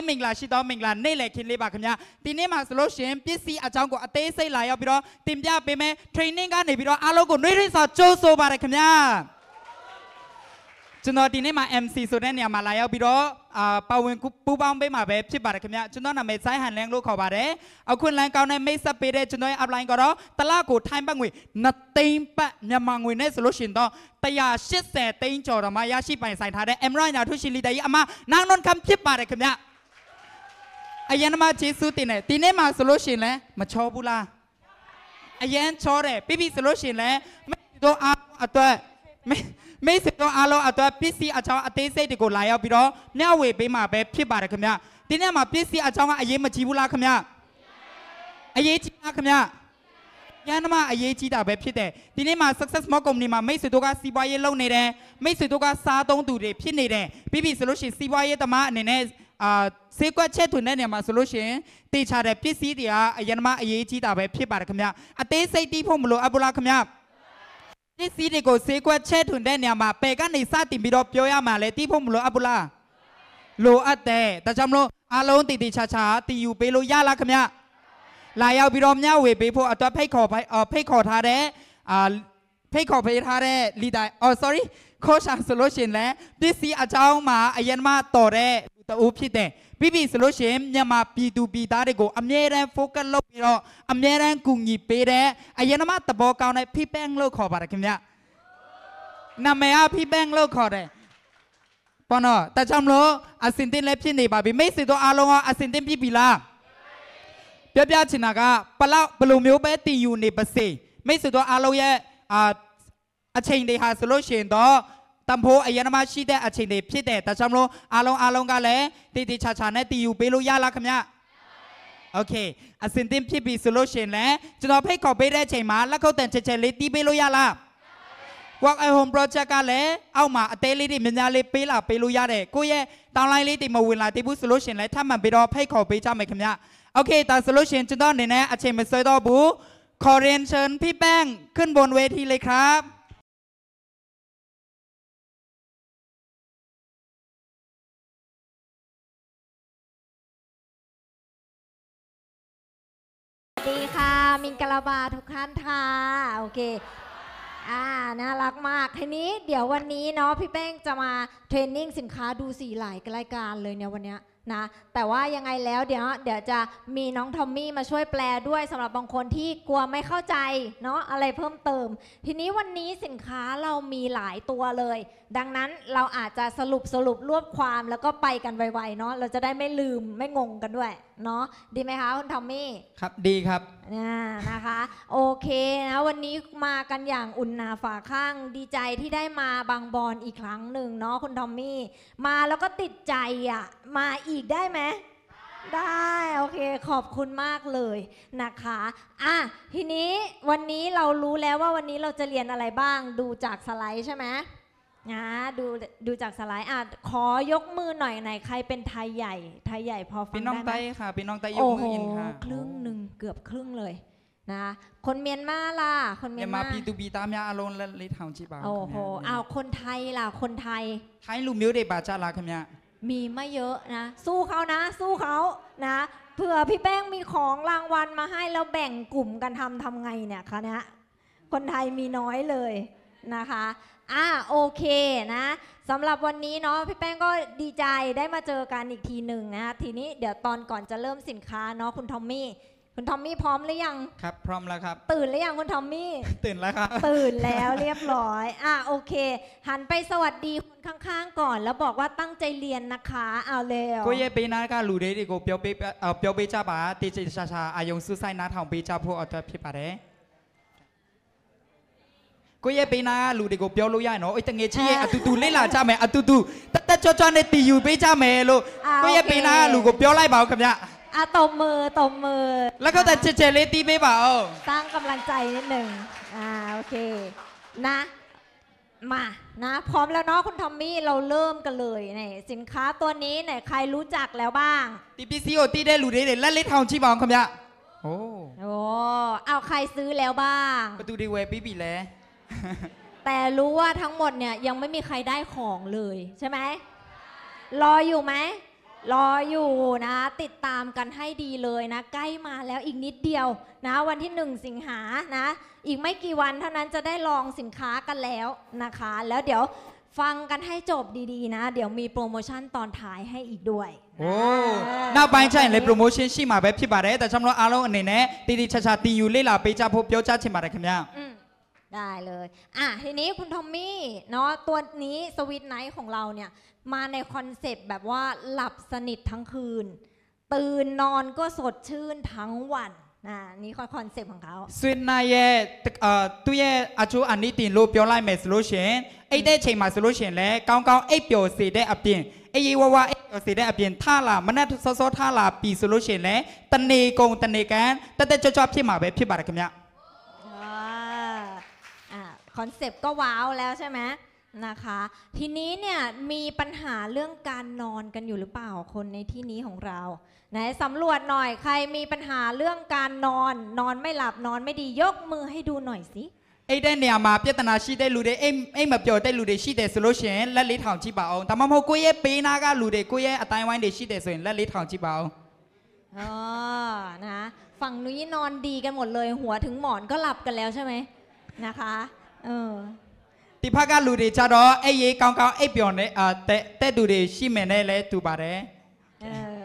င်းမင်္ဂလာရှိသောမင်္ဂလာနေ့လည်ခင်းလေးပါခင်ဗျာဒီနေ့မှာဆိုလို့ရှင်ပစ္စည်းအကြောင်းကိုအသေးစိတ်လာရောက်ပြီးတော့တင်ပြပေးမယ် training ကနေပြီးတော့အားလုံးကိုနှွေးနှွေးစွာကြိုးဆိုပါရခင်ဗျာကျွန်တော်ဒီနေ့မှာ MC ဆိုတဲ့နေရာမှာလာရောက်ပြီးတော့အာပါဝင်ပူပေါင်းပေးမှာပဲဖြစ်ပါတယ်ခင်ဗျကျွန်တော်နာမည်ဆိုင်ဟန်လန်းလို့ခေါ်ပါတယ်အခွင့်လန်းကောင်းတဲ့မိတ်ဆက်ပေးတဲ့ကျွန်တော်ရဲ့ upline ကတော့တလကိုထိုင်းဘတ်ငွေ2သိန်းပတ်မြန်မာငွေနဲ့ဆိုလို့ရှိရင်တော့180သိန်းကျော်တော့မှရရှိပိုင်ဆိုင်ထားတဲ့ Emra ညာထုရှိလီတကြီးအမနောင်နွန်ခံဖြစ်ပါတယ်ခင်ဗျအရင်ကမှကျေးဇူးတင်တယ်ဒီနေ့မှဆိုလို့ရှိရင်လည်းမချောဘူးလားအရင်ချောတယ်ပြီးပြီဆိုလို့ရှိရင်လည်းမိတို့အားအတွက်မိစေတို့အားလုံးအတွက်ပစ္စည်းအချောင်းအသေးစိတ်တွေကိုလာရောက်ပြီးတော့မျှဝေပေးမှာပဲဖြစ်ပါတယ်ခင်ဗျဒီနေ့မှပစ္စည်းအချောင်းကအရေးမကြီးဘူးလားခင်ဗျအရေးကြီးလားခင်ဗျရန်နမအရေးကြီးတာပဲဖြစ်တယ်ဒီနေ့မှာ success small company မှာမိတ်ဆွေတို့ကစီးပွားရေးလုပ်နေတယ်မိတ်ဆွေတို့ကစားသုံးသူတွေဖြစ်နေတယ်ပြီးပြီဆိုလို့ရှိရင်စီးပွားရေးသမားအနေနဲ့အာစေကွက်ချက်သွင်းတဲ့နေရာမှာဆိုလို့ရှင်တေချာတဲ့ပစ္စည်းတွေကအရင်မှအရေးကြီးတာပဲဖြစ်ပါတယ်ခင်ဗျအသေးစိတ်တီးဖို့မလိုအပ်ဘူးလားခင်ဗျပစ္စည်းတွေကိုစေကွက်ချက်ထွန်းတဲ့နေရာမှာပယ်ကနေစတင်ပြီးတော့ပြောရမှာလေတီးဖို့မလိုအပ်ဘူးလားလိုအပ်တယ်ဒါကြောင့်မလို့အလုံးတည်တည်ချာချာတည်ယူပေးလို့ရလားခင်ဗျလာရောက်ပြီးတော့မျှဝေပေးဖို့အတွက်ဖိတ်ခေါ်ဖိတ်ခေါ်ထားတဲ့အာဖိတ်ခေါ်ပေးထားတဲ့ leader အော် sorry ခေါ်ရှာဆိုလို့ရှင်လည်းပစ္စည်းအကြောင်းမှာအရင်မှတော်တဲ့လူတအိုးဖြစ်တယ်ပြီးပြီဆိုလို့ရှင်မြန်မာပြည်သူပြည်သားတွေကိုအမြဲတမ်း focus လုပ်ပြီးတော့အမြဲတမ်းကူညီပေးတဲ့အရင်မှသဘောကောင်းတဲ့ဖိပန့်လို့ခေါ်ပါတယ်ခင်ဗျနာမည်အဖိပန့်လို့ခေါ်တယ်ပေါ်တော့တချောင်းလို့အစင်တင်လည်းဖြစ်နေပါပြီမိတ်ဆွေတို့အားလုံးကအစင်တင်ပြီပြီလားပြပြချင်တာကဘလောက်ဘလိုမျိုးပဲတည်ယူနေပါစေမိတ်ဆွေတို့အားလုံးရဲ့အာအချိန်တွေဟာဆိုလို့ရှိရင်တော့ตัมโพอยนมาชีเดอชิเดพีเดแต่ชมรองอาลงอาลงกันเลยตีตีชาชาเนตีอยู่เปรู้ยาละคมยโอเคอาสินติมพี่ปีสโลชินแล้ว จะนอให้ขอไปได้ใช่ไหมแล้วเขาแต่เฉยๆเลยตีเปรู้ยาละว่าไอโฮมโปรเจกต์กันเลยเอามาเตลี่ดิมันยาลิปปละเปรู้ยาเดยกูเย่ตอนไลน์ลิติมาวินไลติบุสโลชินเลยถ้ามันไปรอให้ขอไปจ้าไหมคมยโอเคตาสโลชินจุดอนในเนี้ยอาชีพมันสวยตัวบุขอเรียนเชิญพี่แป้งขึ้นบนเวทีเลยครับดีค่ะมินกะลาบาทุกท่านค่ะโอเคอ่าน่ารักมากทีนี้เดี๋ยววันนี้เนาะพี่แป้งจะมาเทรนนิ่งสินค้าดูสีหลายรายการเลยเนี่ยวันเนี้ยนะแต่ว่ายังไงแล้วเดี๋ยวเดี๋ยวจะมีน้องทอมมี่มาช่วยแปลด้วยสำหรับบางคนที่กลัวไม่เข้าใจเนาะอะไรเพิ่มเติม ทีนี้วันนี้สินค้าเรามีหลายตัวเลย ดังนั้นเราอาจจะสรุปสรุปรวบความแล้วก็ไปกันไวๆเนาะเราจะได้ไม่ลืมไม่งงกันด้วยเนาะดีไหมคะ คุณทอมมี่ครับดีครับนะนะคะโอเคนะวันนี้มากันอย่างอุ่นหนาฝาข้างดีใจที่ได้มาบางบอลอีกครั้งหนึ่งเนาะคุณทอมมี่มาแล้วก็ติดใจอ่ะมาอีกได้ไหม ได้โอเคขอบคุณมากเลยนะคะอ่ะทีนี้วันนี้เรารู้แล้วว่าวันนี้เราจะเรียนอะไรบ้างดูจากสไลด์ใช่ไหมนะดูดูจากสไลด์อ่ะ ขอยกมือหน่อยไหนใครเป็นไทยใหญ่ ไทยใหญ่พอฟังไได้หมพี่น้องไต้ค่ะพี่น้องไต้ยกมืออินค่ะครึ่งหนึ่งเกือบครึ่งเลยนะ คนเมียนมาล่ะคนเมียนมาพีตูบีตามยาอารมณ์และลิทาวจีบาโอ้โหอ้าวคนไทยล่ะ คนไทย ไทยลูมิวเดบาจาลาค่ยมีไม่เยอะนะ สู้เขานะสู้เขานะเผื่อพี่แป้งมีของรางวัลมาให้แล้วแบ่งกลุ่มกันทำทำไงเนี่ยคะเนี่ยคนไทยมีน้อยเลยนะคะอ่าโอเคนะสำหรับวันนี้เนาะพี่แป้งก็ดีใจได้มาเจอกันอีกทีหนึ่งนะทีนี้เดี๋ยวตอนก่อนจะเริ่มสินค้าเนาะคุณทอมมี่ คุณทอมมี่พร้อมหรือยังครับ พร้อมแล้วครับตื่นหรือยัง คุณทอมมี่ตื่นแล้วครับตื่นแล้วเรียบร้อยอ่าโอเค หันไปสวัสดีคนข้างๆ ก่อน แล้วบอกว่าตั้งใจเรียนนะคะ เอาเร็วก็เย่ปีนั้ก็รู้ได้ดีกูเปียวปีเปียวปีจ้าป๋าติจิชาชาอายุสุไซนัทของปีจ้าพวกอัตพิปาเดကိုရဲ့ပนးနာလူีွေကိုပยောလိုอရနော်အဲ့้ငယี้ျင်းရตุအတลတူလိလာကြ่ယตุตุตั้งแต่ชကြွช่ွနဲ့้ီယူပေးကြမယ်လို့ကိုยဲ့ပေးနာလူကိုပြောลိုက်ပါဦးခင်ဗျอ่ะตบมือตบมือแล้วก็แต่เจเจเลตีไม่เบาตั้งกำลังใจนิดหนึ่งอ่าโอเคนะมานะ พร้อมแล้วเนาะคุณทอมมี่เราเริ่มกันเลยเนี่ยสินค้าตัวนี้เนี่ยใครรู้จักแล้วบ้างตีพีซีโอตีได้รู้ได้เลยและเล็ดทองชีบองคำยะโอ้โอ้เอาใครซื้อแล้วบ้างประตูดีเวปีบีแล้วแต่รู้ว่าทั้งหมดเนี่ยยังไม่มีใครได้ของเลยใช่ไหม รออยู่ไหม รออยู่นะติดตามกันให้ดีเลยนะใกล้มาแล้วอีกนิดเดียวนะ วันที่หนึ่งสิงหานะ อีกไม่กี่วันเท่านั้นจะได้ลองสินค้ากันแล้วนะคะ แล้วเดี๋ยวฟังกันให้จบดีๆนะ เดี๋ยวมีโปรโมชั่นตอนท้ายให้อีกด้วย โอ้น่าไปใ่เลยโปรโมชั่นชิมาแบบที่บาร์เรแต่ชำระอารมณ์ไหนเน่ตีดีชาชาตีอยู่เล่ลาไปจ้าพบเจ้าชิมาอะไรกันีงได้เลย อ่ะทีนี้คุณทอมมี่เนาะตัวนี้สวิตไนท์ของเราเนี่ย มาในคอนเซปต์แบบว่าหลับสนิททั้งคืน ตื่นนอนก็สดชื่นทั้งวันนะนี่คือคอนเซปต์ของเขาสิวไนท์เอ่อตัวเยอาชูอันนี้ตีนรูปยปอไล่เมสโลเชนไอ้ได้เชงมาสโลเชนแล้วก้าวก้าวไอ้เปียวสีได้อับเปลี่ยนไอ้ยี่ว่าว่าไอ้เปียวสีได้อับเปลี่ยนท่าละมันน่าซอซอท่าละปีสโลเชนแล้วตันเนกงตันเนกันแต่แต่จอบที่มาแบบพี่บาร์กันเนี่ยคอนเซปต์ก็ว้าวแล้วใช่ไหมนะคะ ทีนี้เนี่ยมีปัญหาเรื่องการนอนกันอยู่หรือเปล่าคนในที่นี้ของเราไหนสำรวจหน่อยใครมีปัญหาเรื่องการนอน นอนไม่หลับนอนไม่ดียกมือให้ดูหน่อยสิไอ้ได้เนี่ยมาพิจารณาชีได้รู้ได้เอ้เอ้มาบเจอได้รู้ได้ชีเตสโลเชนและลิทางจีบ่าวแต่มาพอกูเยปีนาก็รู้ได้กูยเอัตายวันได้ชีแต่ส่วนและลิทางจีบ่าวอ๋อนะฝั่งนุ้ยนอนดีกันหมดเลย หัวถึงหมอนก็หลับกันแล้วใช่ไหมนะคะออที่พักกันွูကြတော့အอ့ရေကောင်းကောင်းအိပ်นျော်နေအာတဲ့တဲ့ดူတွေရเိမယ်နဲ့လဲတူเออ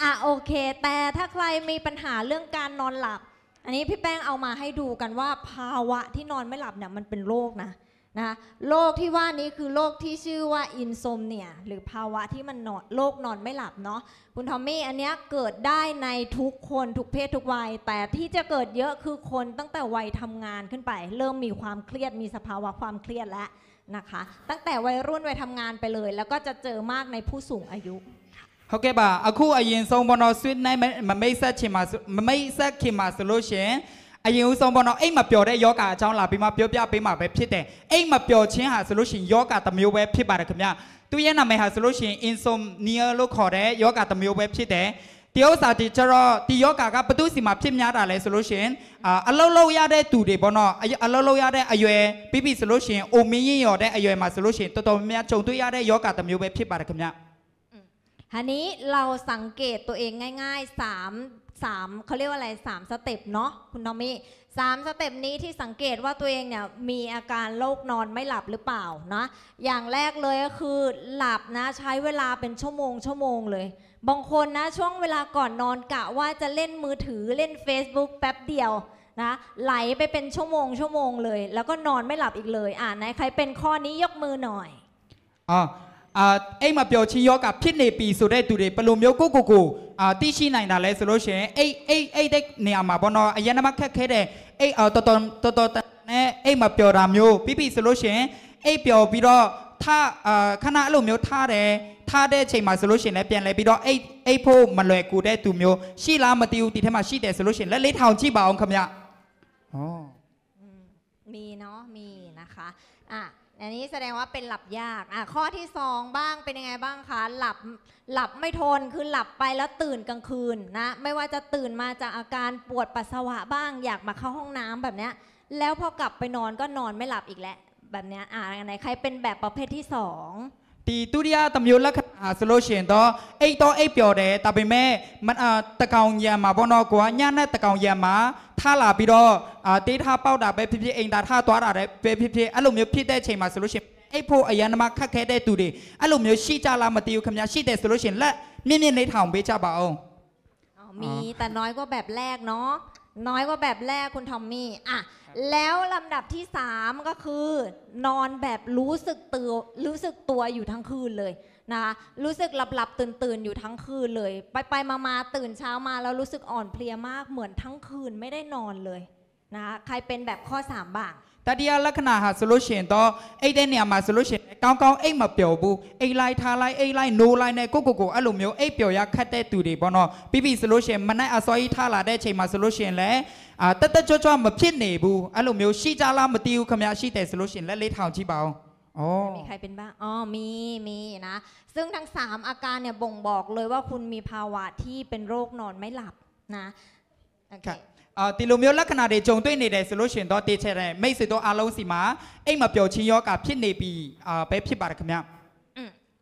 อ่ะโอเค แต่ถ้าใครมีปัญหาเรื่องการนอนหลับ อันนี้พี่แป้งเอามาให้ดูกันว่าภาวะที่นอนไม่หลับเนี่ยมันเป็นโรคนะนะโรคที่ว่านี้คือโรคที่ชื่อว่าอินโซมเนียหรือภาวะที่มันนอนโรคนอนไม่หลับเนาะคุณทอมมี่อันนี้เกิดได้ในทุกคนทุกเพศทุกวัย แต่ที่จะเกิดเยอะคือคนตั้งแต่วัยทำงานขึ้นไป เริ่มมีความเครียดมีสภาวะความเครียดแล้วนะคะตั้งแต่วัยรุ่นวัยทำงานไปเลย แล้วก็จะเจอมากในผู้สูงอายุโอเคป่ะอะคูုအရင်ဆုံးပေါ်တောน sweet night မမိม်ဆက်ချင်ပါမမိတ်โက်ခငအရင်ဦးဆုံးပေါ့နော်အိတ်မပျော်တဲ့ယောဂအကြောင်းလာပြီးမှပြောပြပေးမှာပဲဖြစ်တယ်အိတ်မပျော်ခြင်းဟာဆိုလို့ရှိရင်ယောဂတစ်မျိုးပဲဖြစ်ပါတယ်ခင်ဗျသူရဲ့နာမည်ဟာဆိုလို့ရှိရင် insomnia လို့ခေါ်တဲ့ယောဂတစ်မျိုးပဲဖြစ်တယ်ဒီဥစ္စာဒီကျတော့ဒီယောဂါကဘသူစီမှာဖြစ်များတာလဲဆိုလို့ရှင်အလုံးလုံးရတဲ့သူတွေပေါ့နော်အလုံးလုံးရတဲ့အရွယ်ပြီးပြီဆိုလို့ရှင်အိုမင်းရင်ရော်တဲ့အရွယ်မှာဆိုလို့ရှင်တော်တော်များများကြုံတွေ့ရတဲ့ယောဂါတစ်မျိုးပဲဖြစ်ပါတယ်ခင်ဗျာဟာนี้เราสังเกตตัวเองง่ายๆ3 3เขาเรียกว่าอะไร3สเต็ปเนาะคุณนอมี่สามสเต็ปนี้ที่สังเกตว่าตัวเองเนี่ย มีอาการโรคนอนไม่หลับหรือเปล่านะอย่างแรกเลยก็คือหลับนะใช้เวลาเป็นชั่วโมงชั่วโมงเลยบางคนนะช่วงเวลาก่อนนอนกะว่าจะเล่นมือถือเล่น Facebook แป๊บเดียวนะไหลไปเป็นชั่วโมงชั่วโมงเลย แล้วก็นอนไม่หลับอีกเลยอ่านไหนใครเป็นข้อนี้ยกมือหน่อยอ๋อအာအိမ်မပျော်ခြင်းယောဂဖြစ်နေပြီဆိုတဲ့သူတွေဘယ်လိုမျိုးကိုကိုကိုအာသိရှိနိုင်တာလဲဆိုလို့ရှိရင်အိတ်အိတ်အိတ်တဲ့နေရာမှာဘောနော်အရင်ကခက်ခဲတဲ့အိတ်တော်တော်တော်တော်နဲ့အိတ်မပျော်တာမျိုးပြီးပြီဆိုလို့ရှိရင်အိတ်ပျော်ပြီးတော့ထအာခဏအဲ့လိုမျိုးထားတယ်ထားတဲ့အချိန်မှာဆိုလို့ရှိရင်လည်းပြန်လဲပြီးတော့အိတ်အိတ်ဖို့မလွယ်ကူတဲ့သူမျိုးရှိလားမသိဘူးဒီထဲမှာရှိတယ်ဆိုလို့ရှိရင်လက်လေးထောင်ကြည့်ပါအောင်ခင်ဗျ။ဟောนนี้แสดงว่าเป็นหลับยากอ่ะข้อที่สองบ้างเป็นยังไงบ้างคะหลับหลับไม่ทนคือหลับไปแล้วตื่นกลางคืนนะไม่ว่าจะตื่นมาจากอาการปวดปัสสาวะบ้าง อยากมาเข้าห้องน้ำแบบเนี้ยแล้วพอกลับไปนอนก็นอนไม่หลับอีกแล้วแบบเนี้ยอ่าไหนใครเป็นแบบประเภทที่สองဒီဒုတိယသမယလက္ခဏာဆိုလို့ရှိရင်တော့အိတ်တော့အိတ်ပျော်တယ်ဒါပေမဲ့တကောင်ရံမှာဘောနော်ကိုကညနဲ့တကောင်ရံမှာထားလာပြီးတော့တေးထားပေါက်တာပဲဖြစ်ဖြစ်အိမ်သာထားသွားတာပဲဖြစ်ဖြစ်အဲ့လိုမျိုးဖြစ်တဲ့အချိန်မှာဆိုလို့ရှိရင်အိတ်ဖို့အရန်နမခက်ခဲတဲ့သူတွေအဲ့လိုမျိုးရှိကြလားမသိဘူးခင်ဗျာရှိတယ်ဆိုလို့ရှိရင်လက်မြင့်မြင့်လေးထောင်ပေးကြပါအောင်มีแต่น้อยกว่าแบบแรกเนาะน้อยกว่าแบบแรกคุณทอมมี่อ่ะแล้วลำดับที่สามก็คือ นอนแบบรู้สึกตัวรู้สึกตัวอยู่ทั้งคืนเลยนะคะรู้สึกหลับหลับตื่นตื่นอยู่ทั้งคืนเลย ไปไปมามาตื่นเช้ามาแล้วรู้สึกอ่อนเพลียมากเหมือนทั้งคืนไม่ได้นอนเลยนะคะใครเป็นแบบข้อสามบ้างแต่ดีลักษณะหาสโลเช่นตัวไอเดนเนี่มาสโลเชนก้าวก้าวไอมาเปลี่ยวบุไอไลท่าไลไอไล่โนไลเนี่ยกูกูกูอารมณ์อยู่ไอเปลี่ยวยาคัแต่ตัวเดีบ่เนาะพี่พี่สโลเชนมันได้อาสอยท่าละได้ใช้มาสโลเชนเลยอ่าแต่แต่จ้าจ้ามาพี่เหนือบูอารมณ์อยูชี้จ้าลามาติวขมยาชี้แต่สโลเช่นและเลทเอาที่เบาอ๋อมีใครเป็นบ้างอ๋อมีมีนะ ซึ่งทั้งสามอาการเนี่ยบ่งบอกเลยว่าคุณมีภาวะที่เป็นโรคนอนไม่หลับนะโอเคติลိมမျိုးလက္ခဏာတွေ้ြုံတွေ့နေတน်ဆိုตို့ရှိရင်တော့တေချေတဲ့မိတ်ဆွงมาเปลี่ยวชิโยกับชีမ်မပျော်ချင်းယောဂဖြစ်န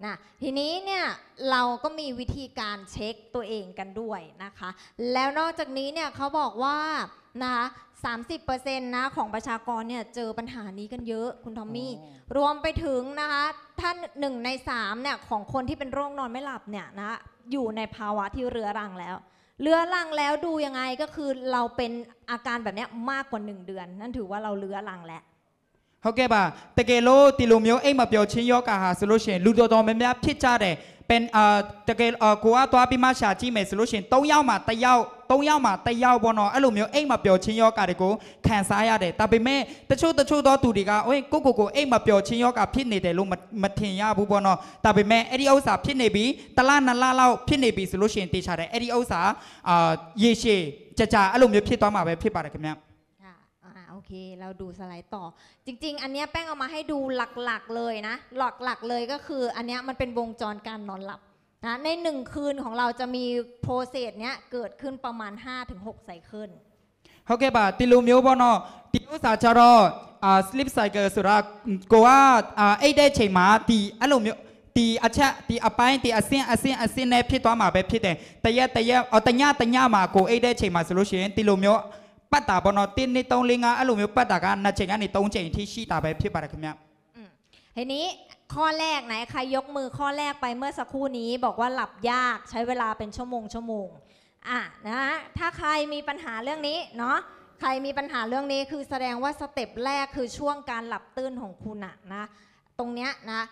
นะทีนี้เนี่ยเราก็มีวิธีการเช็คตัวเองกันด้วยนะคะ แล้วนอกจากนี้เนี่ยเขาบอกว่านะคะซ็นต์นะของประชากรเนี่ยเจอปัญหานี้กันเยอะคุณทอมมี่ รวมไปถึงนะคะท่านหนึ่งในสามเนี่ยของคนที่เป็นโรคนอนไม่หลับเนี่ยนะอยู่ในภาวะที่เรื้อรังแล้วเลื้อรังแล้วดูยังไงก็คือเราเป็นอาการแบบนี้มากกว่าหนึ่งเดือน นั่นถือว่าเราเลื้อรังแล้วโอเคป่ะแต่เกลอติลูมิโอเอ็มมาเปลี่ยวชิยอกาฮาสโเชินลูโดตอมเมียพิจาร์เดเป็นเอ่อแต่เกลอกัวตัวพิมาชาจิเมสโเชินต้องยาวมาแต่ยาวต้องยาวมาแต่ยาวบ่หนออารมณ์เยอเองมาเปลี่ยวชิยอกาดีกูแข่งสายอะไรแต่เป็นแม่แต่ชู้แต่ชู้ตัวตุูดีกาโอ้ยกูกูกูเองมาเปลี่ยวชิยอกับพี่เนี่ยแต่รู้มัดมัดเทียนยาบุบ่หนอแต่เป็นแม่ไอ้ที่เอสาพี่เนี่ยบีตะล้านนั่นล่าเล่าพี่เนี่ยบีสุลุ่ยนตีชาเลยไอ้ที่เอสาอ่าเยเชจะจ่าอารมณ์เยอพี่ตัวมาแบบพี่ปาร์นเนี่ยโอเคเราดูสไลด์ต่อจริงๆ อันนี้แป้งเอามาให้ดูหลักๆเลยนะหลักๆเลยก็คืออันนี้มันเป็นวงจรการนอนหลับนะในหนึ่งคืนของเราจะมีโปรเซสเนี้ยเกิดขึ้นประมาณ5-6ไซเคิลโอเเก่ะติลูมิวบอนอติลูสาชารออ่าสลิปไซเกอร์สุรากัวอ่าไอได้เฉยมาตีอารมณ์ตีอาชะตีอาไปตีอาเซียนอาเซียนอาเซียนในพิษตัวมาแบบพิ่แต่แต่ยะแต่ยะเอาแต่ยะแต่ยะมาโกไอได้เฉยมาสรุชันติลูมิวปัตตาบอนอตินในตรงลิงอาอารมณ์ปัตตาการนาเฉยงันในตรงเฉยที่ชีตาแบบพิ่ปาระคเมยทีนี้ข้อแรกไหนใครยกมือข้อแรกไปเมื่อสักครู่นี้บอกว่าหลับยากใช้เวลาเป็นชั่วโมงชั่วโมงอ่ะนะถ้าใครมีปัญหาเรื่องนี้เนาะใครมีปัญหาเรื่องนี้คือแสดงว่าสเต็ปแรกคือช่วงการหลับตื่นของคุณอะนะตรงเนี้ยนะ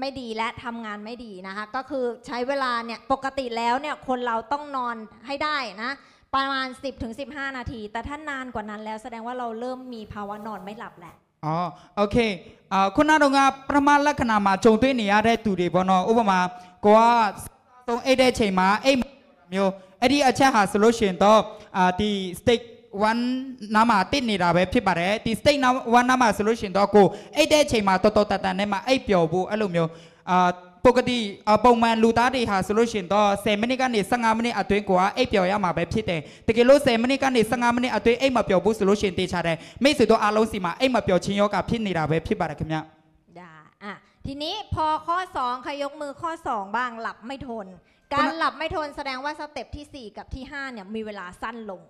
ไม่ดีและทำงานไม่ดีนะคะก็คือใช้เวลาเนี่ยปกติแล้วเนี่ยคนเราต้องนอนให้ได้นะประมาณ 10-15 นาที แต่ถ้านานกว่านั้นแล้วแสดงว่าเราเริ่มมีภาวะนอนไม่หลับแหละအော်โอเคအာခုနတော့ကပထမလက္ခဏာမှာဂျုံသွင်းနေရတဲ့သူတွေပေါ့နော်ဥပမာကိုကသုံးအိတ်တဲ့ချိန်မှာအိတ်မျိုးအဲ့ဒီအချက်ဟာဆိုလို့ရှိရင်တော့အာဒီ state 1နာမှာတစ်နေတာပဲဖြစ်ပါတယ်ဒီ state 1နာမှာဆိုလို့ရှိရင်တော့ကိုအိတ်တဲ့ချိန်မှာတော်တော်တန်တန်နဲ့မှအိတ်ပျော်ဖို့အဲ့လိုမျိုးအာปกติอาปงมันลูตาดีหาโซลูชันต่อเซมันนี่กันเนี่ยสังหามันเนี่ยอัตวิองกว่าเอเปียวยามาแบบชิดเตงแต่กลือเซมันนี่กันเนี่ยสังหามันเนี่ยอัตวเองเอมาเปียวบุโซลูชันตีชาได้ไม่สุดตัวอารมณ์สิมาเอมาเปียวชิโยกับพี่นิราบบพี่บาร์คเนียด่าอ่ะทีนี้พอข้อสองขยกมือข้อสองบ้างหลับไม่ทน การหลับไม่ทนแสดงว่าสเต็ปที่สี่กับที่ห้าเนี่ยมีเวลาสั้นลง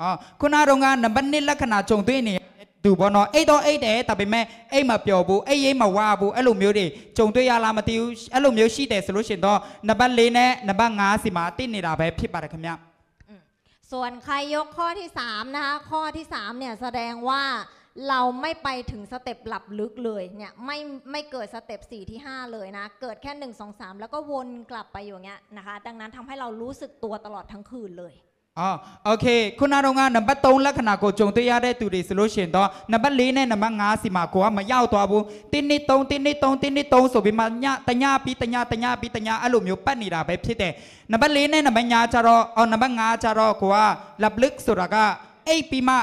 อ๋อคุณอาโรงงานนับบันนิลละขนาดจงด้วยนี่ดูบ่เนาะไอ้ตัวไอ้เด็๋ตาเป็นแม่ไอ้มาเปลี่ยวบุ ไอ้ยี่มาว่าบุ ไอ้ลุงมิวดีจงตัวยาลามาติวไอ้ลุงมิวชี้เด๋สุดเช้นโตนับบ้ัลลีเนี่ยนับบ้านงาสิมาตินี่ดาเพป็พี่ปาร์คมิยาส่วนใครยกข้อที่สามนะคะ ข้อที่สามเนี่ยแสดงว่าเราไม่ไปถึงสเต็ปหลับลึกเลยเนี่ย ไม่ไม่เกิดสเต็ปสี่ที่ห้าเลยนะ เกิดแค่หนึ่งสองสามแล้วก็วนกลับไปอย่างเงี้ยนะคะ ดังนั้นทำให้เรารู้สึกตัวตลอดทั้งคืนเลยอ๋อโอเค คุณอารงงานนับตรงลักษณะกจงตัวยาได้ตุลีสโลเชนตัอนับลีเนี่ยนับงาสิมากัวมาเย้าตัวบุตินนี่ตรง ตินนี่ตรงตินนี่ตรงสุบิมาญาตัญญาปีตัญญาตัญญาปีตัญญาอารมณ์อยู่ปั้นนี่ดาไปพิเแตนับลีเนี่ยนับญาจารอเอานับงาจารอกัวลับลึกสุรก็ไอปีมา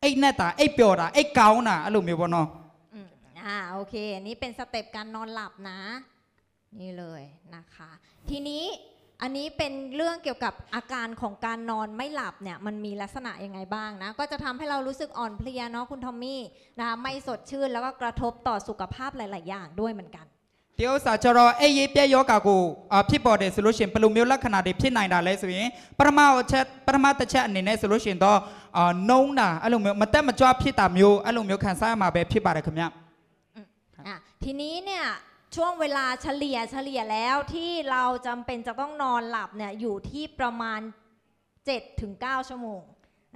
ไอเนตาไอเปียวระไอเกาหน่ะอารมณ์อยู่บนนออ่าโอเคนนี้เป็นสเต็ปการนอนหลับนะนี่เลยนะคะ ทีนี้อันนี้เป็นเรื่องเกี่ยวกับอาการของการนอนไม่หลับเนี่ยมันมีลักษณะยังไงบ้างนะก็จะทำให้เรารู้สึกอ่อนเพลียเนาะคุณทอมมี่นะคะไม่สดชื่นแล้วก็กระทบต่อสุขภาพหลาย ๆ อย่างด้วยเหมือนกัน เดี๋ยวสาจรอไอ้ยีบเยโยกากูพี่บอดเดสโลชินปลุมิวลักขณะดเด็ที่นายดาเลยสิปรมาเชปรมาตเชนนี่ในสโลชินต่อน่องนะอารมณ์มันแต่มาจ้าพี่ตามิวอารมณ์มิวขันซ่ามาแบบพี่บาร์เครัอเนี่ยทีนี้เนี่ยช่วงเวลาเฉลี่ยเฉลี่ยแล้วที่เราจำเป็นจะต้องนอนหลับเนี่ยอยู่ที่ประมาณ7-9 ชั่วโมง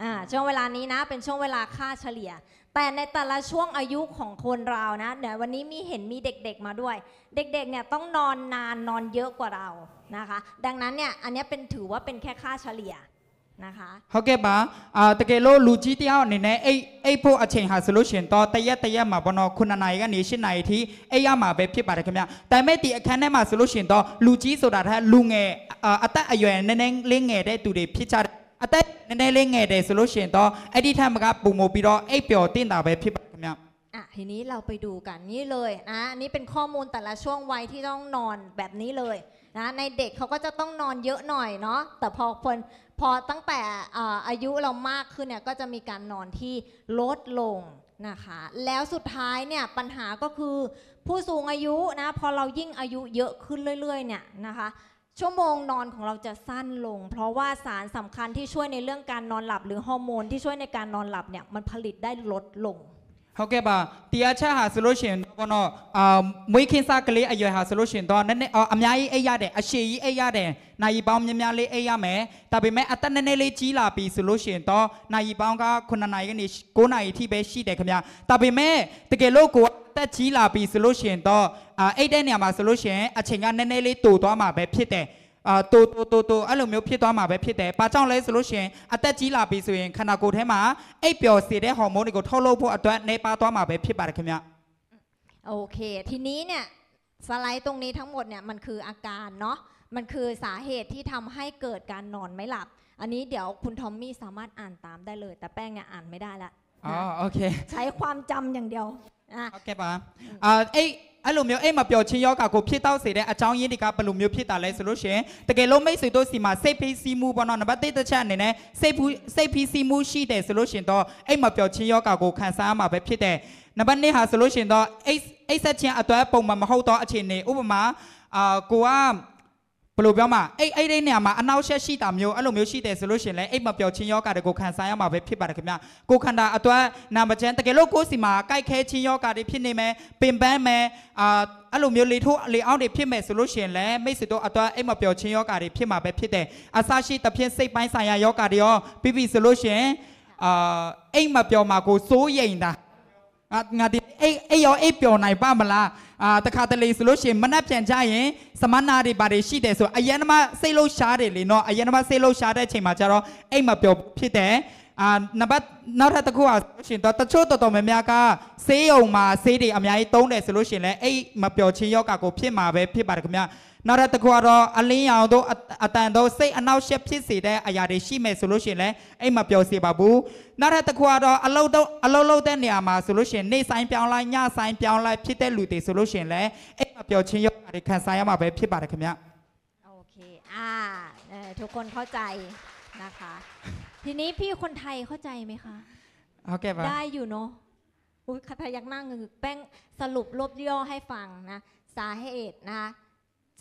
อ่าช่วงเวลานี้นะเป็นช่วงเวลาค่าเฉลี่ย แต่ในแต่ละช่วงอายุของคนเรานะเดี๋ยววันนี้มีเห็นมีเด็กๆมาด้วย เด็กๆเนี่ยต้องนอนนานนอนเยอะกว่าเรานะคะดังนั้นเนี่ยอันนี้เป็นถือว่าเป็นแค่ค่าเฉลี่ยนะคะเขาเก็บบ้าอ่ากลูจีเตียวในในไอไอพวกอาชีพหาสูตรเชียนต่อเตยเตยมาบนอคุณอะไรกันนี่ชิ้นไหนที่ไอยามาเวบพิบาร์เด็กเนี่ยแต่ไม่ตีแค่ไหนมาสูตรเชียนต่อลูจีสุดาท่าลุงเงออาตตาอายุเอ็นเน่งเลี้ยงเงได้ตูดีพิจารอาตตาเน่งเลี้ยงเงได้สูตรเชียนต่อไอที่ทำกับปูโมบิโรไอเปียวตินดาเวบพิบาร์เด็กเนี่ยทีนี้เราไปดูกันนี่เลยนะนี่เป็นข้อมูลแต่ละช่วงวัยที่ต้องนอนแบบนี้เลยนะ ในเด็กเขาก็จะต้องนอนเยอะหน่อยเนาะ แต่พอคนพอตั้งแต่อายุเรามากขึ้นเนี่ยก็จะมีการนอนที่ลดลงนะคะแล้วสุดท้ายเนี่ยปัญหาก็คือผู้สูงอายุนะพอเรายิ่งอายุเยอะขึ้นเรื่อยๆเนี่ยนะคะชั่วโมงนอนของเราจะสั้นลง เพราะว่าสารสำคัญที่ช่วยในเรื่องการนอนหลับหรือฮอร์โมนที่ช่วยในการนอนหลับเนี่ยมันผลิตได้ลดลงဟုတ်ကဲ့ပါတရားချက်ဟာဆိုလို့ရှိရင်တော့ဘောနော်အာမွေးခင်းစားကလေးအရွယ်ဟာဆိုလို့ရှိရင်တော့နည်းနည်းအများကြီးအိပ်ရတယ်အရှည်ကြီးအိပ်ရတယ်နိုင်ရီပေါင်းများများလေးအိပ်ရမယ်ဒါပေမဲ့အသက်နည်းနည်းလေးကြီးလာပြီဆိုလို့ရှိရင်တော့နိုင်ရီပေါင်းက9နိုင်ကနေ9နိုင်အထိပဲရှိတယ်ခင်ဗျဒါပေမဲ့တကယ်လို့ကိုအသက်ကြီးလာပြီဆိုလို့ရှိရင်တော့အိပ်တဲ့နေရာမှာဆိုလို့ရှိရင်အချိန်ကနည်းနည်းလေးတိုသွားမှာပဲဖြစ်တယ်ตัวตัวตัวตัวုးဖြစ်သွာวမှာပဲဖြစ်တယ်။ဘာကြောင့်လဲဆိုလို့ရှိရင်အသက်ကြီးလာပြီဆိုရเ်ခန္ဓာကိုယ်ထဲမှာအိပ်ပျော်စေတဲ့กော်မုว်းတွေကိုထုတปလုပ်ဖို့အတွက်နေပโอเค ทีนี้เนี่ยสไลด์ตรงนี้ทั้งหมดเนี่ยมันคืออาการเนาะมันคือสาเหตุที่ทำให้เกิดการนอนไม่หลับ อันนี้เดี๋ยวคุณทอมมี่สามารถอ่านตามได้เลย แต่แป้งเนี่ยอ่านไม่ได้ละอ๋อโอเคใช้ความจำอย่างเดียวอ่ะโอเคป่ะอ่าไอအဲ့လိုမျိုးအိမ်မပျော်ခြင်းယောဂါကိုဖြစ်တော့စေတဲ့အကြောင်းရင်းတွေကဘယ်လိုမျိုးဖြစ်တာလဲဆိုလို့ရှိရင်တကယ်လို့မိတ်ဆွေတို့စီမှာစိတ်ဖိစီးမှုပေါ့နော်နံပါတ်၁တစ်ချက်အနေနဲ့စိတ်စိတ်ဖိစီးမှုရှိတယ်ဆိုလို့ရှိရင်တော့အိမ်မပျော်ခြင်းယောဂါကိုခံစားရမှာပဲဖြစ်တဲ့နံပါတ်၂ဟာဆိုလို့ရှိရင်တော့အိတ်အိတ်ဆက်ခြင်းအတွက်ပုံမှန်မဟုတ်တော့အခြေအနေဥပမာအာကိုကဘယ်လိုပြောမှအဲ့အဲ့ဒီနေရာမှာအနောက်ရှက်ရှိတာမျိုးအဲ့လိုမျိုးရှိတယ်ဆိုလို့ရှင်လဲအိတ်မပျော်ချင်းယောဂတွေကိုခံစားရမှာပဲဖြစ်ပါတယ်ခင်ဗျကိုခန္ဓာအတွက်နာမကျန်းတကယ်လို့ကိုယ်စီမှာကြိုက်ခဲချင်းယောဂတွေဖြစ်နေမယ်ပင်ပန်းမယ်အာအဲ့လိုမျိုးလေထိုးလေအောင်းတွေဖြစ်မယ်ဆိုလို့ရှင်လဲမိတ်ဆွေတို့အတွက်အိတ်မပျော်ချင်းယောဂတွေဖြစ်မှာပဲဖြစ်တယ်အစရှိသဖြင့်စိတ်ပိုင်းဆိုင်ရာယောဂတွေရောပြီးပြီဆိုလို့ရှင်အာအိတ်မပျော်မှာကိုစိုးရိမ်တာငါငါဒီအိတ်အိတ်ရောအိတ်ပျော်နိုင်ပါမလားအာတခါတလေဆိုလို့ရှိရင်မနှက်ပြန်ကြရင်သမဏတွေဘာတွေရှိတယ်ဆိုအယန္တမစိတ်လှုပ်ရှားတယ်လေနော်အယန္တမစိတ်လှုပ်ရှားတဲ့အချိန်မှာကျတော့အိတ်မပျော်ဖြစ်တယ်အာနံပါတ်နောက်ထပ်တစ်ခုอ่ะဆိုရှင်တော့တချို့တော်တော်များများကဆေးရုံမှာဆေးတွေအများကြီးသုံးတယ်ဆိုလို့ရှင်လဲအဲ့မပျော်ချင်းယောဂကိုဖြစ်မှာပဲဖြစ်ပါတယ်ခင်ဗျာနောက်ထပ်တစ်ခုကတော့အလင်းရောင်တို့အတန်တို့စိတ်အနှောက်အယှက်ဖြစ်စေတဲ့အရာတွေရှိမယ်ဆိုလို့ရှင်လဲအဲ့မပျော်စေပါဘူးနောက်ထပ်တစ်ခုကတော့အလုတ်တော့အလုတ်လုတ်တဲ့နေရာမှာဆိုလို့ရှင်နေဆိုင်ပြောင်းလိုက်ညဆိုင်ပြောင်းလိုက်ဖြစ်တဲ့လူတွေဆိုလို့ရှင်လဲအဲ့မပျော်ချင်းယောဂတွေခံစားရမှာပဲဖြစ်ပါတယ်ခင်ဗျာโอเคอ่าทุกคนเข้าใจนะคะทีนี้พี่คนไทยเข้าใจไหมคะเอาแก้ปะได้อยู่เนาะอุ้ยพยักหน้างือแป้งสรุปรบย่อให้ฟังนะ สาเหตุนะคะ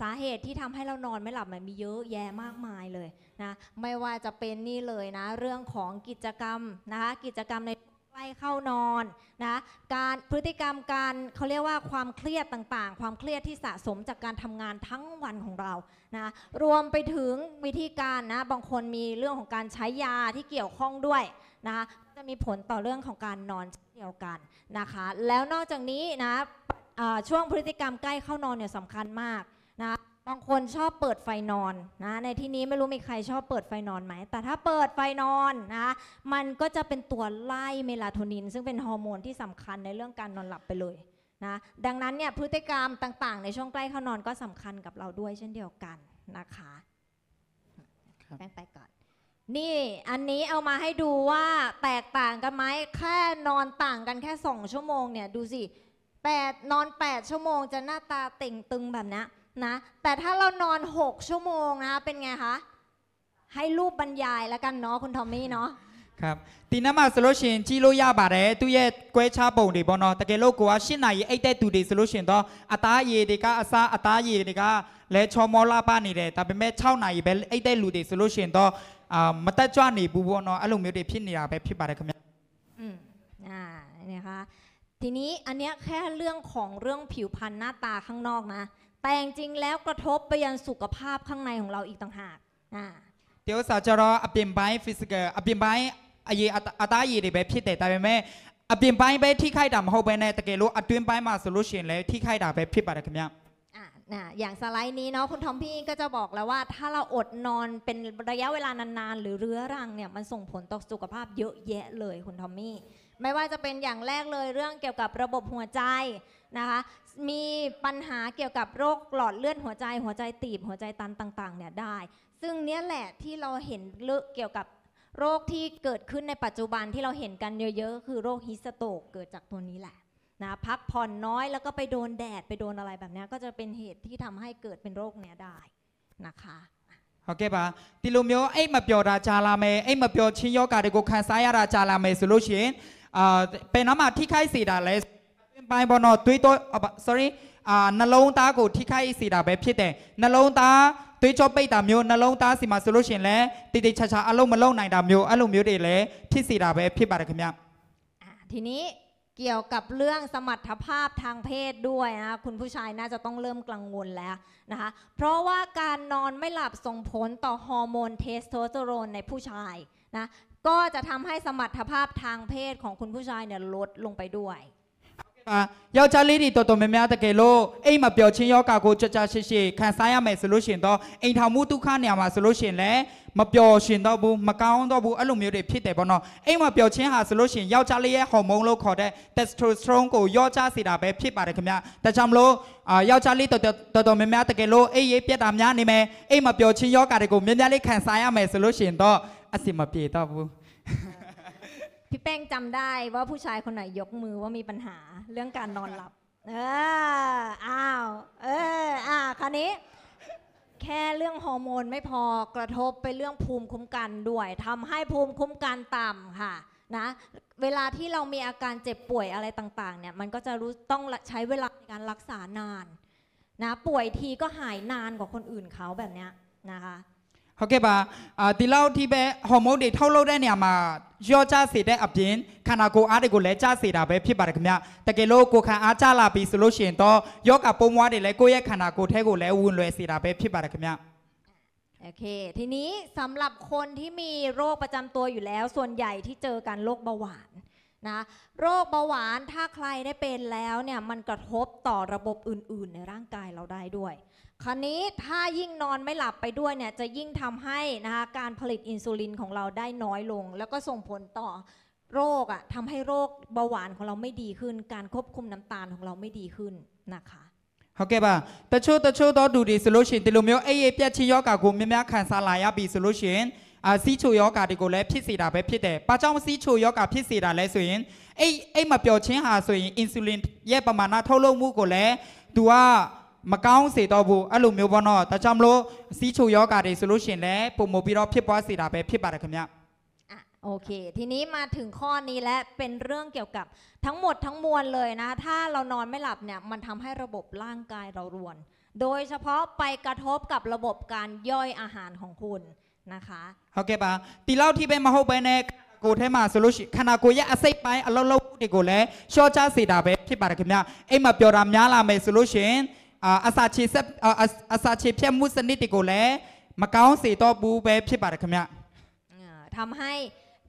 สาเหตุที่ทำให้เรานอนไม่หลับมันมีเยอะแยะมากมายเลยนะ ไม่ว่าจะเป็นนี่เลยนะ เรื่องของกิจกรรมนะคะกิจกรรมในใกล้เข้านอนนะการพฤติกรรมการเขาเรียกว่าความเครียดต่างๆ ความเครียดที่สะสมจากการทำงานทั้งวันของเรานะรวมไปถึงวิธีการนะบางคนมีเรื่องของการใช้ยาที่เกี่ยวข้องด้วยนะจะมีผลต่อเรื่องของการนอนเดียวกันนะคะ แล้วนอกจากนี้นะช่วงพฤติกรรมใกล้เข้านอนเนี่ยสำคัญมากนะบางคนชอบเปิดไฟนอนนะในที่นี้ไม่รู้มีใครชอบเปิดไฟนอนไหมแต่ถ้าเปิดไฟนอนนะมันก็จะเป็นตัวไล่เมลาโทนิน ซึ่งเป็นฮอร์โมนที่สำคัญในเรื่องการนอนหลับไปเลยนะดังนั้นเนี่ยพฤติกรรมต่างๆ ในช่วงใกล้เข้านอนก็สำคัญกับเราด้วยเช่นเดียวกันนะคะแป้งไปก่อน นี่อันนี้เอามาให้ดูว่าแตกต่างกันไหมแค่นอนต่างกันแค่สองชั่วโมงเนี่ยดูสิแปดนอน8ชั่วโมง จะหน้าตาเต่งตึงแบบนี้นะแต่ถ้าเรานอน 6 ชั่วโมงนะเป็นไงคะให้รูปบรรยายแล้วกันเนาะคุณทอมมี่เนาะครับตีนั้นมาสโลชินจีโรยาบาร์เรตุเย่กวยชาปงดีบอนอตะเกลูกัวชินายไอเตตูดีสโลชินတေอ့အသားยည်တွาကซาอအตายရด်กาေลလဲอျေลาမေเนာပ่เတယ်ဒါပေမဲ့6နာရီပนအိเ်တဲ့လူတลေဆိုလို့ရှင်တောาအာမတက်ကนွနေบူးပေါ့နော်အဲ့လိုนျိုးတွေဖြစ်နေတรပဲဖြစ်อืมอ่านะคะทีนี้อันเนี้ยแค่เรื่องของเรื่องผิวพรรณหน้าตาข้างนอกนะแต่จริงแล้วกระทบไปยังสุขภาพข้างในของเราอีกต่างหากเดี๋ยวสาจะรออเปลี่ยนไปฟิสิกส์อเปลี่ยนไปอายอาตายีดิเบพี่แต่แต่แม่อเปลี่ยนไปไปที่ใครดำเขาไปในตะเกียรู้อัดื่นไปมาสรุูชันเลยที่ใครดำาไปพี่ปาดกันยังนะอย่างสไลด์นี้เนาะคุณทอมพี่ก็จะบอกแล้วว่าถ้าเราอดนอนเป็นระยะเวลานานๆหรือเรื้อรังเนี่ยมันส่งผลต่อสุขภาพเยอะแยะเลยคุณทอมมี่ไม่ว่าจะเป็นอย่างแรกเลยเรื่องเกี่ยวกับระบบหัวใจนะคะมีปัญหาเกี่ยวกับโรคหลอดเลือดหัวใจหัวใจตีบหัวใจตันต่างๆเนี่ยได้ ซึ่งเนี้ยแหละที่เราเห็นเกี่ยวกับโรคที่เกิดขึ้นในปัจจุบันที่เราเห็นกันเยอะๆคือโรคฮิสโตกเกิดจากตัวนี้แหละนะพักผ่อนน้อยแล้วก็ไปโดนแดดไปโดนอะไรแบบนี้ก็จะเป็นเหตุที่ทำให้เกิดเป็นโรคเนี้ยได้นะคะโอเคปะตีลูมิโอไอมาเปียวรา်าลาြာไอမယ်အိတ်မပျော်ချင်းယောဂါတွาကาုาံစားရတာကြာလာမယ်ဆိုလို့ရှိရင်အာဘယ်နှไปบอนอตุ้ยตัวอ๋อ sorry อ่านลงตากูที่ใครสีดาแบบพี่แต่นลงตาตุ้ยอบไปตามโยนลงตาสิมาสรุชินแล้วติดๆช้าๆอารมณ์มาลงในดามิวอารมณ์มิวเดีเลยที่สีดาแบบพี่บาร์คมีทีนี้เกี่ยวกับเรื่องสมรรถภาพทางเพศด้วยนะคุณผู้ชายน่าจะต้องเริ่มกังวลแล้วนะคะเพราะว่าการนอนไม่หลับส่งผลต่อฮอร์โมนเทสโทสเตอโรนในผู้ชายนะก็จะทำให้สมรรถภาพทางเพศของคุณผู้ชายเนี่ยลดลงไปด้วยယောက်ျားလေးတွေတော်တော်များများတကယ်လို့အိမ်မပျော်ချင်းယောဂါကိုကြကြရှိရှိခံစားရမယ်ဆိုလို့ရှင်တော့အိမ်ထောင်မှုဒုက္ခနေရာမှာဆိုလို့ရှင်လည်းမပျော်ရှင်တော့ဘူးမကောင်းတော့ဘူးအဲ့လိုမျိုးတွေဖြစ်တယ်ပေါ့နော်အိမ်မပျော်ချင်းဟာဆိုလို့ရှင်ယောက်ျားလေးရဲ့ဟော်မုန်းလို့ခေါ်တဲ့ testosterone ကိုယော့ကျစေတာပဲဖြစ်ပါတယ်ခင်ဗျဒါကြောင့်မလို့အာယောက်ျားလေးတော်တော်တော်များများတကယ်လို့အိမ်ရေးပြက်တာများနေမယ်အိမ်မပျော်ချင်းယောဂါတွေကိုများများလေးခံစားရမယ်ဆိုလို့ရှင်တော့အဆင်မပြေတော့ဘူးพี่แป้งจำได้ว่าผู้ชายคนไหนยกมือว่ามีปัญหาเรื่องการนอนหลับ เอออ้าวเอออ่า คราวนี้ แค่เรื่องฮอร์โมนไม่พอกระทบไปเรื่องภูมิคุ้มกันด้วยทำให้ภูมิคุ้มกันต่ำค่ะนะ เวลาที่เรามีอาการเจ็บป่วยอะไรต่างๆ เนี่ยมันก็จะรู้ต้องใช้เวลาในการรักษานาน นะ ป่วยทีก็หายนานกว่าคนอื่นเขาแบบเนี้ยนะคะโอเคปะทีเราที่แบบฮอร์โมนเท่าเราได้เนี่ยมาย่อจ้าสีได้อับจินขาะกูอาร์ดกูเลจ้าสีดาเปพี่บาร์กเนี่ยแต่เกลูกูขันอาจ้าลาปีสโลเชนโต่ยกับปมวัดไดเลยกูแยกขาะกูเทกูเลวุนเลยสีดาเปพี่บาร์กเนี่ยโอเค ทีนี้สำหรับคนที่มีโรคประจำตัวอยู่แล้ว ส่วนใหญ่ที่เจอกันโรคเบาหวานนะ โรคเบาหวานถ้าใครได้เป็นแล้วเนี่ย มันกระทบต่อระบบอื่นๆในร่างกายเราได้ด้วยคราวนี้ถ้ายิ่งนอนไม่หลับไปด้วยเนี่ยจะยิ่งทำให้นะคะการผลิตอินซูลินของเราได้น้อยลง แล้วก็ส่งผลต่อโรคอะ่ะทำให้โรคเบาหวานของเราไม่ดีขึ้นการควบคุมน้ำตาลของเราไม่ดีขึ้นนะคะโอเคป่ะแต่ช่ดแต่ชดต่อดูดีสโลชินติลูมิโอเอเอพีชิโยกากุมีมีคันซาลายาบีสโลชินอ่าซีชูโยกาดิโกเลพิสิดาเปพิเดป้าเจ้องซีชูโยกาพิสิดาเลยส่นเอเอมาเปียวเชิงหาส่วนอินซูลินแย่ประมาณน่าเท่าโลกมู้กูเลยตัวมาเก้าสี่ตัวบุอารมณ์มีว้านอแต่จำรู้สีชูยอการีสูรุษเฉลี่ยปุ่มโมบิโรพี่ป้อสีดาไปพี่บาร์คมีอ่ะโอเค ทีนี้มาถึงข้อนี้และเป็นเรื่องเกี่ยวกับทั้งหมดทั้งมวลเลยนะถ้าเรานอนไม่หลับเนี่ยมันทำให้ระบบร่างกายเรารวน โดยเฉพาะไปกระทบกับระบบการย่อยอาหารของคุณนะคะโอเคปะตีเล่าที่เป็นมาฮุบไปในกูเท้มาสูชุษขณะกูยะอาศัยไปอารมณ์ลูกดีกูเลยโชจ้าสีดาไปพี่บาร์คมี่ะเอ็มมาเปียรามยาลาเมสูลูษเฉลอาซาชีเซอาซาชีเพียมุสนิติโกแลมาเก้าสี่ตัวบูเบพช่บารัคเน่ทำให้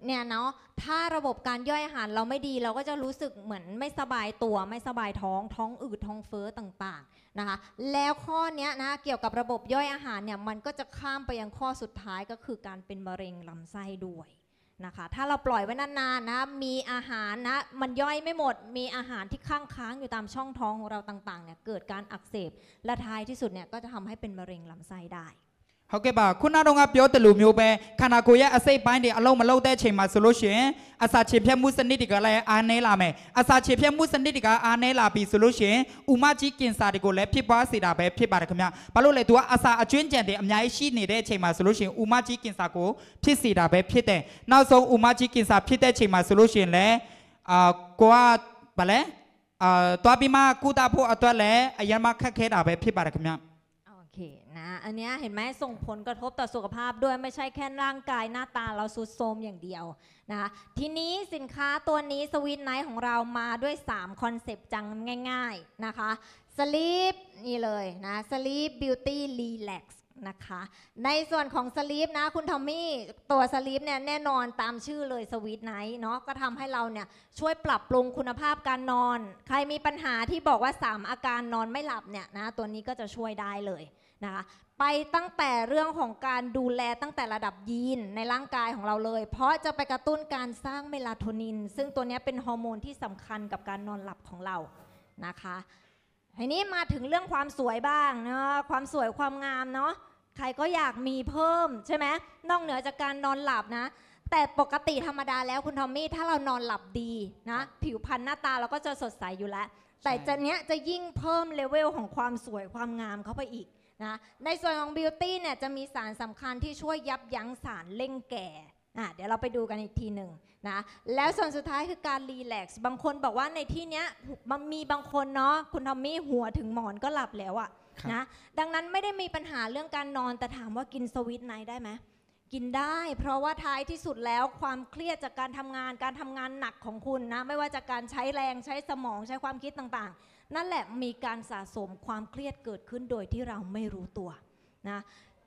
เนี่ยเนาะถ้าระบบการย่อยอาหารเราไม่ดีเราก็จะรู้สึกเหมือนไม่สบายตัวไม่สบายท้องท้องอืดท้องเฟ้อต่างๆนะคะแล้วข้อนี้นะเกี่ยวกับระบบย่อยอาหารเนี่ยมันก็จะข้ามไปยังข้อสุดท้ายก็คือการเป็นมะเร็งลำไส้ด้วยนะคะถ้าเราปล่อยไว้นานๆนะมีอาหารนะ มันย่อยไม่หมด มีอาหารที่ค้างค้างอยู่ตามช่องท้องของเราต่างๆเนี่ย เกิดการอักเสบ และท้ายที่สุดเนี่ย ก็จะทำให้เป็นมะเร็งลำไส้ได้ဟုတ်ကဲ့ပါခုနတော့ကပြောတယ်လို့မျိုးပဲခန္ဓာကိုယ်ရဲ့အစိတ်ပိုင်းတွေအလုံးမလုံးတဲ့အချိန်မှာဆိုလို့ရှိရင်အစာခြေဖြတ်မှုစနစ်တွေကလည်းအားနည်းလာမယ်အစာခြေဖြတ်မှုစနစ်တွေကအားနည်းလာပြီဆိုလို့ရှိရင်ဥမကြီးကင်ဆာတွေကိုလည်းဖြစ်ပွားစေတာပဲဖြစ်ပါတယ်ခင်ဗျဘာလို့လဲသူကအစာအကျွင်းကြံတွေအများကြီးရှိနေတဲ့အချိန်မှာဆိုလို့ရှိရင်ဥမကြီးကင်ဆာကိုဖြစ်စေတာပဲဖြစ်တယ်နောက်ဆုံးဥမကြီးကင်ဆာဖြစ်တဲ့အချိန်မှာဆိုလို့ရှိရင်လည်းအာကိုကဘာလဲအာတွားပြီးမှကုသဖို့အတွက်လည်းအရင်မှခက်ခဲတာပဲဖြစ်ပါတယ်ခင်ဗျนะอันนี้เห็นไหมส่งผลกระทบต่อสุขภาพ ด้วยไม่ใช่แค่ร่างกายหน้าตาเราสุดโทรมอย่างเดียวนะคะทีนี้สินค้าตัวนี้สวิตไนท์ของเรามาด้วย 3 คอนเซปต์จังง่าย ๆนะคะสลีปนี่เลยนะสลีปบิวตี้รีแลกซ์นะคะในส่วนของสลีปนะคุณทอมมี่ตัวสลีปเนี่ยแน่นอนตามชื่อเลยสวีทไนท์เนาะก็ทำให้เราเนี่ยช่วยปรับปรุงคุณภาพการนอน ใครมีปัญหาที่บอกว่า 3 อาการนอนไม่หลับเนี่ยนะตัวนี้ก็จะช่วยได้เลยนะคะไปตั้งแต่เรื่องของการดูแลตั้งแต่ระดับยีนในร่างกายของเราเลย เพราะจะไปกระตุ้นการสร้างเมลาโทนิน ซึ่งตัวนี้เป็นฮอร์โมนที่สำคัญกับการนอนหลับของเรา นะคะทีนี้มาถึงเรื่องความสวยบ้างนะความสวยความงามเนาะ ใครก็อยากมีเพิ่มใช่ไหมนอกเหนือจากการนอนหลับนะ แต่ปกติธรรมดาแล้วคุณทอมมี่ถ้าเรานอนหลับดีนะ ผิวพรรณหน้าตาเราก็จะสดใสอยู่แล้ว แต่จะเนี้ยจะยิ่งเพิ่มเลเวลของความสวยความงามเข้าไปอีกนะในส่วนของบิวตี้เนี่ยจะมีสารสำคัญที่ช่วยยับยั้งสารเล่งแก่ อ่ะเดี๋ยวเราไปดูกันอีกทีหนึ่งนะแล้วส่วนสุดท้ายคือการรีแลกซ์บางคนบอกว่าในที่เนี้ยมันมีบางคนเนาะคุณทอมมี่หัวถึงหมอนก็หลับแล้วอะนะดังนั้นไม่ได้มีปัญหาเรื่องการนอน แต่ถามว่ากินสวิตไนได้ไหมกินได้เพราะว่าท้ายที่สุดแล้วความเครียดจากการทำงานการทำงานหนักของคุณนะไม่ว่าจากการใช้แรงใช้สมองใช้ความคิดต่างๆนั่นแหละมีการสะสมความเครียดเกิดขึ้นโดยที่เราไม่รู้ตัวนะ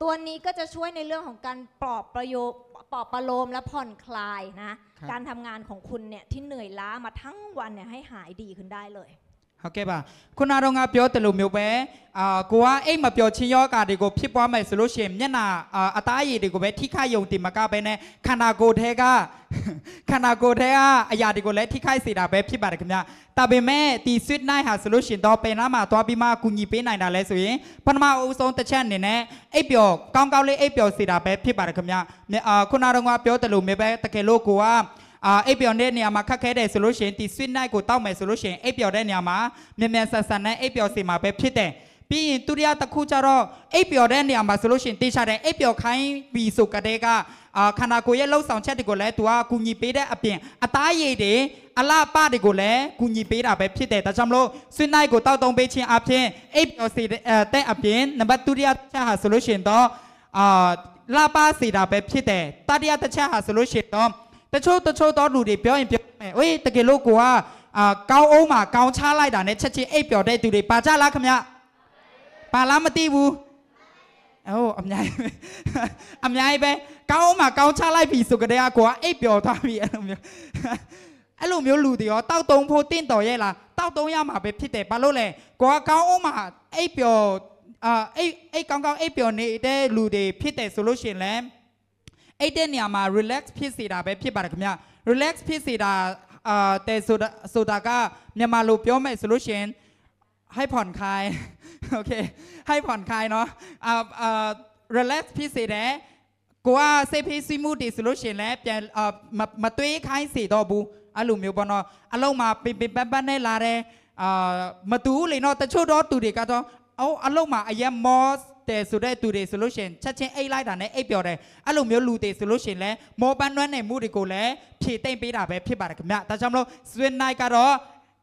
ตัวนี้ก็จะช่วยในเรื่องของการปลอบประโยปลอบประโลมและผ่อนคลายนะการทำงานของคุณเนี่ยที่เหนื่อยล้ามาทั้งวันเนี่ยให้หายดีขึ้นได้เลยဟုတ်ကဲ့ပါခုနတော့ငါပြောတယ်လို့မျိုးပဲအာကိုကအိတ်မပြောချင်းယောဂါတွေကိုဖြစ်ပွားမယ်ဆိုလို့ရှိရင်မျက်နာအသားရည်တွေကိုပဲထိခိုက်ယုံတင်မကပဲနဲ့ခန္ဓာကိုယ်ထဲကခန္ဓာကိုယ်ထဲကအရာတွေကိုလည်းထိခိုက်စေတာပဲဖြစ်ပါတယ်ခင်ဗျာဒါပေမဲ့ဒီ sweet night ဟာဆိုလို့ရှိရင်တော့ပင်နာမှာသွားပြီးမှအကူညီပေးနိုင်တာလဲဆိုရင်ပထမအုပ်ဆုံးတစ်ချက်အနေနဲ့အိတ်ပြောကောင်းကောင်းလေးအိတ်ပြောစေတာပဲဖြစ်ပါတယ်ခင်ဗျာအာခုနတော့ငါပြောတယ်လို့မျိုးပဲတကယ်လို့ကိုကအာအိပ်ပျော်တဲ့နေရာမှာခက်ခဲတယ်ဆိုလို့ရှိရင်ဒီ sweet night ကိုတောက်မယ်ဆိုလို့ရှိရင်အိပ်ပျော်တဲ့နေရာမှာမြန်မြန်ဆန်ဆန်နဲ့အိပ်ပျော်စီမှာပဲဖြစ်တယ်ပြီးရင်ဒုတိယတစ်ခုကျတော့အိပ်ပျော်တဲ့နေရာမှာဆိုလို့ရှိရင်တေချာတယ်အိပ်ပျော်ခိုင်းပြီးဆိုကြတဲ့ကအာခန္ဓာကိုယ်ရဲ့လှုပ်ဆောင်ချက်တွေကိုလည်းသူကကူညီပေးတဲ့အပြင်အသားရည်တွေအလားပတွေကိုလည်းကူညီပေးတာပဲဖြစ်တယ်ဒါကြောင့်မလို့ဆွေးနိုင်ကိုတောက်တုံးပေးခြင်းအပြင်အိပ်ပျော်စေတဲ့အပြင်နံပါတ်ဒုတိယချက်ဟာဆိုလို့ရှိရင်တော့အာလာပါစေတာပဲဖြစ်တယ်တတိယတစ်ချက်ဟာဆိုလို့ရှိရင်တော့တချို့တချို့သောလူတွေပြောရင်ပြောမယ်ဝေးတကယ်လို့ကိုကအာကောင်းအောင်မှာကောင်းချလိုက်တာနဲ့ချက်ချင်းအိပ်ပျော်တဲ့သူတွေပါကြလားခမပါလားမသိဘူးအော်အများကြီးအများကြီးပဲကောင်းအောင်မှာကောင်းချလိုက်ပြီဆိုကြတဲ့ကကိုကအိပ်ပျော်သွားပြီအဲ့လိုမျိုးအဲ့လိုမျိုးလူတွေရောတောက်တုံးဖို့တင့်တော်ရဲ့လားတောက်တုံးရမှာပဲဖြစ်တယ်ဘာလို့လဲကိုကကောင်းအောင်မှာအိပ်ပျော်အာအိပ်အိပ်ကောင်းကောင်းအိပ်ပျော်နေတဲ့လူတွေဖြစ်တယ်ဆိုလို့ရှင်လဲအိတ်တဲ့နေရာမှာ relax ဖြစ်စေတာပဲဖြစ်ပါတယ်ခင်ဗျ relax ဖြစ်စေတာအာတဲဆိုတာဆိုတာကမြန်မာလိုပြောမယ်ဆိုလို့ရှင်ဟိုက်ผ่อนคลายโอเคให้ผ่อนคลายเนาะအာအာ relax ဖြစ်စေတယ်ကိုကစိတ်ဖိစီးမှုတွေဆိုလို့ရှင်လည်းပြန်မတွေးခိုင်းစေတော့ဘူးအဲ့လိုမျိုးပေါ့နော်အလုံးမှာပင်ပင်ပန်းပန်းနဲ့လာတယ်အာမတူလေနော်တချို့တော့သူတွေကတော့အော်အလုံးမှာအရင် moss တယ်ဆိုတဲ့သူတွေဆိုလို့ရှိရင်ချက်ချင်းအိတ်လိုက်တာနဲ့အိတ်ပျော်တယ်အဲ့လိုမျိုးလူတွေဆိုလို့ရှိရင်လည်းမောပန်းနွမ်းနယ်မှုတွေကိုလည်းဖြည့်သိမ့်ပေးတာပဲဖြစ်ပါတယ်ခင်ဗျဒါကြောင့်မလို့စွန်းနိုင်ကတော့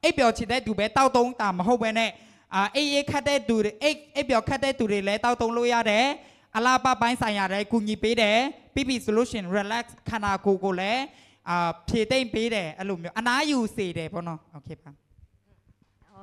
အိတ်ပျော်ချင်တဲ့သူပဲတောက်တုံးတာမဟုတ်ပဲနဲ့အာအိတ်ရခတ်တဲ့သူတွေအိတ်အိတ်ပျော်ခတ်တဲ့သူတွေလည်းတောက်တုံးလို့ရတယ်အလားပါပိုင်းဆိုင်ရာတွေကူညီပေးတယ်ပြီးပြီဆိုလို့ရှိရင် relax ခန္ဓာကိုယ်ကိုလည်းအာဖြည့်သိမ့်ပေးတယ်အဲ့လိုမျိုးအနားယူစေတယ်ပေါ့နော်โอเคပါ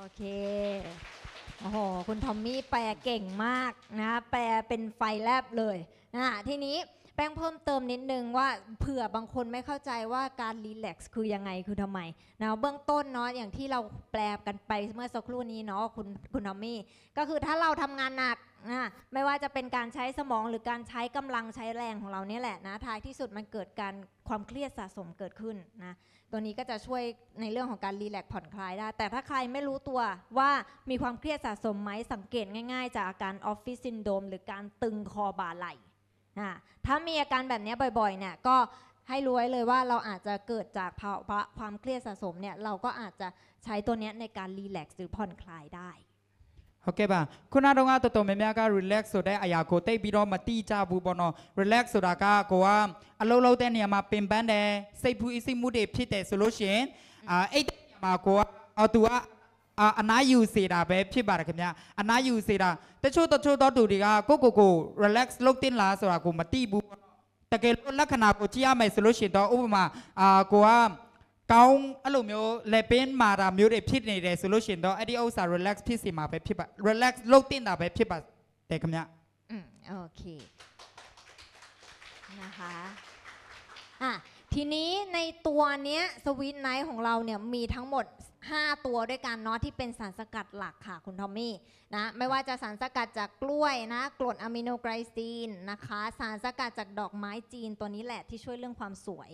โอเคโอ้โห คุณทอมมี่แปลเก่งมากนะแปลเป็นไฟแลบเลยนะทีนี้แป้งเพิ่มเติมนิดนึงว่าเผื่อบางคนไม่เข้าใจว่าการรีแลกซ์คือยังไงคือทำไมนะเบื้องต้นเนาะอย่างที่เราแปลกันไปเมื่อสักครู่นี้เนาะคุณคุณทอมมี่ก็คือถ้าเราทำงานหนักนะไม่ว่าจะเป็นการใช้สมองหรือการใช้กำลังใช้แรงของเราเนี่ยแหละนะท้ายที่สุดมันเกิดการความเครียดสะสมเกิดขึ้นนะตัวนี้ก็จะช่วยในเรื่องของการรีแลกผ่อนคลายได้ แต่ถ้าใครไม่รู้ตัวว่ามีความเครียดสะสมไหม สังเกตง่ายๆจากอาการออฟฟิศซินโดมหรือการตึงคอบ่าไหล่ ถ้ามีอาการแบบนี้บ่อยๆเนี่ยก็ให้รู้ไว้เลยว่าเราอาจจะเกิดจากภาวะความเครียดสะสมเนี่ยเราก็อาจจะใช้ตัวนี้ในการรีแลกซ์หรือผ่อนคลายได้ဟုတ်ကဲ့ပါခုနတုန်းကတော်တော်များများက relax ဆိုတဲ့အရာကိုတိတ်ပြီးတော့မတိကြဘူးပေါ့နော် relax ဆိုတာကကိုကအလုံးလုံးတဲ့နေရာမှာပင်ပန်းတယ်စိတ်ဖူးအစိမှုတွေဖြစ်တယ်ဆိုလို့ရှိရင်အာအဲ့တဲ့နေရာမှာကိုကအော်သူကအနာယူစေတာပဲဖြစ်ပါတယ်ခင်ဗျအနာယူစေတာတချို့တချို့တော့သူတွေကကိုကိုကို relax လုပ်တင်လားဆိုတာကိုမတိဘူးတကယ်လို့လက္ခဏာကိုကြည့်ရမယ်ဆိုလို့ရှိရင်တော့ဥပမာအာကိုကกေอင်းအဲ့လိုเျိปးလကามา်းမာတာမျိုးတွေဖြစูနေတယ်ဆိုလို့ရှင်တาာ์รี့ဒီဥစ္စာิ e l a x ဖြစ်စီမှลပဲဖြต်ပါ relax ิုပ်တင်တนပဲဖอืมโอเค นะคะ อ่ะ ทีนี้ในตัวเนี้ยสวิตไนท์ของเราเนี่ยมีทั้งหมด 5 ตัวด้วยกันเนาะที่เป็นสารสกัดหลักค่ะคุณทอมมี่นะ ไม่ว่าจะสารสกัดจากกล้วยนะกรดอะมิโนไกรซีนนะคะ สารสกัดจากดอกไม้จีนตัวนี้แหละที่ช่วยเรื่องความสวย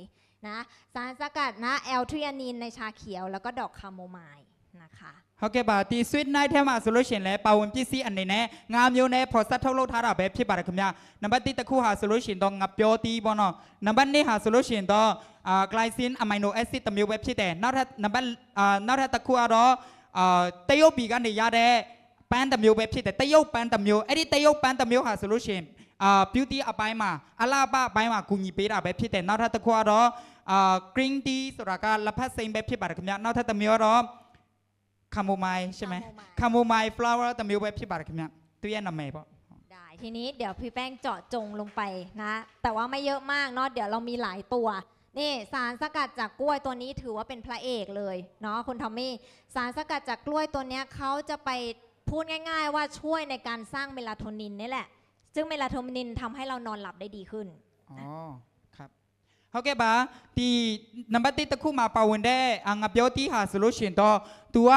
นะสารสกัดนะแอลทริอานินในชาเขียวแล้วก็ดอกคาโมไมล์นะคะเขาเกบาตีสวิตไนเทมาสโลเชนและปาวมจีซีอันในแน่งามอยใน่พอสัตว์ทั่วโลกทาราแบบที่บาร์คมยานับบัตติตะคู่หาสโลเชนตองงับโยตีบอนอนับบัตนี่หาสโลเชนตออ่าลซินอะมิโนแอซิดตมิวเว็บที่แต่นอกจากนับบัตนอกจากตะคู่อารอเตยปีกันในยาแดแปนตมิวเว็บที่แต่เตยแปนตมิวไอ้ที่เตยแปนตมิวหาสโลเชนบิวตี้อะไปมาอะลาบ้าไปมากุญยิปีราแบบที่แต่นอกจากตะคู่อารอกรินงดีสุราการละพัดเซงแบบที่บาร์คเนี้นอกจากตะมิวรอคาโมไมใช่ไหมคาโมไมฟลาวเวอร์ตะมิวแบบที่บาร์คเนี้ตัวยันนำไหมปะได้ทีนี้เดี๋ยวพี่แป้งเจาะจงลงไปนะแต่ว่าไม่เยอะมากเนาะเดี๋ยวเรามีหลายตัวนี่สารสกัดจากกล้วยตัวนี้ถือว่าเป็นพระเอกเลยเนาะคุณทอมมี่สารสกัดจากกล้วยตัวนี้เขาจะไปพูดง่าย ๆ ว่าช่วยในการสร้างเมลาโทนินนี่แหละ ซึ่งเมลาโทนินทำให้เรานอนหลับได้ดีขึ้นโอเคปะที่นับติตะคุมาปาวันได้อังกับยตีหาสโลชินตอตัว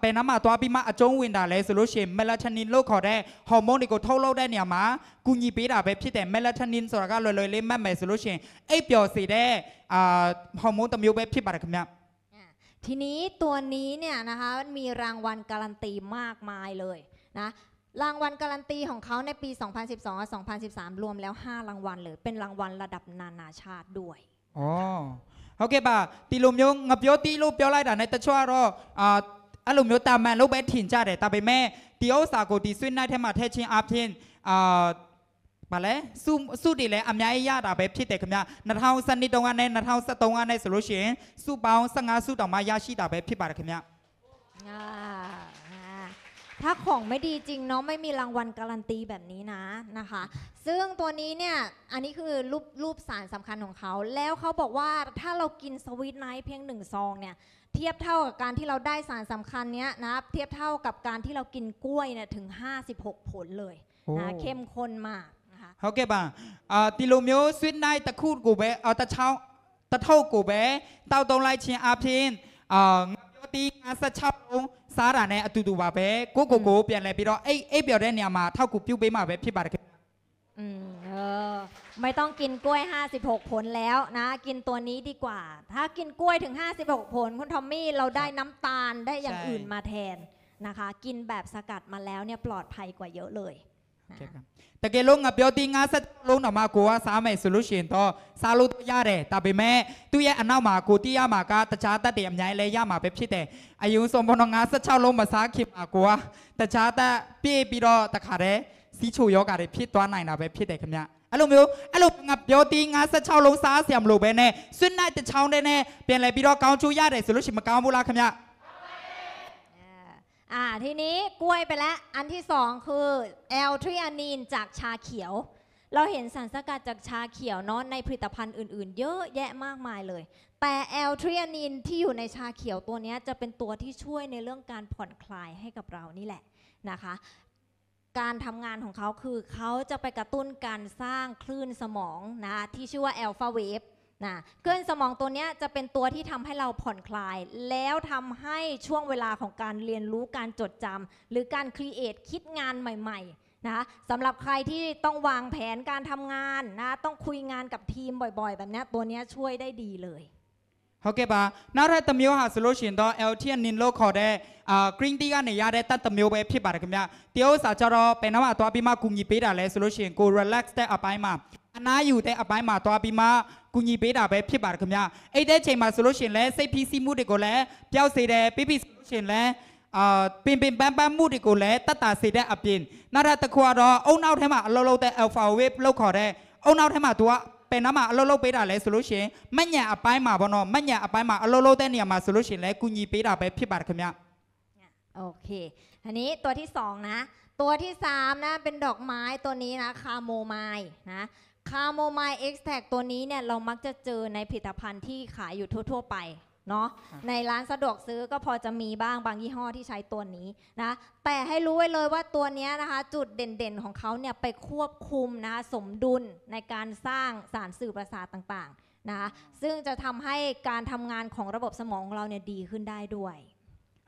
เป็นน้ำมาตัวพิมาจงวินดาเลยสโลชินเมลาทานินโลกขอได้ฮอร์โมนในกทั่วโลกได้เนี่ยมากุญีปีดาเป็พี่แต่เมลาทานินสระกาลอยเล่นแม่แม่สโลชินไอเปียวสีได้อ่าฮอร์โมนตัวมิวเป็พี่บาร์คเนี่ยทีนี้ตัวนี้เนี่ยนะคะมันมีรางวัลการันตีมากมายเลยนะรางวัลการันตีของเขาในปี 2012และ2013 รวมแล้ว 5 รางวัลเลย เป็นรางวัลระดับนานาชาติด้วยอ๋อโอเคป่ะตีลุมยงงับยยตีลูปเปียวไล่ด่าในตะชัวรออาอารมณ์โยตามแม่ลูกเบถิ่นจ้าเดตาไปแม่ตีโอสากกตีซึ่งน่าเทมาเทชิงอาพิน อ่าปะเลยสู้สู้ดีเลยอำนียยาดาแบบที่เตะคำนี้นัทเฮาสนนิตรงอันในนัทเฮาสตรงอันในสโลเชนสู้เบาสังหาสู้ต่อมายาชีดาแบบที่บาร์คำนี้ถ้าของไม่ดีจริงเนาะไม่มีรางวัลการันตีแบบนี้นะนะคะซึ่งตัวนี้เนี่ยอันนี้คือรูปรูปสารสำคัญของเขาแล้วเขาบอกว่าถ้าเรากินสวิตไนท์เพียงหนึ่งซองเนี่ยเทียบเท่ากับการที่เราได้สารสำคัญเนี้ยนะเทียบเท่ากับการที่เรากินกล้วยเนี่ยถึง 56 ผลเลยนะเข้มข้นมากนะคะโอเคป่ะติลูมิยวสวิตไนท์ตะคูดกูเบเอาตะเช้าตะเท่ากูเบเต้าตรงไรเชียอาพินเอ่อตีงาสะเช้าลงสาระเนี่ยตุตุบါပဲကกูกูกูเปลี่ยนเลยพี่รอไอไอเအိย်ပြော်นဲ့နေရာาှာထောက်ကวပြုတ်ပေบพี่บาร์်ပါอืมเออไม่ต้องกินกล้วย 56 ผลแล้วนะ กินตัวนี้ดีกว่า ถ้ากินกล้วยถึง 56 ผล คุณทอมมี่ เราได้น้ำตาลได้อย่างอื่นมาแทนนะคะ กินแบบสกัดมาแล้วเนี่ยปลอดภัยกว่าเยอะเลยကဲကတကယ်လို့ငါပြောသည်50လုံးတော့မှကိုကစားမယ်ဆိုလို့ရှိရင်တော့စားလို့ရတယ်ဒါပေမဲ့သူ့ရဲ့အနောက်မှာကိုတိရမှာကတခြားတက်တွေအများကြီးလဲရမှာပဲဖြစ်တယ်အယုံဆုံးပေါ်တော့56လုံးမစားခင်မှာကိုကတခြားတက်ပြည့်ပြီးတော့တခါတည်းစီးချိုယောဂါတွေဖြစ်သွားနိုင်တာပဲဖြစ်တယ်ခင်ဗျအဲ့လိုမျိုးအဲ့လိုငါပြောသည်56လုံးစားဆရာမလို့ပဲနဲ့ဆွတ်နိုင်တစ်ချောင်းတည်းနဲ့ပြန်လဲပြီးတော့ကောင်းချိုးရတယ်ဆိုလို့ရှိရင်မကောင်းဘူးလားခင်ဗျอ่าทีนี้กล้วยไปแล้ว อันที่สองคือแอลทริอานีนจากชาเขียว เราเห็นสารสกัดจากชาเขียวเนาะในผลิตภัณฑ์อื่นๆ เยอะแยะมากมายเลย แต่แอลทริอานีนที่อยู่ในชาเขียวตัวนี้จะเป็นตัวที่ช่วยในเรื่องการผ่อนคลายให้กับเรานี่แหละนะคะ การทำงานของเขาคือเขาจะไปกระตุ้นการสร้างคลื่นสมองนะที่ชื่อว่าแอลฟาเวฟนะคลื่นสมองตัวนี้จะเป็นตัวที่ทำให้เราผ่อนคลาย แล้วทำให้ช่วงเวลาของการเรียนรู้การจดจำหรือการครีเอทคิดงานใหม่ๆนะสำหรับใครที่ต้องวางแผนการทำงานนะต้องคุยงานกับทีมบ่อยๆ แบบนี้ตัวนี้ช่วยได้ดีเลยโอเคปะน่าจะာက်ထပ်တစ်မျိုးဟာဆိုလที့นှိရင်တော့ LTN နင်လို့ခေါ်တဲ့အာ green tea ကနေရတဲ့တတ်တစ်မျยုးပဲဖြစ်ပါတယ်ခင်ဗျတရုတ်စာิျาော့ပယ်နှမအသွားပြီးမှကူညီပေးတ relax อันน้าอยู่แต่อัปายมาตัวบีมากุญีเปบดอาไปพิบาร์กมยาไอเดชเชมาสโลชินแล้วเซพีซีมูดิโกเล้เจ้าสีแดงปิปีสโลชินแล้วเอ่อป็นเป็นแบมแบมมูดิโกเล้ตัตตาสีแดงอับเยนนาราตะควารอโอนเอาแทมาเราเราแต่เอลฟาเวฟเราขอได้เอาเน่าแทมาตัวเป็นน้ำมาเราเราเปบดาแล้วสโลชินไม่เนี่ยอัปายมาบ่นนาะไม่เนี่ยอัปายมาเราเราแต่เนี่ยมาสโลชินแล้วกุญีเปบดอาไปพิบาร์กมยาโอเคอันนี้ตัวที่สองนะ ตัวที่สามนะเป็นดอกไม้ตัวนี้นะคาโมไมล์นะคาโมไมล์เอ็กซ์แทตัวนี้เนี่ยเรามักจะเจอในผลิตภัณฑ์ที่ขายอยู่ทั่ว ๆ ไปเนาะในร้านสะดวกซื้อก็พอจะมีบ้างบางยี่ห้อที่ใช้ตัวนี้นะแต่ให้รู้ไว้เลยว่าตัวนี้นะคะจุดเด่นๆ ของเขาเนี่ยไปควบคุมนะคะสมดุลในการสร้างสารสื่อประสาทต่างๆนะซึ่งจะทำให้การทำงานของระบบสมองของเราเนี่ยดีขึ้นได้ด้วย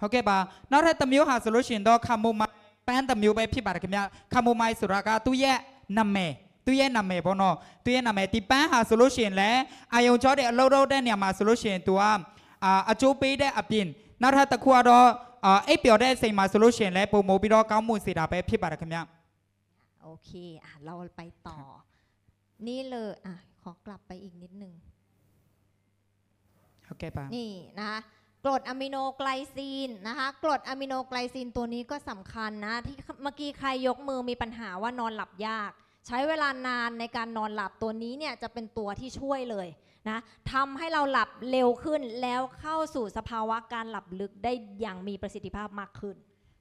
โอเคปะนอกจากตมิวหาโซลูชันดอคาโมไมแป้นตมิวไปพิบัติกันเนี่ยคาโมไมสุรากาตุแยะนัมเมตู้เย็นนำเมย์พ่อเนาะตู้เย็นนำเมย์ที่แป้งหาโซลูชันแล้วอายุชออเด็กเราเราได้เนี่ยมาโซลูชันตัวอ่าจูปีได้อับยินนั่นถ้าตะคัวดออ่าไอเปียวได้สิมาโซลูชันแล้วปูโมบิโดก้ามืูสีดาไปพิ่บาร์คเนี่ยโอเค อ่ะ เราไปต่อ นี่เลย อ่ะ ขอกลับไปอีกนิดนึง โอเคป่ะนี่นะคะกรดอะมิโนไกลซีนนะคะ กรดอะมิโนไกลซีนตัวนี้ก็สำคัญนะที่เมื่อกี้ใครยกมือมีปัญหาว่านอนหลับยากใช้เวลานานในการนอนหลับตัวนี้เนี่ยจะเป็นตัวที่ช่วยเลยนะทำให้เราหลับเร็วขึ้นแล้วเข้าสู่สภาวะการหลับลึกได้อย่างมีประสิทธิภาพมากขึ้น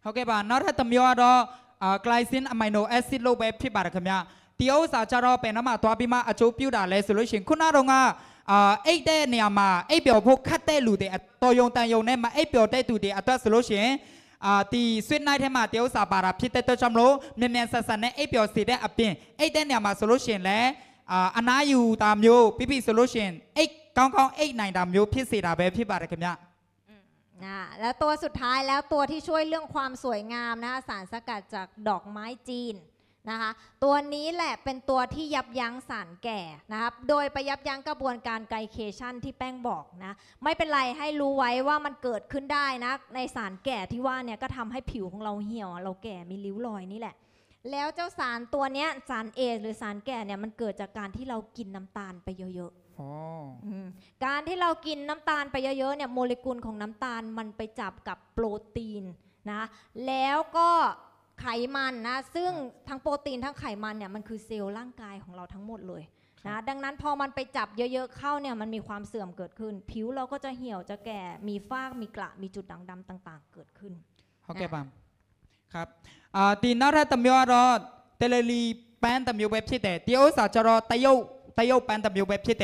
โอเค ป่ะนอกจากตมยอดอกลายซินอะมิโนแอซิดโลเบฟที่บาร์ค่ยเตียวสาจะรอเป็นน้ำมาตัวพิมาอจูปิวดาเลสุลชินคุณน่ารงอ่ะไอ้เด้เนี่ยมาไอ้เปียวพกคัดเต้ลูดเดอตัวยงตันยงเนี่ยมาไอ้เปียวเต้ตูเดอตัวสุลชินตีสวีนายเทมาเตียวสาบารับพิเตตจำโลเมียนเนียนสัสเนเอเปียวสีได้อับเปียไอเดนเนี่ยมาโซลูชันและอันนาอยู่ตามอยู่พี่พี่โซลูชันไอกองกองไอไหนดามอยู่พี่สีดาเบพี่บาร์กันเนี่ยนะแล้วตัวสุดท้ายแล้วตัวที่ช่วยเรื่องความสวยงามนะสารสกัดจากดอกไม้จีนนะคะตัวนี้แหละเป็นตัวที่ยับยั้งสารแก่นะครับโดยไปยับยั้งกระบวนการไกลเคชันที่แป้งบอกนะไม่เป็นไรให้รู้ไว้ว่ามันเกิดขึ้นได้นะในสารแก่ที่ว่าเนี่ยก็ทำให้ผิวของเราเหี่ยว เราแก่มีริ้วรอยนี่แหละ แล้วเจ้าสารตัวนี้สารเอหรือสารแก่เนี่ยมันเกิดจากการที่เรากินน้ำตาลไปเยอะๆการที่เรากินน้ำตาลไปเยอะๆเนี่ยโมเลกุลของน้ำตาลมันไปจับกับโปรตีนนะแล้วก็ไขมันนะซึ่งทั้งโปรตีนทั้งไขมันเนี่ยมันคือเซลล์ร่างกายของเราทั้งหมดเลยนะดังนั้นพอมันไปจับเยอะ ๆ เข้าเนี่ยมันมีความเสื่อมเกิดขึ้นผิวเราก็จะเหี่ยวจะแก่มีฝ้ามีกระมีจุดด่างดำต่าง ๆ เกิดขึ้นโอเคปั๊มครับตีนนารัตมิวรอเตเลลีแปนตมิวเว็บชิเตตีโอสาจรอตายตายแปนตมิวเว็บชิเต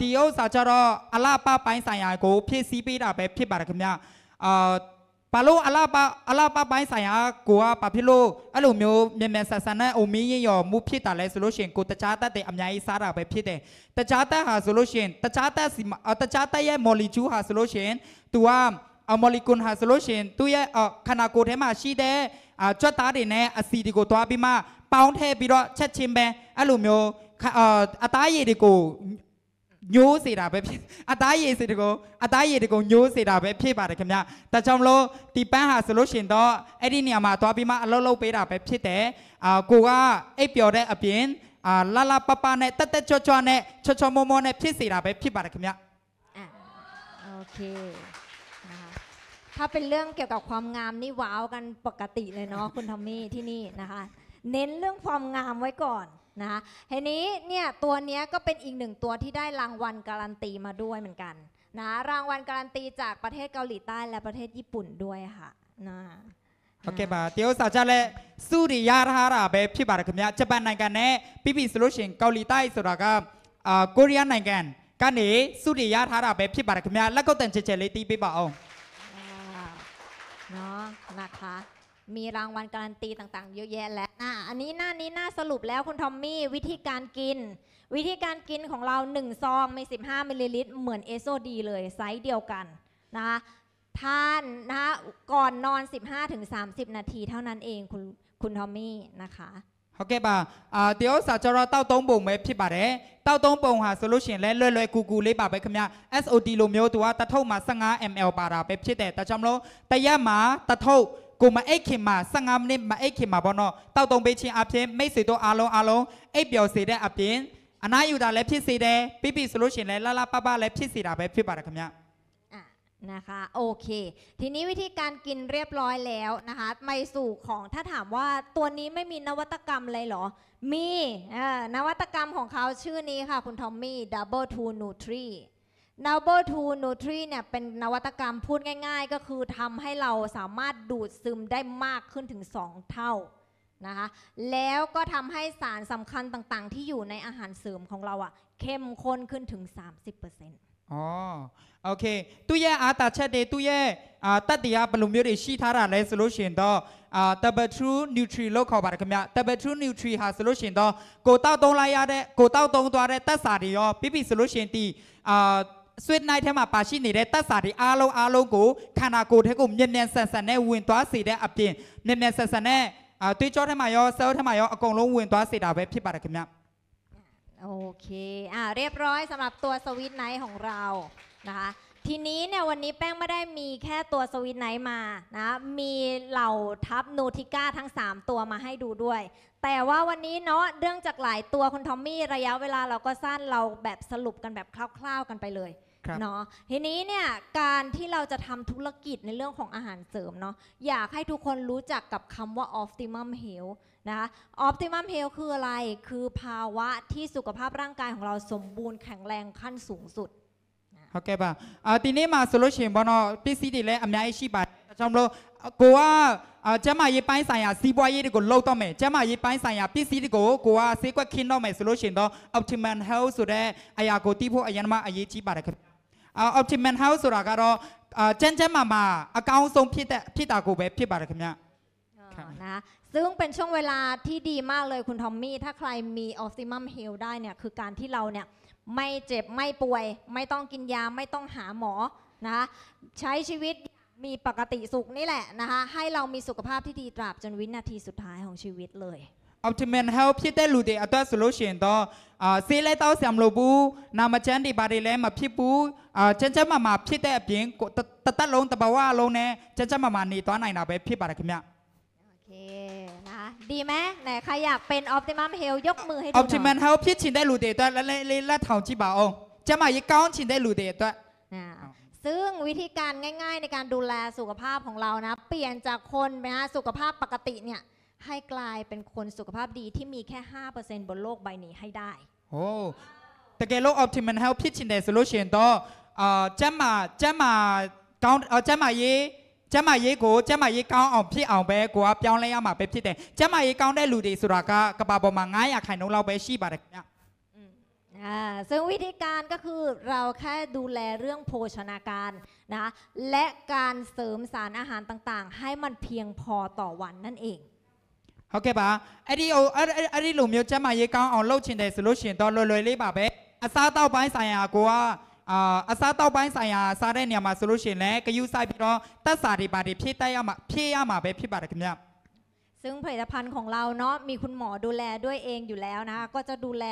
ตีโอสาจรออลาป้าไปสายอาโกพี่ซีปีดาเว็บพี่บาร์ค่ยาဘာလို့အလားပါအလားပါပိုင်းဆိုင်ရာကိုကဘာဖြစ်လို့အဲ့လိုမျိုးမြန်မြန်ဆန်ဆန်နဲ့အုံမင်းရင်ရောမူဖြစ်တာလဲဆိုလို့ရှိရင်ကိုတခြားတက်တဲ့အများကြီးစားတာပဲဖြစ်တယ်တခြားတက်ဟာဆိုလို့ရှိရင်တခြားတက်စီတခြားတက်ရဲ့မော်လီကျူးဟာဆိုလို့ရှိရင် तू ကအမော်လီကွန်ဟာဆိုလို့ရှိရင်သူ့ရဲ့ခန္ဓာကိုယ်ထဲမှာရှိတဲ့ကြွက်သားတွေနဲ့အဆီတွေကိုသွားပြီးမှပေါင်းထည့်ပြီးတော့ချက်ချင်းပဲအဲ့လိုမျိုးအာအသားရည်တွေကိုညိုးစေတာပဲဖြစ်အသားရည်စေတကုံအသားရည်တကုံညိုးစေတာပဲဖြစ်ပါတယ်ခင်ဗျဒါကြောင့်မလို့ဒီပန်းဟာဆိုလို့ရှင်တော့အဲ့ဒီနေရာမှာသွားပြီးမှအလုပ်လုပ်ပေးတာပဲဖြစ်တယ်အာကိုကအိပ်ပျော်တဲ့အပြင်အာလလပပနဲ့တက်တက်ကြွကြွနဲ့ချောချောမောမောနဲ့ဖြစ်စေတာပဲဖြစ်ပါတယ်ခင်ဗျอ่ะโอเคนะคะถ้าเป็นเรื่องเกี่ยวกับความงามนี่ว้าวกันปกติเลยเนาะคุณทอมมี่ที่นี่นะคะ เน้นเรื่องความงามไว้ก่อนนะคะทีนี้เนี่ยตัวนี้ก็เป็นอีกหนึ่งตัวที่ได้รางวัลการันตีมาด้วยเหมือนกัน นะรางวัลการันตีจากประเทศเกาหลีใต้และประเทศญี่ปุ่นด้วยค่ะนะโอเคป่ะเดี๋ยวสาจะเลยสุริยาธาราเบพี่บาร์คุมยาจะ่ป็่นในกันเนี่ยพี่พี่สโลชิงเกาหลีใต้สุดาก็อ่าเกาหลีในกันกันเนี่ยสุริยาธาราเบพี่บาร์คุมยาแล้วก็ตั้เใจเลยตีไปบ่าวเนาะนะคะมีรางวัลการันตีต่างๆ เยอะแยะแล้ว อันนี้หน้านี้หน้าสรุปแล้วคุณทอมมี่วิธีการกิน วิธีการกินของเรา1ซองมี15มิลลิลิตรเหมือนเอโซดีเลยไซส์เดียวกันนะทานนะก่อนนอน 15ถึง30 นาทีเท่านั้นเองคุณคุณทอมมี่นะคะโอเคป่ะเดี๋ยวสาจะรอเต้าต้งบุ๋งไหมพี่บาร์เนเต้าต้งบุ๋งหาโซลูชันและเลยๆกูกูเลยป่ะไปคำนี้ SOD ลมเยอะตัวตะเท่ามาสังอา ML ป่ะเราไปพี่แต่ต่จำลองแต่ย่ามาตะเท่ากูมาเอ็ขิมาสังอามนี่มาเอ็ขิมาบ่เนาะเต้าตรงไปชิงอับเชนไม่สิตัวอาลงอาลงเอ้เบียวสีได้อับเชนอันนั้นอยู่ดาเล็บพี่สีได้ปีปี่สรุชินเลยลาลาป้าป้าเล็บพี่สีดาไปพี่บาร์ครับนี่นะคะโอเค ทีนี้วิธีการกินเรียบร้อยแล้วนะคะไม่สู่ของถ้าถามว่าตัวนี้ไม่มีนวัตกรรมเลยเหรอมีนวัตกรรมของเขาชื่อนี้ค่ะคุณทอมมี่ดับเบิลทูนูทรี n o b e r to Nutri เนี่ยเป็นนวัตกรรมพูดง่ายๆ ก็คือทำให้เราสามารถดูดซึมได้มากขึ้นถึง 2 เท่านะคะแล้วก็ทำให้สารสำคัญต่างๆ ที่อยู่ในอาหารเสริมของเราอะเข้มข้นขึ้นถึง30%อ๋อโอเคตู้เย่อาตาเชเดตู้เย่อาตัดเดีาปลุมยูริชีทาราเลสโลชินต่ออาตับทรูนิวทรีโลขอบาร์กมียตับทรูนิวทรีฮาสโลชินต่อโกเต้าตรงลายาเดโกเต้าตรงตัวเดตัดสาริยอปิปิสโลชินตีอาสวีดนายเทมาปาชินีได้ตัดสาริอาโลอาโลกูคานากูเทกุมเนียนเนียนแซนแนเนวินตัวสีได้อับดินเนียนเนียนแซนแซนเน่ตุ้ยโจ้เทมายอเซลเทมายออากงลงวินตัวสีดาวเว็บที่บาร์คุณเนี่ยโอเคอ่าเรียบร้อยสำหรับตัวสวิตไนท์ของเรานะคะทีนี้เนี่ยวันนี้แป้งไม่ได้มีแค่ตัวสวิตไนท์มานะ มีเหล่าทัพนูทิก้าทั้ง 3 ตัวมาให้ดูด้วย แต่ว่าวันนี้เนาะเรื่องจากหลายตัวคุณทอมมี่ ระยะเวลาเราก็สั้นเราแบบสรุปกันแบบคร่าวๆกันไปเลยเนาะทีนี้เนี่ยการที่เราจะทำธุรกิจในเรื่องของอาหารเสริมเนาะอยากให้ทุกคนรู้จักกับคำว่า optimum health นะะ optimum health คืออะไรคือภาวะที่สุขภาพร่างกายของเราสมบูรณ์แข็งแรงขั้นสูงสุดโอเคป่ะ อ่ทีนี้มาสรลปเฉยบอเนอพิซีดีเลยอันนี้ไอชิบะจำรู้กูว่าเจ้ามายี่ปสายาซีบัวยี่ดีกว่าโลกต่อมหมเจ้ามายี่ปสายาพิซีดีกูกูว่าซีกว่าคินต่อไมสรลปเฉยต่อ o p t i m ม m น e a l t h สุดเลยไอ้ยาโกตทีพวกไอ้ยันมาไอ้ยี่ชิบะเลยครับ Optimum h e a l t าสุดละก็รอเจ้าเจ้ามามาอาการทรงพี่แต่พี่ตากูแบบพี่บะเลยครัเนี่ยนะซึ่งเป็นช่วงเวลาที่ดีมากเลยคุณทอมมี่ ถ้าใครมีออสติมัมเฮลได้เนี่ยคือการที่เราเนี่ยไม่เจ็บไม่ป่วย ไม่ต้องกินยาไม่ต้องหาหมอนะคะใช้ชีวิตมีปกติสุขนี่แหละนะคะให้เรามีสุขภาพที่ดีตราบจนวินาทีสุดท้ายของชีวิตเลย Optimum health ที่ได้รู้ดีอัตราสโลชันต่อซีเลต้าสามโลบูนามาเชนดีบาริเลมาพิบูเจนเจามามาพิเตอพิงตัดตัดลงตบว่าลงเนเจนเจามามานีตอนไหนนะเบบพี่บาริกเมียดีไหมไหนใครอยากเป็นออ t ติมัมเฮลยกมือให้ดูอ Optimum ฮ h e l ที่ชินได้รูเดตัวและและและเท่าทีบ่บองจะมาอีกก้อนชินได้รูเดตัวซึ่งวิธีการง่าย ๆในการดูแลสุขภาพของเรานะเปลี่ยนจากคนนะสุขภาพปกติเนี่ยให้กลายเป็นคนสุขภาพดีที่มีแค่ 5%บนโลกใบนี้ให้ได้โอ้แต่แกโลกออ t ติมัมเฮลพิชินไดสโลเชียนต่วเอ่อจะมาจะมาก้เอ่อจะมาียจ้ามายกูจ้ามายกองออกพี่เอาไปกูเอาเอลี่ยนเอยมาไปพี่เต็กจ้ามายกองได้ลูดีสุราก็กระบาบมัง่ายอยากให้น้องเราไปชี้บาร์เนี่ยซึ่งวิธีการก็คือเราแค่ดูแลเรื่องโภชนาการนะ และการเสริมสารอาหารต่าง ๆ ให้มันเพียงพอต่อวันนั่นเอง โอเคปะไอ้ที่โอ้ ไอ้ ไอ้ที่หลุมเยอะจะมาเยี่ยงเอาโลชินเดสโลชินตอนลอยๆเลยบปะเบ๊ะซาต้าไปใส่อากัวอาอา้าต้าไปสายาซาได้เนี่ยมาสรุปเช่นแลยก็ยูไซ่พี่รอตัดสาดิบาริพี่ได้อามาพี่อามาไปพี่บาริกันเนี่ยซึ่งผลิตภัณฑ์ของเราเนาะมีคุณหมอดูแลด้วยเองอยู่แล้วนะคะก็จะดูแล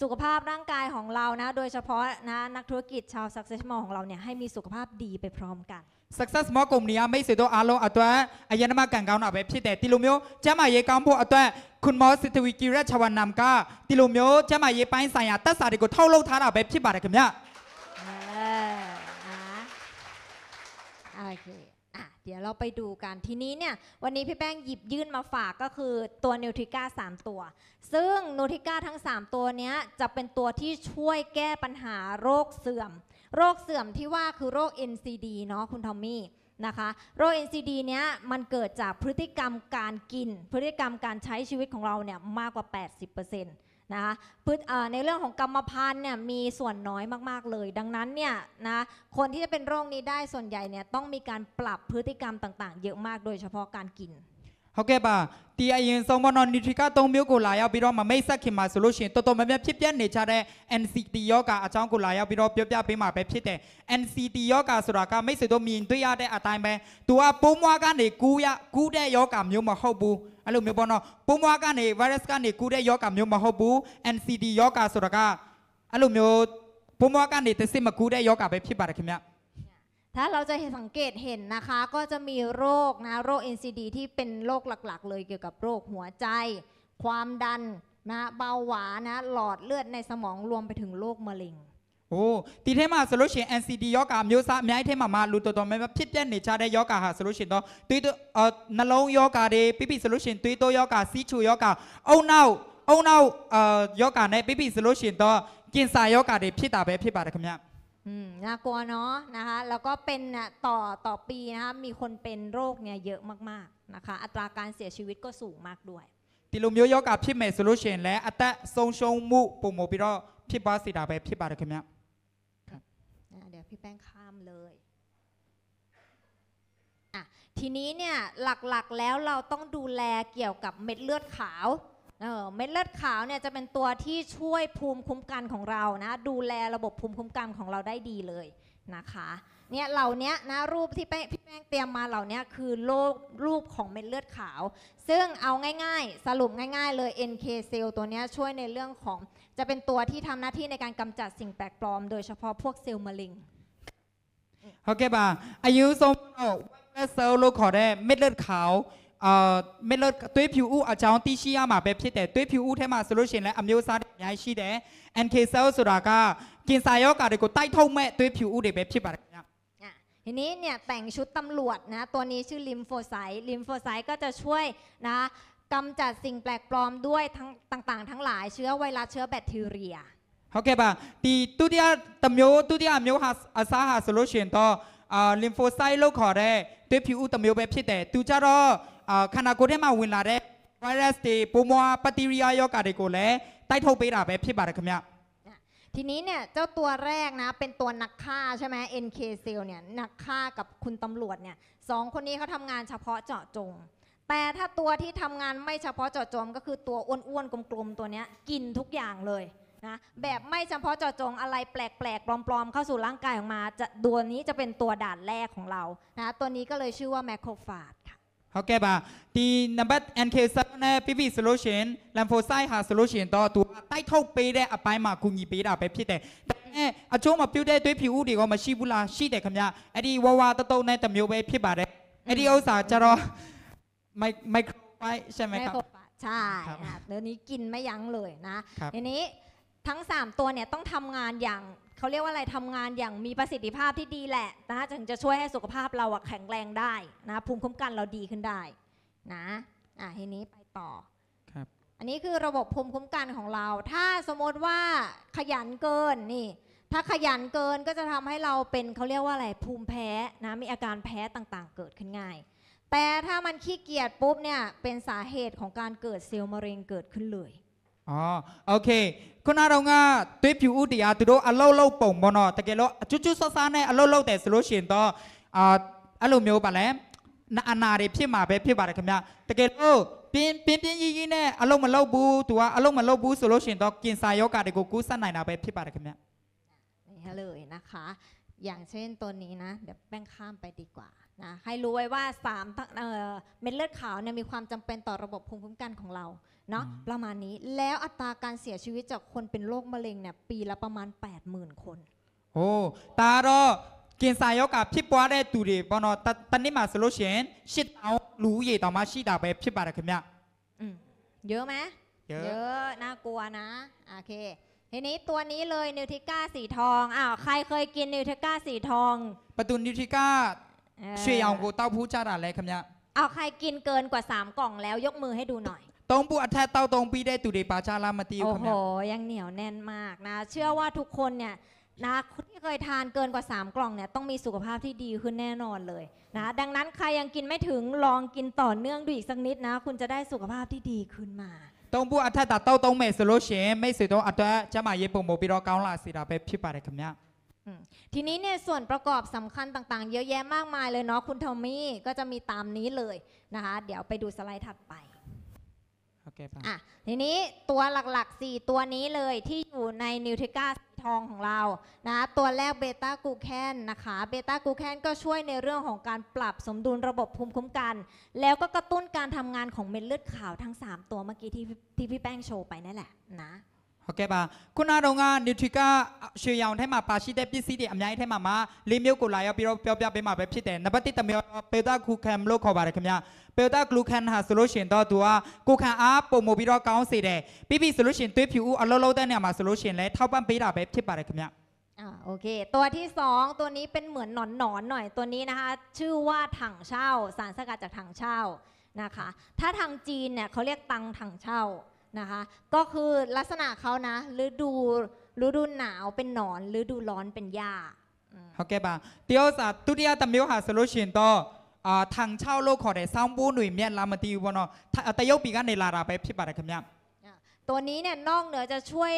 สุขภาพร่างกายของเรานะโดยเฉพาะนะนักธุรกิจชาว Success Mall ของเราเนี่ยให้มีสุขภาพดีไปพร้อมกัน Success Mall กลุ่มนี้ไม่สุดอารมณ์อัตวะอายนมากันเกาหนาบบพี่แต่ติลุมโยจะมาเยกัมพูอัตวะคุณหมอสิทธวิกิรัชวันนำก้าติลุมโยจะมาเยไปสายตัสสาดิโกเท่าโลกทาราบบพี่บาดกันเนี่ยโอเคอ่ะเดี๋ยวเราไปดูกัน ทีนี้เนี่ย วันนี้พี่แป้งหยิบยื่นมาฝากก็คือตัวนิวทริก้า3ตัว ซึ่งนิวทริก้าทั้ง 3 ตัวเนี้ยจะเป็นตัวที่ช่วยแก้ปัญหาโรคเสื่อม โรคเสื่อมที่ว่าคือโรค NCD เนาะคุณทอมมี่ นะคะ โรค NCD เนี้ยมันเกิดจากพฤติกรรมการกิน พฤติกรรมการใช้ชีวิตของเราเนี่ย มากกว่า 80%เนะคะในเรื่องของกรรมพันธุ์เนี่ยมีส่วนน้อยมาก ๆ เลย ดังนั้นเนี่ยนะคนที่จะเป็นโรคนี้ได้ส่วนใหญ่เนี่ยต้องมีการปรับพฤติกรรมต่างๆ เยอะมากโดยเฉพาะการกินဟုတ်ကဲ့ပါဒီအရင်ဆုံးပေါ့နော် nutrica 3မျိုးကိုလာရောက်ပြီးတော့မမိတ်ဆက်ခင်မှာဆိုလို့ရှိရင်တော်တော်များများဖြစ်ပျက်နေကြတဲ့ NCT ယောဂအကြောင်းကိုလာရောက်ပြီးတော့ပြောပြပေးမှာပဲဖြစ်တယ် NCT ယောဂဆိုတာကမိတ်ဆွေတို့မြင်တွေ့ရတဲ့အတိုင်းပဲသူကပိုးမွားကနေကူးရကူးတဲ့ယောဂမျိုးမဟုတ်ဘူးအဲ့လိုမျိုးပေါ့နော်ပိုးမွားကနေ virus ကနေကူးတဲ့ယောဂမျိုးမဟုတ်ဘူး NCT ယောဂဆိုတာကအဲ့လိုမျိုးပိုးမွားကနေတစ်စစ်မကူးတဲ့ယောဂပဲဖြစ်ပါတယ်ခင်ဗျာถ้าเราจะสังเกตเห็นนะคะก็จะมีโรคนะโรค NCD ที่เป็นโรคหลัก ๆ เลยเกี่ยวกับโรคหัวใจ ความดันนะเบาหวานนะหลอดเลือดในสมองรวมไปถึงโรคมะเร็งโอ้ตีเทมาสโลชเน NCD ยอกามยุสะไม่ให้เทมามาลูตัวตัวไม่ว่าพิจารณาชาได้ยอกาหาสโลชเนต่อตุยตัวเอ่อนลงยอกาเดปิปิสโลชเนตุยตัวยอกาซีชูยอกาเอาเน่าเอาเน่าเอ่อยอกาในปิปิสโลชเนตัอกินสายยอกาเดพิตาไปพิบาร์ครับเนี่ยอืมน่ากลัวเนาะนะคะแล้วก็เป็นต่อต่อปีนะคะมีคนเป็นโรคเนี่ยเยอะมากๆนะคะอัตราการเสียชีวิตก็สูงมากด้วยติลุมโยโยกับพี่เมย์โซลูชันและอัตะซรงชงมุปุโมบิโรพี่บาสิดาไปพี่บาร์คเมียเดี๋ยวพี่แป้งข้ามเลยอ่ะทีนี้เนี่ยหลักๆแล้วเราต้องดูแลเกี่ยวกับเม็ดเลือดขาวเม็ดเลือดขาวเนี่ยจะเป็นตัวที่ช่วยภูมิคุ้มกันของเรานะดูแลระบบภูมิคุ้มกันของเราได้ดีเลยนะคะเนี่ยเหล่านี้นะรูปที่พี่แป้งเตรียมมาเหล่านี้คือโรครูปของเม็ดเลือดขาว ซึ่งเอาง่ายๆ สรุปง่ายๆเลย NK เซลล์ตัวนี้ช่วยในเรื่องของ จะเป็นตัวที่ทำหน้าที่ในการกำจัดสิ่งแปลกปลอม โดยเฉพาะพวกเซลล์มะเร็งโอเค ป่ะอายุสมเอดเซลล์โรกขอได้เม็ดเลือดขาวไม่ลดตัวผิวอูอาจารย์ที่ชี้มาแบบที่แต่ตัวผิวอูเทมาโซลูชันและอัมริซาย้ายชี้แต่็นเซลสุรากากินสายยกอะไรก็ใต้ท่าแม่ตัวผิวอูเด็กแบบที่แบบทีนี้เนี่ยแต่งชุดตำรวจนะตัวนี้ชื่อลิมโฟไซต์ลิมโฟไซต์ก็จะช่วยนะกำจัดสิ่งแปลกปลอมด้วยทั้งต่างๆทั้งหลายเชื้อไวรัสเชื้อแบคทีเรียโอเคป่ะตีตุติยาตมโยตุติยามริฮัสอาซาฮาสโลเชนต่อลิมโฟไซต์โรคคอแร่ด้วผิวอุตมิวแบบဖြ်่တต်သူကรอော့ခန္กูကိုယ်าဲမှาဝร်ไวรัสตีปูมัวปฏิริยาโยกอะไรกูเลยใต้တွေကိုလည်းบบုက်ထုတ်ပေးတာทีนี้เนี่ยเจ้าตัวแรกนะเป็นตัวนักฆ่าใช่ไหม NK เซลเนี่ยนักฆ่ากับคุณตำรวจเนี่ยสองคนนี้เขาทำงานเฉพาะเจาะจง แต่ถ้าตัวที่ทำงานไม่เฉพาะเจาะจงก็คือตัวอ้วนๆกลมๆตัวเนี้ยกินทุกอย่างเลยนะแบบไม่เฉพาะเจาะจงอะไรแปลกๆ ปลอมๆ เข้าสู่ร่างกายออกมาจะตัวนี้จะเป็นตัวด่านแรกของเรานะตัวนี้ก็เลยชื่อว่าแมโครฟาจค่ะโอเคป่ะทีนับบันเคซอ็นิเิสโลชันแลมโฟไซด์ฮาสโลชันต่อตัวใต้เท้าปีได้อภไปมาคุณยีปีดาไปพี่แต่แต่อาชงมาพิวได้ด้วยผิวดีกว่ามาชีบุลาชีแต่คำยาไอ้ดีวาวาตะโตในตำโยไปพี่บาดไอ้ดีโอสาจะรอไม่ไม่ไปใช่ไหมครับใช่ครับเดี๋ยวนี้กินไม่ยั้งเลยนะทีนี้ทั้ง 3 ตัว เนี่ย ต้องทำงานอย่างเขาเรียกว่าอะไรทำงานอย่างมีประสิทธิภาพที่ดีแหละนะถึงจะช่วย ให้ สุขภาพเราแข็งแรงได้นะภูมิ คุ้มกันเราดีขึ้นได้นะอ่ะทีนี้ไปต่อครับอันนี้คือระบบภูมิคุ้มกันของเรา ถ้าสมมติว่าขยันเกินนี่ถ้าขยันเกินก็จะทำให้เราเป็นเขาเรียกว่าอะไรภูมิแพ้นะมีอาการแพ้ต่างๆ เกิดขึ้นง่าย แต่ถ้ามันขี้เกียจปุ๊บเนี่ยเป็นสาเหตุของการเกิดเซลล์มะเร็งเกิดขึ้นเลยโอเคคนเราเงาตัวผิวอุดยาตัวเลาเล่าปงบ่เนาะแต่เกลจู่จู่สั้านเนี่ยเลลาแต่สโลชินต่ออัลลูาไม่รู้ปะเนี่นานาเรพี่มาเป็นพี่บาร์คเนี่ยแต่เกลอเป็นเป็นเป็นยี่ยี่เนี่ยัลลูม่เล่บูตัวอัลลูม่เล่บูสโลชินต่อกินสายโยกาดสกูกู้สั้นไหนนะเป็นพี่บาร์คเนี่ยเลยนะคะ อย่างเช่นตัวนี้นะเดี๋ยวแป้งข้ามไปดีกว่านะให้รู้ไว้ว่าสามเม็ดเลือดขาวเนี่ยมีความจำเป็นต่อระบบภูมิคุ้มกันของเรานาะประมาณนี้แล้วอัตราการเสียชีวิตจากคนเป็นโรคมะเร็งเนี่ยปีละประมาณ 80,000 คน โอ้ตาโรกินสายกับพี่ปัวได้ตูดีปอนอตันนี้มาสโลเชนชิดเอารู้ยี่ต่อมาชิดาไปพี่บาร์ครัเนี่ยเยอะไหมเยอะน่ากลัวนะโอเคทีนี้ตัวนี้เลยนิวทิก้าสีทองอ้าวใครเคยกิน นิวทิก้าสีทอง ประตูนิวทิก้าชียงอกูเต้าผู้จ้าอะไรครับเนี่ยเอาใครกินเกินกว่า 3 กล่องแล้วยกมือให้ดูหน่อยตรงปูอัฐะเต้าตรงปีได้ตุเดปาชาลามาติวโอ้ครับโหยังเหนียวแน่นมากนะ เชื่อว่าทุกคนเนี่ยนะที่เคยทานเกินกว่า 3 กล่องเนี่ยต้องมีสุขภาพที่ดีขึ้นแน่นอนเลยนะ ดังนั้นใครยังกินไม่ถึงลองกินต่อเนื่องดูอีกสักนิดนะ คุณจะได้สุขภาพที่ดีขึ้นมาตรงปูอัฐแทเต้าตรงเมสโลเชไม่สดตรงอัฐะจะมาเย็บปมโมปิโรเกาลาสิดาเปพิปาได้ครเนี่ยทีนี้เนี่ยส่วนประกอบสำคัญต่าง ๆ เยอะแยะมากมายเลยเนาะคุณทอมมี่ก็จะมีตามนี้เลยนะคะเดี๋ยวไปดูสไลด์ถัดไปโอเคป่ะอ่ะทีนี้ตัวหลักๆ 4 ตัวนี้เลยที่อยู่ในนิวทริก้าทองของเรานะตัวแรกเบต้ากูแคนนะคะเบต้ากูแคนก็ช่วยในเรื่องของการปรับสมดุลระบบภูมิคุ้มกัน แล้วก็กระตุ้นการทำงานของเม็ดเลือดขาวทั้ง 3 ตัวเมื่อกี้ที่ที่พี่แป้งโชว์ไปนั่นแหละนะโอเคป่ะคุณอาโรงงานนิวทริก้าชื่อยาวที่มาปาชิเดปิซิดิอันยัยที่มามาลิมิอกุไลเอาไปเรวเปียวไปมาเปพิเศษนับติดตามเบต้ากูแคนโลกขอบาร์เลยครับเนียปิลตากลูคันฮะโซลูชันตัวตัวกูคันอาปูโมบิโรเก้าสิเดปีปีโซลูชันตัวผิวอัลโลโลเดนเนี่ยมาโซลูชันเลยเท่าปั้นปีดาเบฟที่ปาร์คเนี่ยโอเคตัวที่สองตัวนี้เป็นเหมือนหนอนหนอนหน่อยตัวนี้นะคะชื่อว่าถังเช่าสารสกัดจากถังเช่านะคะถ้าทางจีนเนี่ยเขาเรียกตังถังเช่านะคะก็คือลักษณะเขานะหรือดููฤดูหนาวเป็นหนอนหรือดูร้อนเป็นหญ้าโอเคปะเดียวสัตว์ตุเดียตมิวหาโซลูชินโตทางเช่าโลกขอได้สร้างบูหนุ่ยเมียนลามาตีวันอแต่ยกปีกันในลาราไปพิบัติคำยำตัวนี้เนี่ยนอกเหนือจะช่วย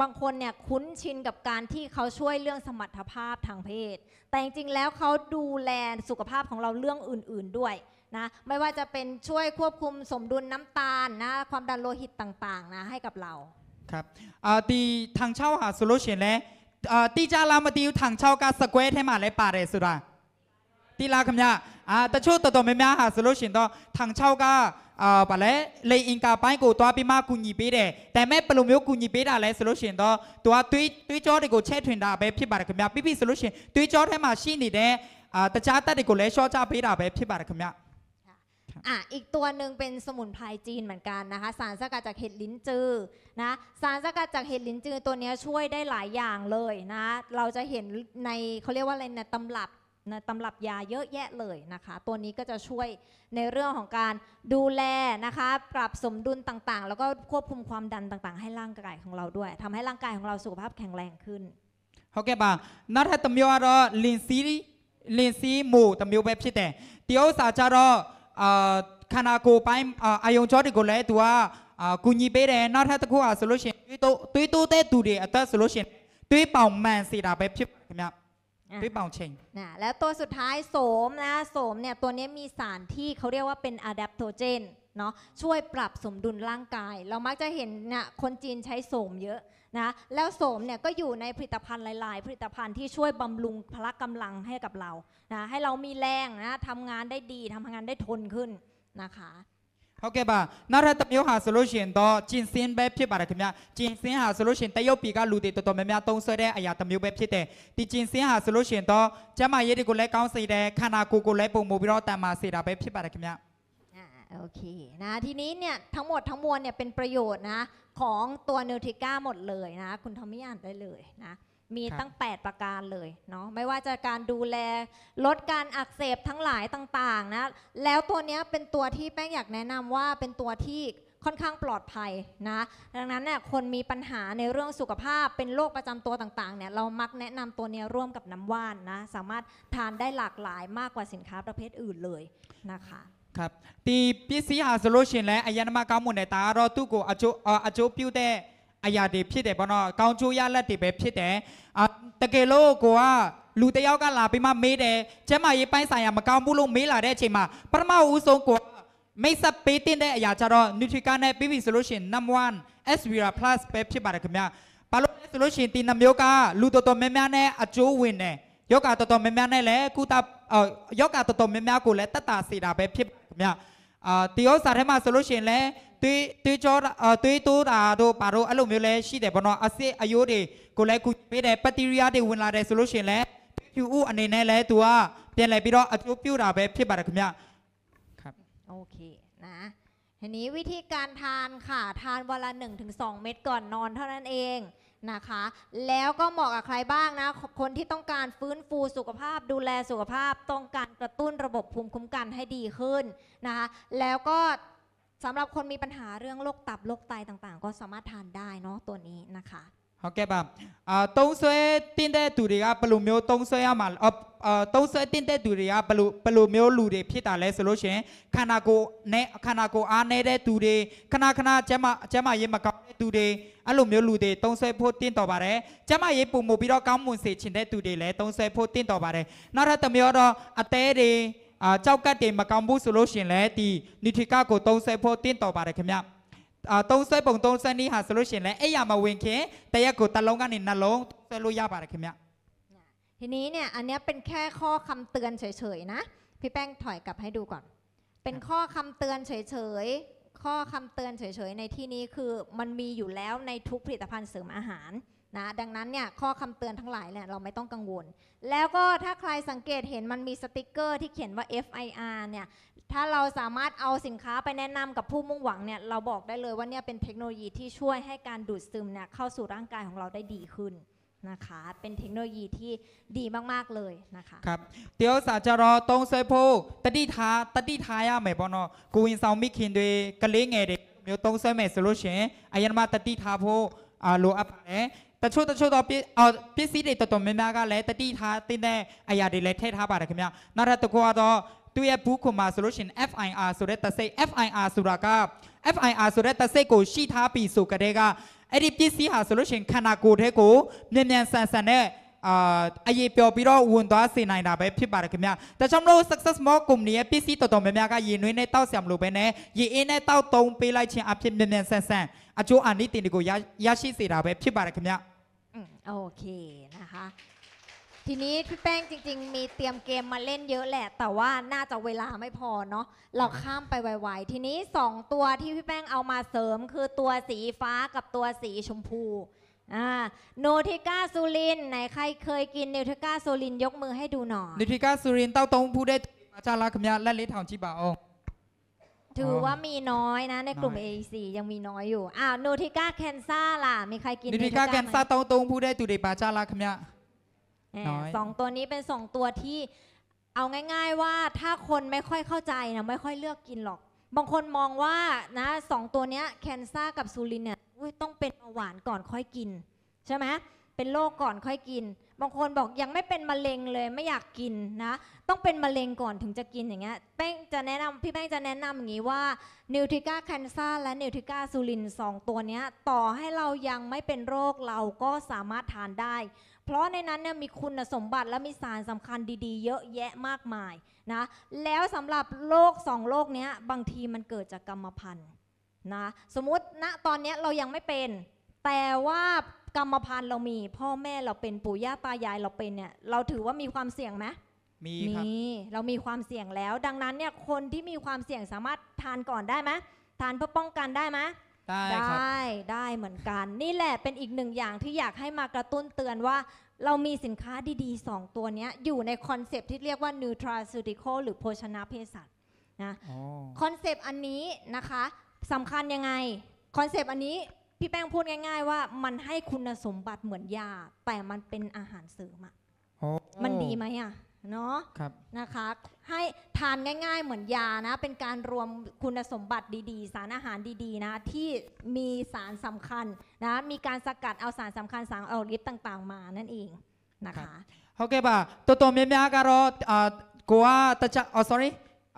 บางคนเนี่ยคุ้นชินกับการที่เขาช่วยเรื่องสมรรถภาพทางเพศ แต่จริงๆแล้วเขาดูแลสุขภาพของเราเรื่องอื่น ๆด้วยนะ ไม่ว่าจะเป็นช่วยควบคุมสมดุลน้ำตาลนะความดันโลหิตต่างๆนะให้กับเรา ครับตีทางเช่าหาโซลูชันแล้วตีจารามาตีทางเช่ากาสเควตให้มาเลยป่าเรสุดาตีลาคำยาอ่แต่ชุดตัวตัวไม่มาหาสโลชินตัวทางเช่าก็อ่าปะเลยเลยอินกาไปกูตัวพี่มากุญีปีเดแต่แม่ปลุมิวกุญีปีไดาเลยสโลชินตัวตัวตุยตุยจอดีกูเช็ดถึนดาเบ็ปพี่บาร์คเมียพี่พี่สโลชินตุยจอดให้มาชินดีเดอ่าแต่จ้าแตัดีกูเลยชอบจ้าปีดาเบ็ปพี่บาร์คเมียอ่าอีกตัวหนึ่งเป็นสมุนไพรจีนเหมือนกันนะคะ สารสกัดจากเห็ดลิ้นจือนะ สารสกัดจากเห็ดลิ้นจือตัวนี้ช่วยได้หลายอย่างเลยนะเราจะเห็นในเขาเรียกว่าอะไรเนี่ย ตำรับตำรับยาเยอะแยะเลยนะคะ ตัวนี้ก็จะช่วยในเรื่องของการดูแลนะคะปรับสมดุลต่างๆ แล้วก็ควบคุมความดันต่างๆ ให้ร่างกายของเราด้วย ทำให้ร่างกายของเราสุขภาพแข็งแรงขึ้นโอเคป่งนัทให้ตมยอรอลินซีลินซีหมู่ตมยเว็บชิแต่เดี๋ยวสาจารอคานาโกไปอายุုင်းกာယုံကြောတွေကိုလည်းသူကကူညီပေးတယ်နောက်ထပตတစ်อตัสโลเชนตุยเป่าแมนสีดาเေးတိုนတဲยသူหรืเบาเชงนะแล้วตัวสุดท้ายโสมนะ โสมเนี่ยตัวนี้มีสารที่เขาเรียกว่าเป็นอะแดปโทเจนเนาะ ช่วยปรับสมดุลร่างกาย เรามักจะเห็นเนี่ยคนจีนใช้โสมเยอะนะ แล้วโสมเนี่ยก็อยู่ในผลิตภัณฑ์หลายๆ ผลิตภัณฑ์ที่ช่วยบำรุงพละกำลังให้กับเรา นะ ให้เรามีแรงนะทำงานได้ดี ทำงานได้ทนขึ้นนะคะโอเคป่ะนั่นแหละต้องมีหาโซลูชันต่อจินซซนแบบที่ป่ะนะคุณแมจินซซนหาโซลูชันแต่ยูปีกาลูดีตัวตัวแม่ต้องเสด็จอายาต้องมีแบบที่เตะจินซซนหาโซลูชันต่อจะมาเยดีกูเลยก้าวสีแดงขนาดกุกเลยปุ่มมบิโราแต่มาสีดำแบบที่ป่ะนะคุณแมโอเค นะ ทีนี้เนี่ยทั้งหมดทั้งมวลเนี่ยเป็นประโยชน์นะของตัวเนื้อทิก้าหมดเลยนะคุณทอมมี่อ่านได้เลยนะมีตั้ง 8 ประการเลยเนาะไม่ว่าจะการดูแลลดการอักเสบทั้งหลายต่างๆนะแล้วตัวนี้เป็นตัวที่แป้งอยากแนะนำว่าเป็นตัวที่ค่อนข้างปลอดภัยนะดังนั้นเนี่ยคนมีปัญหาในเรื่องสุขภาพเป็นโรคประจำตัวต่างๆเนี่ยเรามักแนะนำตัวนี้ร่วมกับน้ำว่านนะสามารถทานได้หลากหลายมากกว่าสินค้าประเภทอื่นเลยนะคะครับตีพิสิฮาสโลชินและอายานมากามุนในตารอตุกอโจอโจพิวเตအရာတွေဖြစ်တယ်ဘောနော်ကောင်းချိုးရလက်တွေပဲဖြစ်တယ်အတကယ်လို့ကိုကလူတယောက်ကလာပြီးမှမေးတယ်ကျမရေးပိုင်းဆိုင်ရာမကောင်းဘူးလို့မေးလာတဲ့အချိန်မှာပထမဦးဆုံးကိုမိတ်ဆက်ပေးတင်တဲ့အရာကြတော့ Nutrica နဲ့ပြီးပြီဆိုလို့ရှိရင် number 1 Svira Plus ပဲဖြစ်ပါတယ်ခင်ဗျာဘာလို့လဲဆိုလို့ရှိရင်ဒီနှမျိုးကလူတော်တော်များများနဲ့အကျိုးဝင်တယ်ယောဂတော်တော်များများနဲ့လည်းကုသယောဂတော်တော်များများကိုလည်းတတ်တာစေတာပဲဖြစ်ပါခင်ဗျာအာဒီဥစ္စာထဲမှာဆိုလို့ရှိရင်လည်းตีตีจอด h อ tuy tu ู đồ า à đồ alo miêu lệ เ h ỉ để bọn nó อา sẽ ayu để cô กูเ c ù ก g với để bacteria để win lại để s o l u ล i o พิวอู้อันนี้แน่เลยตัวเปลี่ยนอะไรพี่รออาจะพิวดาไบพี่บัร์คุณยาครับโอเคนะทีนี้วิธีการทานค่ะทานวันละองเม็ดก่อนนอนเท่านั้นเองนะคะแล้วก็เหมาะกับใครบ้างนะคนที่ต้องการฟื้นฟูสุขภาพดูแลสุขภาพต้องการกระตุ้นระบบภูมิคุ้มกันให้ดีขึ้นนะคะแล้วก็สำหรับคนมีปัญหาเรื่องโรคตับโรคไตต่างๆ ก็สามารถทานได้เนาะตัวนี้นะคะโอเคป่ะต้องซื้อติ้นเตอร์ดีกว่าปลุกมียวต้องซื้อมาเออต้องซื้อติ้นเตอร์ดีกว่าปลุกปลุกมียวลูดีพี่ตาเลสโลเชันขนาดกูเนขนาดกูอันเนได้ดูดีขนาดขนาดเจ้ามาเจ้ามาเย่บมาเก็บตูดีอันลุกมียวลูดีต้องซื้อพูดติ้นต่อไปเลยเจ้ามาเย็บปูมือพี่รอกำมุนเสียชินได้ดูดีเลยต้องซื้อพูดติ้นต่อไปเลยนั่นถ้เมียวเราอัตเตอร์ดีเจ้ากัดเดินมากำบุสโลชินเลยทีนิทิกาก็ต้องเซ้พอตินต่อไปเลยเมียต้องใช้ปงต้องใช้นิฮาสโลชินเลยเอ้ยมาเวงเขแต่ยังก็ตลงกันนั่นลงต้องลุยาไปเลยเมียทีนี้เนี่ยอันนี้เป็นแค่ข้อคำเตือนเฉยๆนะ พี่แป้งถอยกลับให้ดูก่อน เป็นข้อคำเตือนเฉยๆข้อคำเตือนเฉยๆในที่นี้คือมันมีอยู่แล้วในทุกผลิตภัณฑ์เสริมอาหารนะดังนั้นเนี่ยข้อคำเตือนทั้งหลายเนี่ยเราไม่ต้องกังวล แล้วก็ถ้าใครสังเกตเห็นมันมีสติกเกอร์ ที่เขียนว่า FIR เนี่ยถ้าเราสามารถเอาสินค้าไปแนะนำกับผู้มุ่งหวังเนี่ยเราบอกได้เลยว่าเนี่ยเป็นเทคโนโลยีที่ช่วยให้การดูดซึมเนี่ยเข้าสู่ร่างกายของเราได้ดีขึ้นนะคะเป็นเทคโนโลยีที่ดีมากๆเลยนะคะครับเดี๋ยวสาจรอตรงเซยพูตดีท้าตดีทายาไม่ปอนอกูอินซาวมิคินด้วยกะเลงเงเด็กเดี๋ยวตรงเซยเมสโลเชนอายันมาตดีท้าพูอ่าลูอัพเนတချို့တချို့တော့ပစ္စည်းတွေတော်တော်များများကလည်းတတိထားတဲ့အရာတွေလည်းထည့်ထားပါတယ်ခင်ဗျနောက်ထပ်တစ်ခုကတော့သူရဲ့ဘူးခုမှာဆိုလို့ရှိရင် FIR ဆိုတဲ့တစိတ် FIR ဆိုတာက FIR ဆိုတဲ့တစိတ်ကိုရှိထားပြီဆိုကြတဲ့ကအဲ့ဒီပစ္စည်းဟာဆိုလို့ရှိရင်ခန္ဓာကိုယ်ထဲကိုမြန်မြန်ဆန်ဆန်နဲ့อไอเปียวปีรออุนตัวสีนายนาไปพิบาร์กิมยแต่ช่องโลสักสักสมอกลุ่มนี้พี่ซีตัวตรงไปมยก็ยินวินในเต้าเสียมลูไปเนยยเอในเต้าตรงปีไรเชียงอาพิมเนียนแซ่แซ่อาจูอันนี้ติดกูยายาชีสีดาไปพิบาร์กิมยโอเคนะคะ ทีนี้พี่แป้งจริง ๆ มีเตรียมเกมมาเล่นเยอะแหละ แต่ว่าน่าจะเวลาไม่พอเนาะเราข้ามไปไวๆทีนี้สองตัวที่พี่แป้งเอามาเสริมคือตัวสีฟ้ากับตัวสีชมพูนูทิก้าซูลินไหนใครเคยกินนูทิก้าซูลิน ยกมือให้ดูหน่อยนูทิก้าซูลินเต้าตงผู้ได้อาจารย์ลักมยาและลิทาวชิบาอถือว่ามีน้อยนะในกลุ่ม AEC ยังมีน้อยอยู่อ้าวนทิก้าแคนซ่าล่ะมีใครกินโนทิก้าแคนซ่าเต้าตงผู้ได้ตุเดปาจารักมยาสองตัวนี้เป็นสองตัวที่เอาง่ายๆว่าถ้าคนไม่ค่อยเข้าใจนะไม่ค่อยเลือกกินหรอกบางคนมองว่านะสองตัวเนี้ยแคนซ่ากับซูลินเนี่ยต้องเป็นเบาหวานก่อนค่อยกิน ใช่ไหมเป็นโรคก่อนค่อยกินบางคนบอกยังไม่เป็นมะเร็งเลยไม่อยากกินนะ ต้องเป็นมะเร็งก่อนถึงจะกินอย่างเงี้ยแป้งจะแนะนำพี่แป้งจะแนะนำอย่างนี้ว่านิวทริก้าแคนซ่าและนิวทริก้าซูลินสองตัวเนี้ยต่อให้เรายังไม่เป็นโรคเราก็สามารถทานได้ เพราะในนั้นเนี่ยมีคุณสมบัติและมีสารสำคัญดีๆ เยอะแยะมากมายนะแล้วสำหรับโรคสองโรคเนี้ยบางทีมันเกิดจากกรรมพันธุ์นะสมมติณนะตอนนี้เรายังไม่เป็นแต่ว่ากรรมพันธุ์เรามีพ่อแม่เราเป็นปู่ย่าตายายเราเป็นเนี่ย เราถือว่ามีความเสี่ยงไหมมีครับเรามีความเสี่ยงแล้วดังนั้นเนี่ยคนที่มีความเสี่ยงสามารถทานก่อนได้ไหมทานเพื่อป้องกันได้ไหมได้ได้ได้ เหมือนกัน นี่แหละเป็นอีกหนึ่งอย่างที่อยากให้มากระตุ้นเตือนว่า เรามีสินค้าดีๆ 2 ตัวนี้อยู่ในคอนเซปที่เรียกว่า nutraceutical หรือโภชนาเภสัชนะคอนเซปอันนี้นะคะสำคัญยังไงคอนเซปอันนี้พี่แป้งพูดง่าย ๆ ว่ามันให้คุณสมบัติเหมือนยาแต่มันเป็นอาหารเสริมอะมันดีไหมอะเนาะนะคะให้ทานง่าย ๆเหมือนยานะเป็นการรวมคุณสมบัติดี ๆ สารอาหารดีๆนะที่มีสารสำคัญนะมีการสกัดเอาสารสำคัญสารออกฤทธิ์ต่าง ๆ มานั่นเองนะคะโอเคป่ะตัวตัวเมียเมๆก็รอกลัวตะจะอ๋อ sorry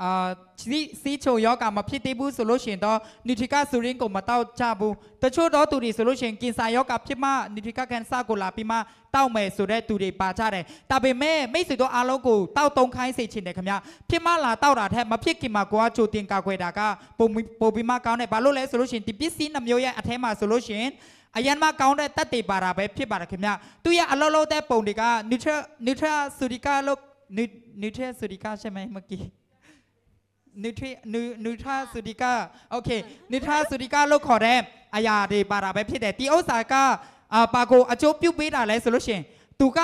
အာစီစီချုံယောဂါမဖြစ်သေးဘူးဆိုလို့ရှိရင်တော့နူထရီကဆူရင်းကိုမတောက်ကြဘူးတချို့တော့သူတွေဆိုလို့ရှိရင်ကင်ဆာယောဂါဖြစ်မှနူထရီကကန်ဆာကိုလာပြီးမှတောက်မယ်ဆိုတဲ့သူတွေပါကြတယ်ဒါပေမဲ့မိတ်ဆွေတို့အားလုံးကိုတောက်သုံးခိုင်းစေချင်တယ်ခင်ဗျဖြစ်မှလာတောက်တာထက်မဖြစ်ခင်မှာကိုကချိုတင်ကာခွဲတာကပုံပုံပြီးမှကောင်းတယ်ဘာလို့လဲဆိုလို့ရှိရင်ဒီပစ္စည်းနှမျိုးရဲ့အထဲမှာဆိုလို့ရှိရင်အရန်မကောင်းတဲ့တက်တေပါတာပဲဖြစ်ပါတယ်ခင်ဗျသူရအလုံးလုံးတဲ့ပုံတွေက neutral neutral surica လို့ neutral surica ใช่ไหมเมื่อกี้နုထနုထသုတိကโอเคနုထသုတိကလို့ခေါ်တဲ့အရာတွေပါတာပဲဖြစ်တယ်ဒီဥစ္စာကပါကိုအကျိုးပြုပေးတာလဲဆိုလို့ရှင်သူက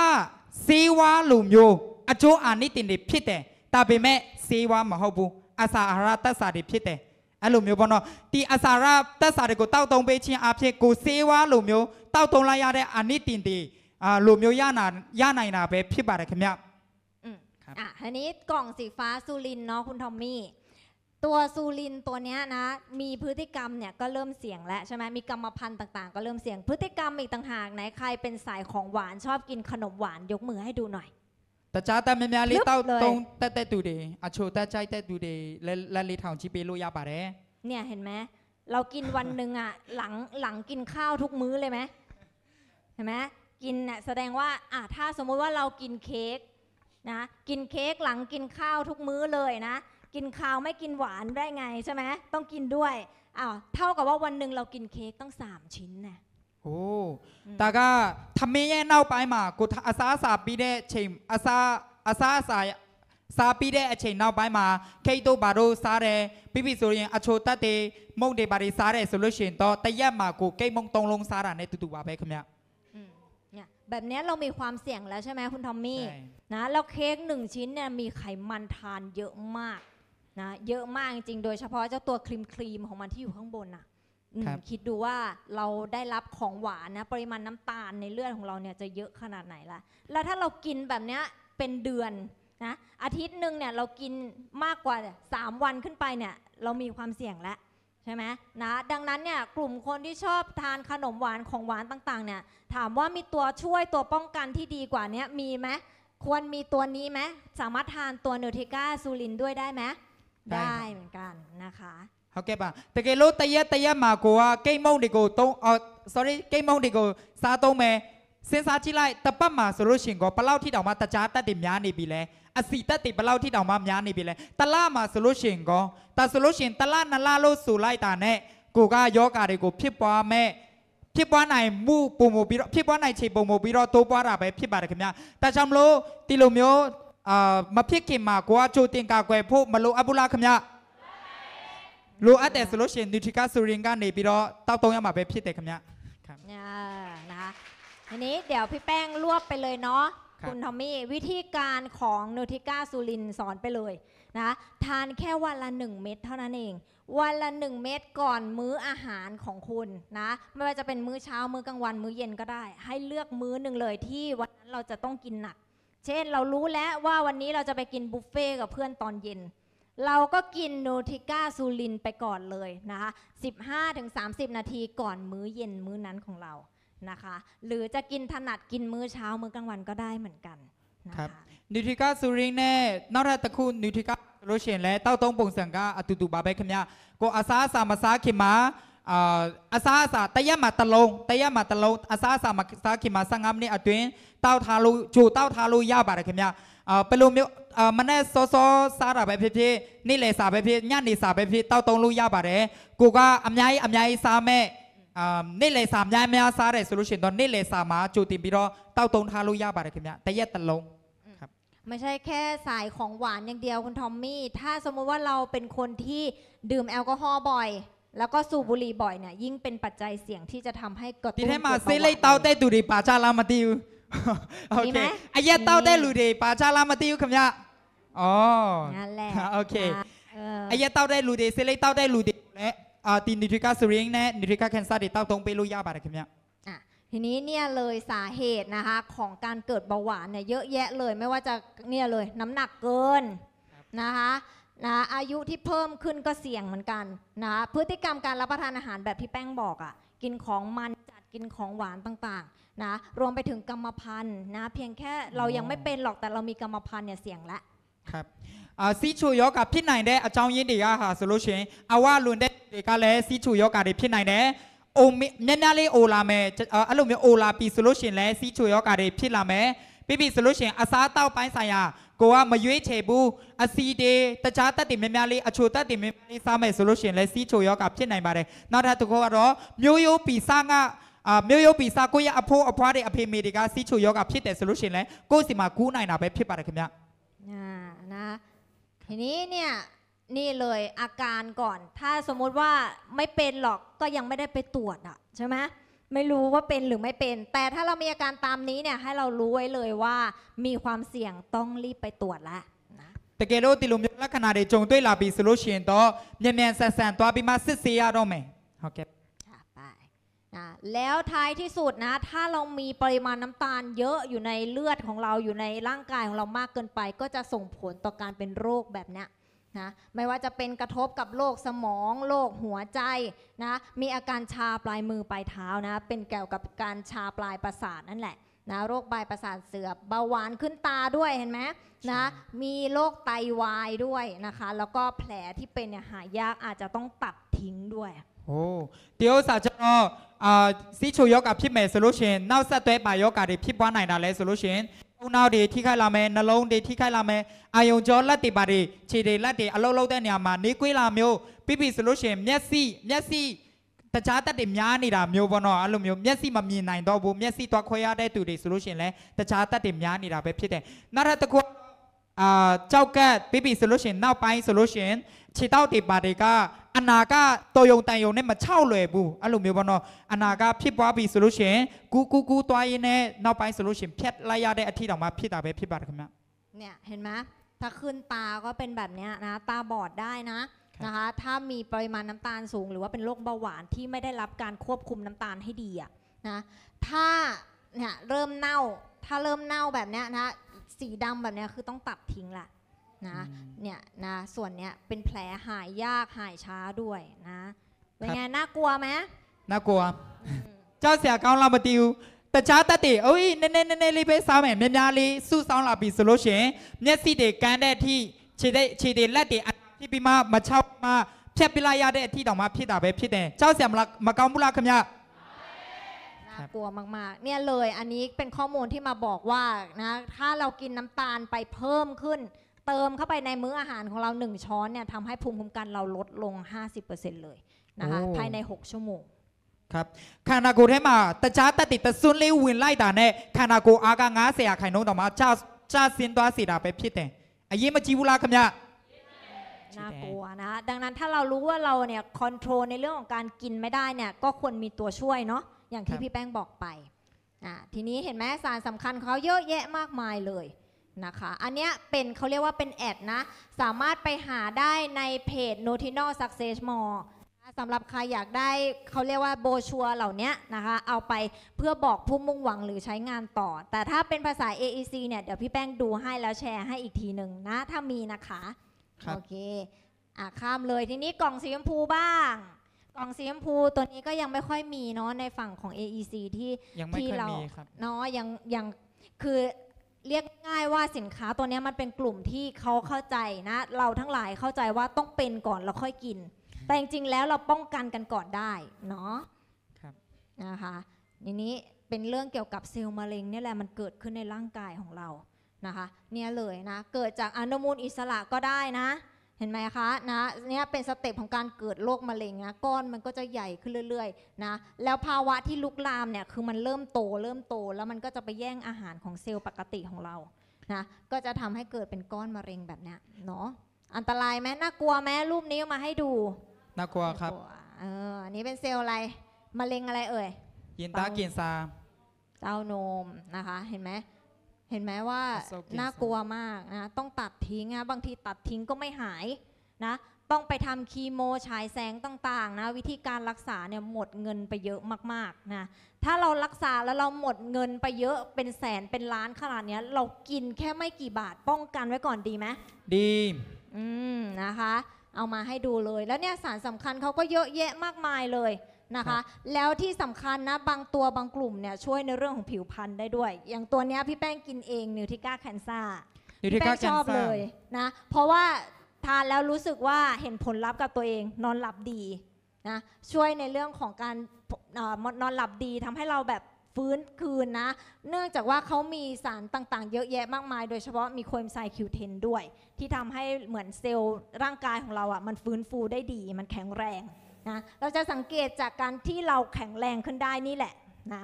ဈေးဝါလိုမျိုးအကျိုးအာနိသင်တွေဖြစ်တယ်ဒါပေမဲ့ဈေးဝါမဟုတ်ဘူးအစာအာဟာရတက်စာတွေဖြစ်တယ်အဲ့လိုမျိုးပေါ့နော်ဒီအစာရတက်စာတွေကိုတောက်သုံးပေးခြင်းအဖြစ်ကိုဈေးဝါလိုမျိုးတောက်သုံးလိုက်ရတဲ့အာနိသင်တွေအာလိုမျိုးရနာရနိုင်တာပဲဖြစ်ပါတယ်ခင်ဗျอืมอ่ะอันนี้กล่องสีฟ้าสุรินเนาะคุณทอมมี่ตัวซูลินตัวนี้นะ มีพฤติกรรมเนี่ยก็เริ่มเสี่ยงแล้วใช่ไหมมีกรรมพันธุ์ต่างๆก็เริ่มเสี่ยง พฤติกรรมอีกต่างหากไหนใครเป็นสายของหวานชอบกินขนมหวานยกมือให้ดูหน่อยแต่จ้าแต่เมียลีเต้าตรงแต่แต่ดูดีอาชูแต่ใจแต่ดูดีและและลีทางจีเปรูยาบาเรเนี่ยเห็นไหมเรากินวันหนึ่งอ่ะหลังหลังกินข้าวทุกมื้อเลยไหมเห็นไหมกินน่ะแสดงว่าอ่ะถ้าสมมุติว่าเรากินเค้กนะกินเค้กหลังกินข้าวทุกมื้อเลยนะกินข้าวไม่กินหวานได้ไงใช่ไหมต้องกินด้วยอ้าวเท่ากับว่าวันหนึ่งเรากินเค้กต้องสามชิ้นนะโอ้แต่ก็ทำไม่แย่เน่าไปมากูอาซาสาปีเดเชมอาซาอาซาสายาปีเดးတဲเน่าไปมาเคက်ตိုบารမซาเรป်တิส့ဘာတอု့စာตတယเပြီးပြီဆိုရင်အချိုတက်တွေမုန့်တ่ေဘာတွေစားတယ်ဆိုလို့ရှိต်ุတော့တရက်นှာကိုแบบนี้เรามีความเสี่ยงแล้วใช่ไหมคุณทอมมี่นะแล้วเค้กหนึ่งชิ้นเนี่ยมีไขมันทานเยอะมากนะเยอะมากจริง โดยเฉพาะเจ้าตัวครีมครีมของมันที่อยู่ข้างบนน่ะคคิดดูว่าเราได้รับของหวานนะปริมาณน้ำตาลในเลือดของเราเนี่ยจะเยอะขนาดไหนละ แล้วถ้าเรากินแบบเนี้ยเป็นเดือนนะอาทิตย์หนึ่งเนี่ยเรากินมากกว่า 3 วันขึ้นไปเนี่ย เรามีความเสี่ยงแล้วใช่ไหมนะดังนั้นเนี่ยกลุ่มคนที่ชอบทานขนมหวานของหวานต่างๆ เนี่ย ถามว่ามีตัวช่วยตัวป้องกันที่ดีกว่านี้มีไหมควรมีตัวนี้ไหมสามารถทานตัวเนอร์ทิก้าซูลินด้วยได้ไหมได้เหมือนกันนะคะโอเคป่ะแต่ก็รู้แต่ยแต่ยะมากว่าเก่มงดีกว่าต้องเออ sorry เก่มงดีกว่าซาตเมเซ้นซาชิไลแต่ป้ามาสรุชิงก็เปล่าที่เอกมาตาจับแต่ดิมยานีบีเลยอ่สีตาติเปล่าที่เอกมายานีบีเลยตาล่ามาสรุชิงก็แต่สรุชิงตาล่านั่นล่าลูสูไลตาเน่กูก้าโยกอะไรกูพิบว่าแม่พิบว่าไหนมูปูโมูบีรพิบว่าไหนเฉยปูมูบีรตัวปลาไปพิบอะไรกันเนี่ยแต่จำรู้ติลูมิโอมาพิြิ်ခင်မှาကိုကချိုတင်ကာาွယ်ဖို့မလိုအပ်ဘူးလားခင်ဗျလိုအပ်တယ်ဆိုလို့ရှိရင်ต u t า i า a s u r พ n ကနตပြมยาเนี่ยนะคะทีนี้เดี๋ยวพี่แป้งรวบไปเลยเนาะคุณทอมมี่วิธีการของนูทิก้าซูลินสอนไปเลยนะทานแค่วันละหนึ่งเม็ดเท่านั้นเอง วันละหนึ่งเม็ดก่อนมื้ออาหารของคุณนะไม่ว่าจะเป็นมื้อเช้ามื้อกลางวันมื้อเย็นก็ได้ ให้เลือกมื้อหนึ่งเลยที่วันนั้นเราจะต้องกินหนักเช่น เรารู้แล้วว่าวันนี้เราจะไปกินบุฟเฟ่กับเพื่อนตอนเย็น เราก็กินโนทิก้าซูลินไปก่อนเลยนะคะ15-30 นาทีก่อนมื้อเย็นมื้อนั้นของเรานะคะหรือจะกินถนัดกินมื้อเช้ามื้อกลางวันก็ได้เหมือนกันนะคะนิทิกาซูรินเน่นอกจากตะคุณนิทิกาโรเชนและเต้าต้งปงเสียงก็อตุตุบาเบคเนียโกอาซาสามาซาเขมาอาซาสาตยมาตะลงตยมาตะลงอาซาสามาสาคิมาสังอัมนี่อดวนเต้าทาลูจูเต้าทาลูยาบาระเขมยาไปรูมิมันแน่โซโซซาระไปพี่พี่นี่เลยสาไปพี่ย่านนี่สาไปพี่เต้าตรงลูยาบาระกูก็อัมยัยอัมยัยสาแม่นี่เลยสามยัยแม่สาเรสโซลูชันตอนนี่เลยสามาจูติมบิโรเต้าตรงทาลูยาบาระเขมยาตยาตะลงไม่ใช่แค่สายของหวานอย่างเดียวคุณทอมมี่ถ้าสมมติว่าเราเป็นคนที่ดื่มแอลกอฮอล์บ่อยแล้วก็สูบบุหรี่บ่อยเนี่ยยิ่งเป็นปัจจัยเสี่ยงที่จะทำให้กเุ้ดที่ให้มาเซเลยเต้าได้ดูดีป่าชาลามาติวโอเคไอ้เย้ยเต้าได้ดูดีป่าชาลามาติวคำยะอ๋อนั่นแหละ โอเคไอ้เย้ยเต้าได้ดูดีเซเลยเต้าได้ดูดีและอ่าตีนิทริกาสริงนยนิทริกาแคนซาเดเต้าตรงไปลุยยาบาดคำยะทีนี้เนี่ยเลยสาเหตุนะคะของการเกิดเบาหวานเนี่ยเยอะแยะเลยไม่ว่าจะเนี่ยเลยน้ำหนักเกินนะคะนะอายุที่เพิ่มขึ้นก็เสี่ยงเหมือนกันนะพฤติกรรมการรับประทานอาหารแบบที่แป้งบอกอะ่ะกินของมันจัดกินของหวานต่างๆนะรวมไปถึงกรรมพันธุ์นะเพียงแค่เรายังไม่เป็นหรอกแต่เรามีกรรมพันธุ์เนี่ยเสี่ยงละครับซีชูยกับพี่ไหนได้อาจารย์ยินดีค่ะสรุปเชนเอาว่าลุนได้เด็กแลยซีชูยกับพี่ไหนได้โอมเนี่ยน่าเลยโอลาเมอะลูเมีโอลาปีสรุปเชนและซีชูยกับพี่ลาเมปีปีสรุปเชนอาซาเต้าไปสายากว่ามายุ่ยเชบูอาซีเดแต่ชาตัดติมเมายลีอาชูตัติมเมายลีสามารถโซลูชันเลยซีโชยอกับเช่นไหนมาเลยนั่นถ้าทุกคนรอมิวยูปีซังอ่ะมิวยูปีซังกูยากอภูอภวารีอภิมิติกาซีโชยอกับเช่นแต่โซลูชันเลยกูสิมากูไหนนะไปพิบาร์คุณยะน่ะนะทีนี้เนี่ยนี่เลยอาการก่อน ถ้าสมมติว่าไม่เป็นหรอกก็ยังไม่ได้ไปตรวจอ่ะใช่ไหมไม่รู้ว่าเป็นหรือไม่เป็น แต่ถ้าเรามีอาการตามนี้เนี่ยให้เรารู้ไว้เลยว่ามีความเสี่ยงต้องรีบไปตรวจละนะแต่เกိုลဒီลိုမျိုးလက္ခဏာတွေကြုံတွေ့လာပြီဆိုလိုนရှိแငนตัวบิมาสิสနยาโรเมโอเคไปแล้วท้ายที่สุดนะ ถ้าเรามีปริมาณน้ำตาลเยอะอยู่ในเลือดของเราอยู่ในร่างกายของเรามากเกินไป ก็จะส่งผลต่อการเป็นโรคแบบนี้นะไม่ว่าจะเป็นกระทบกับโรคสมองโรคหัวใจนะมีอาการชาปลายมือปลายเท้านะเป็นเกี่ยวกับการชาปลายประสาทนั่นแหละนะโรคปลายประสาทเสื่อมเบาหวานขึ้นตาด้วยเห็นไหมนะมีโรคไตวายด้วยนะคะแล้วก็แผลที่เป็นเนี่ยหายากอาจจะต้องตัดทิ้งด้วยโอ้เดี๋ยวสาจอ่ซิชูยกับพี่เมย์โซลูชันน่าสเตไปายกกับพี่บ้านไหนนั่เลยโซลูชันဦးနှောက်တွေထိခိုက်လာမယ်နှလုံးတွေထိခိုက်လာမယ်အာယုံကြောလက်တွေပါတွေခြေတွေလက်တွေအလုံးလုံးတဲ့နေရာမှာနေကွေးလာမျိုးပြပြဆိုလို့ရှိရင်မျက်စိမျက်စိတခြားတက်တွေများနေတာမျိုးပေါ့နော်အဲ့လိုမျိုးမျက်စိမမြင်နိုင်တော့ဘူးမျက်စိသွားခွဲရတဲ့သူတွေဆိုလို့ရှိရင်လည်းတခြားတက်တွေများနေတာပဲဖြစ်တယ်နောက်ထပ်တစ်ခုအာကြောက်ကပ်ပြပြဆိုလို့ရှိရင် နောက်ပိုင်းဆိုလို့ရှိရင်ခြေတောက်တွေပါတွေကอนาคตโตยงแตတန်ယုံနဲ့မချောက်လွယ်ဘူးအဲ့လบုမนอုးนาါ့နော်အနာสဖြစ်ပွာกูกูဆိုလို့ရှိရင်าไปสကူรွชးရพ်รနย့ได้อ်ပိုင်းဆိုလိา့ရှိရင်ဖြတ်လိုက်ရတเนี่ยเห็นไหมถ้าขึ้นตาก็เป็นแบบเนี้ยนะ ตาบอดได้นะนะคะ ถ้ามีปริมาณน้ำตาลสูง หรือว่าเป็นโรคเบาหวานที่ไม่ได้รับการควบคุมน้ำตาลให้ดีอะนะ ถ้าเนี่ยเริ่มเน่า ถ้าเริ่มเน่าแบบเนี้ยนะ สีดำแบบเนี้ยคือต้องตัดทิ้งละนะเนี่ยนะส่วนเนี้ยเป็นแผลหายยากหายช้าด้วยนะเป็นไงน่ากลัวไหมน่ากลัว เจ้าเสียกองลาบติวแต่ช้าตาติเอ้ยเนเนเนเนรีเปสาวแม่เนยาลีสู้สาวลาบีสโลเชเนี่ยสิเดกันได้ที่ชีได้ชีเดและเด็กที่ปีมามาเช่ามาเพียปิลายาได้ที่่อกมาพี่ตาไปพี่เดเจ้าเสียมลมาเกามุลาคมยาน่ากลัวมากๆ เนี่ยเลยอันนี้เป็นข้อมูลที่มาบอกว่านะถ้าเรากินน้ำตาลไปเพิ่มขึ้นเติมเข้าไปในมื้ออาหารของเรา 1 ช้อนเนี่ยทำให้ภูมิคุ้มกันเราลดลง 50%เลยนะคะภายใน 6 ชั่วโมง ครับ คานาโกูဲမှာတခจ้าตต်တီတဆွินးลေးဝင်လိုက်တာနဲ့าနาဓာကိုယ်အားက90ရာาจ้า်้าုန်းတော့မาကျကျဆင်းသွားစေတာပဲဖြစ်าน่ากลัวนะ ดังนั้นถ้าเรารู้ว่าเราเนี่ยคอนโทรลในเรื่องของการกินไม่ได้เนี่ยก็ควรมีตัวช่วยเนาะ อย่างที่พี่แป้งบอกไป อ่า ทีนี้เห็นไหมสารสำคัญเขาเยอะแยะมากมายเลยนะคะอันเนี้ยเป็นเขาเรียกว่าเป็นแอดนะ สามารถไปหาได้ในเพจ n o t i n a l Success More สำหรับใครอยากได้เขาเรียกว่าโบชัวเหล่านี้นะคะเอาไปเพื่อบอกผู้มุ่งหวังหรือใช้งานต่อ แต่ถ้าเป็นภาษา AEC เนี่ยเดี๋ยวพี่แป้งดูให้แล้วแชร์ให้อีกทีหนึ่งนะถ้ามีนะคะคโอเคอ่ะข้ามเลยทีนี้กล่องสีชมพูบ้าง กล่องสีชมพูตัวนี้ก็ยังไม่ค่อยมีเนาะในฝั่งของ AEC ที่ที่เราเนาะยังยังคือเรียกง่ายว่าสินค้าตัวนี้มันเป็นกลุ่มที่เขาเข้าใจนะ เราทั้งหลายเข้าใจว่าต้องเป็นก่อนแล้วค่อยกิน แต่จริง ๆ แล้วเราป้องกันกันก่อนได้เนาะนะคะนีนี้เป็นเรื่องเกี่ยวกับเซลล์มะเร็งนี่แหละมันเกิดขึ้นในร่างกายของเรานะคะเนี่ยเลยนะ เกิดจากอนุมูลอิสระก็ได้นะเห็นไหมคะนะเนี่ยเป็นสเต็ปของการเกิดโรคมะเร็งนะก้อนมันก็จะใหญ่ขึ้นเรื่อยๆนะแล้วภาวะที่ลุกลามเนี่ยคือมันเริ่มโตเริ่มโตแล้วมันก็จะไปแย่งอาหารของเซลล์ปกติของเรานะก็จะทำให้เกิดเป็นก้อนมะเร็งแบบเนี้ยเนาะอันตรายไหมน่ากลัวไหมรูปนี้มาให้ดูน่ากลัวครับเอออันนี้เป็นเซลล์อะไรมะเร็งอะไรเอ่ยยินตากินซาเต้านมนะคะเห็นไหมเห็นไหมว่าน่ากลัวมากนะต้องตัดทิ้งนะบางทีตัดทิ้งก็ไม่หายนะต้องไปทำคีโมฉายแสงต่างๆนะวิธีการรักษาเนี่ยหมดเงินไปเยอะมากๆนะถ้าเรารักษาแล้วเราหมดเงินไปเยอะเป็นแสนเป็นล้านขนาดนี้เรากินแค่ไม่กี่บาทป้องกันไว้ก่อนดีไหมดีอืมนะคะ เอามาให้ดูเลยแล้วเนี่ยสารสำคัญเขาก็เยอะแยะมากมายเลยนะคะแล้วที่สำคัญนะบางตัวบางกลุ่มเนี่ยช่วยในเรื่องของผิวพรรณได้ด้วย อย่างตัวเนี้ยพี่แป้งกินเองนิวทิก้าแคนซ่าพี่แป้งชอบเลยนะเพราะว่าทานแล้วรู้สึกว่าเห็นผลลัพธ์กับตัวเองนอนหลับดีนะช่วยในเรื่องของการนอนหลับดี ทำให้เราแบบฟื้นคืนนะเนื่องจากว่าเขามีสารต่างๆ เยอะแยะมากมายโดยเฉพาะมีโคเอนไซม์คิวเทนด้วย ที่ทำให้เหมือนเซลล์ร่างกายของเราอะ่ะมันฟื้นฟูได้ดีมันแข็งแรงนะเราจะสังเกตจากการที่เราแข็งแรงขึ้นได้นี่แหละนะ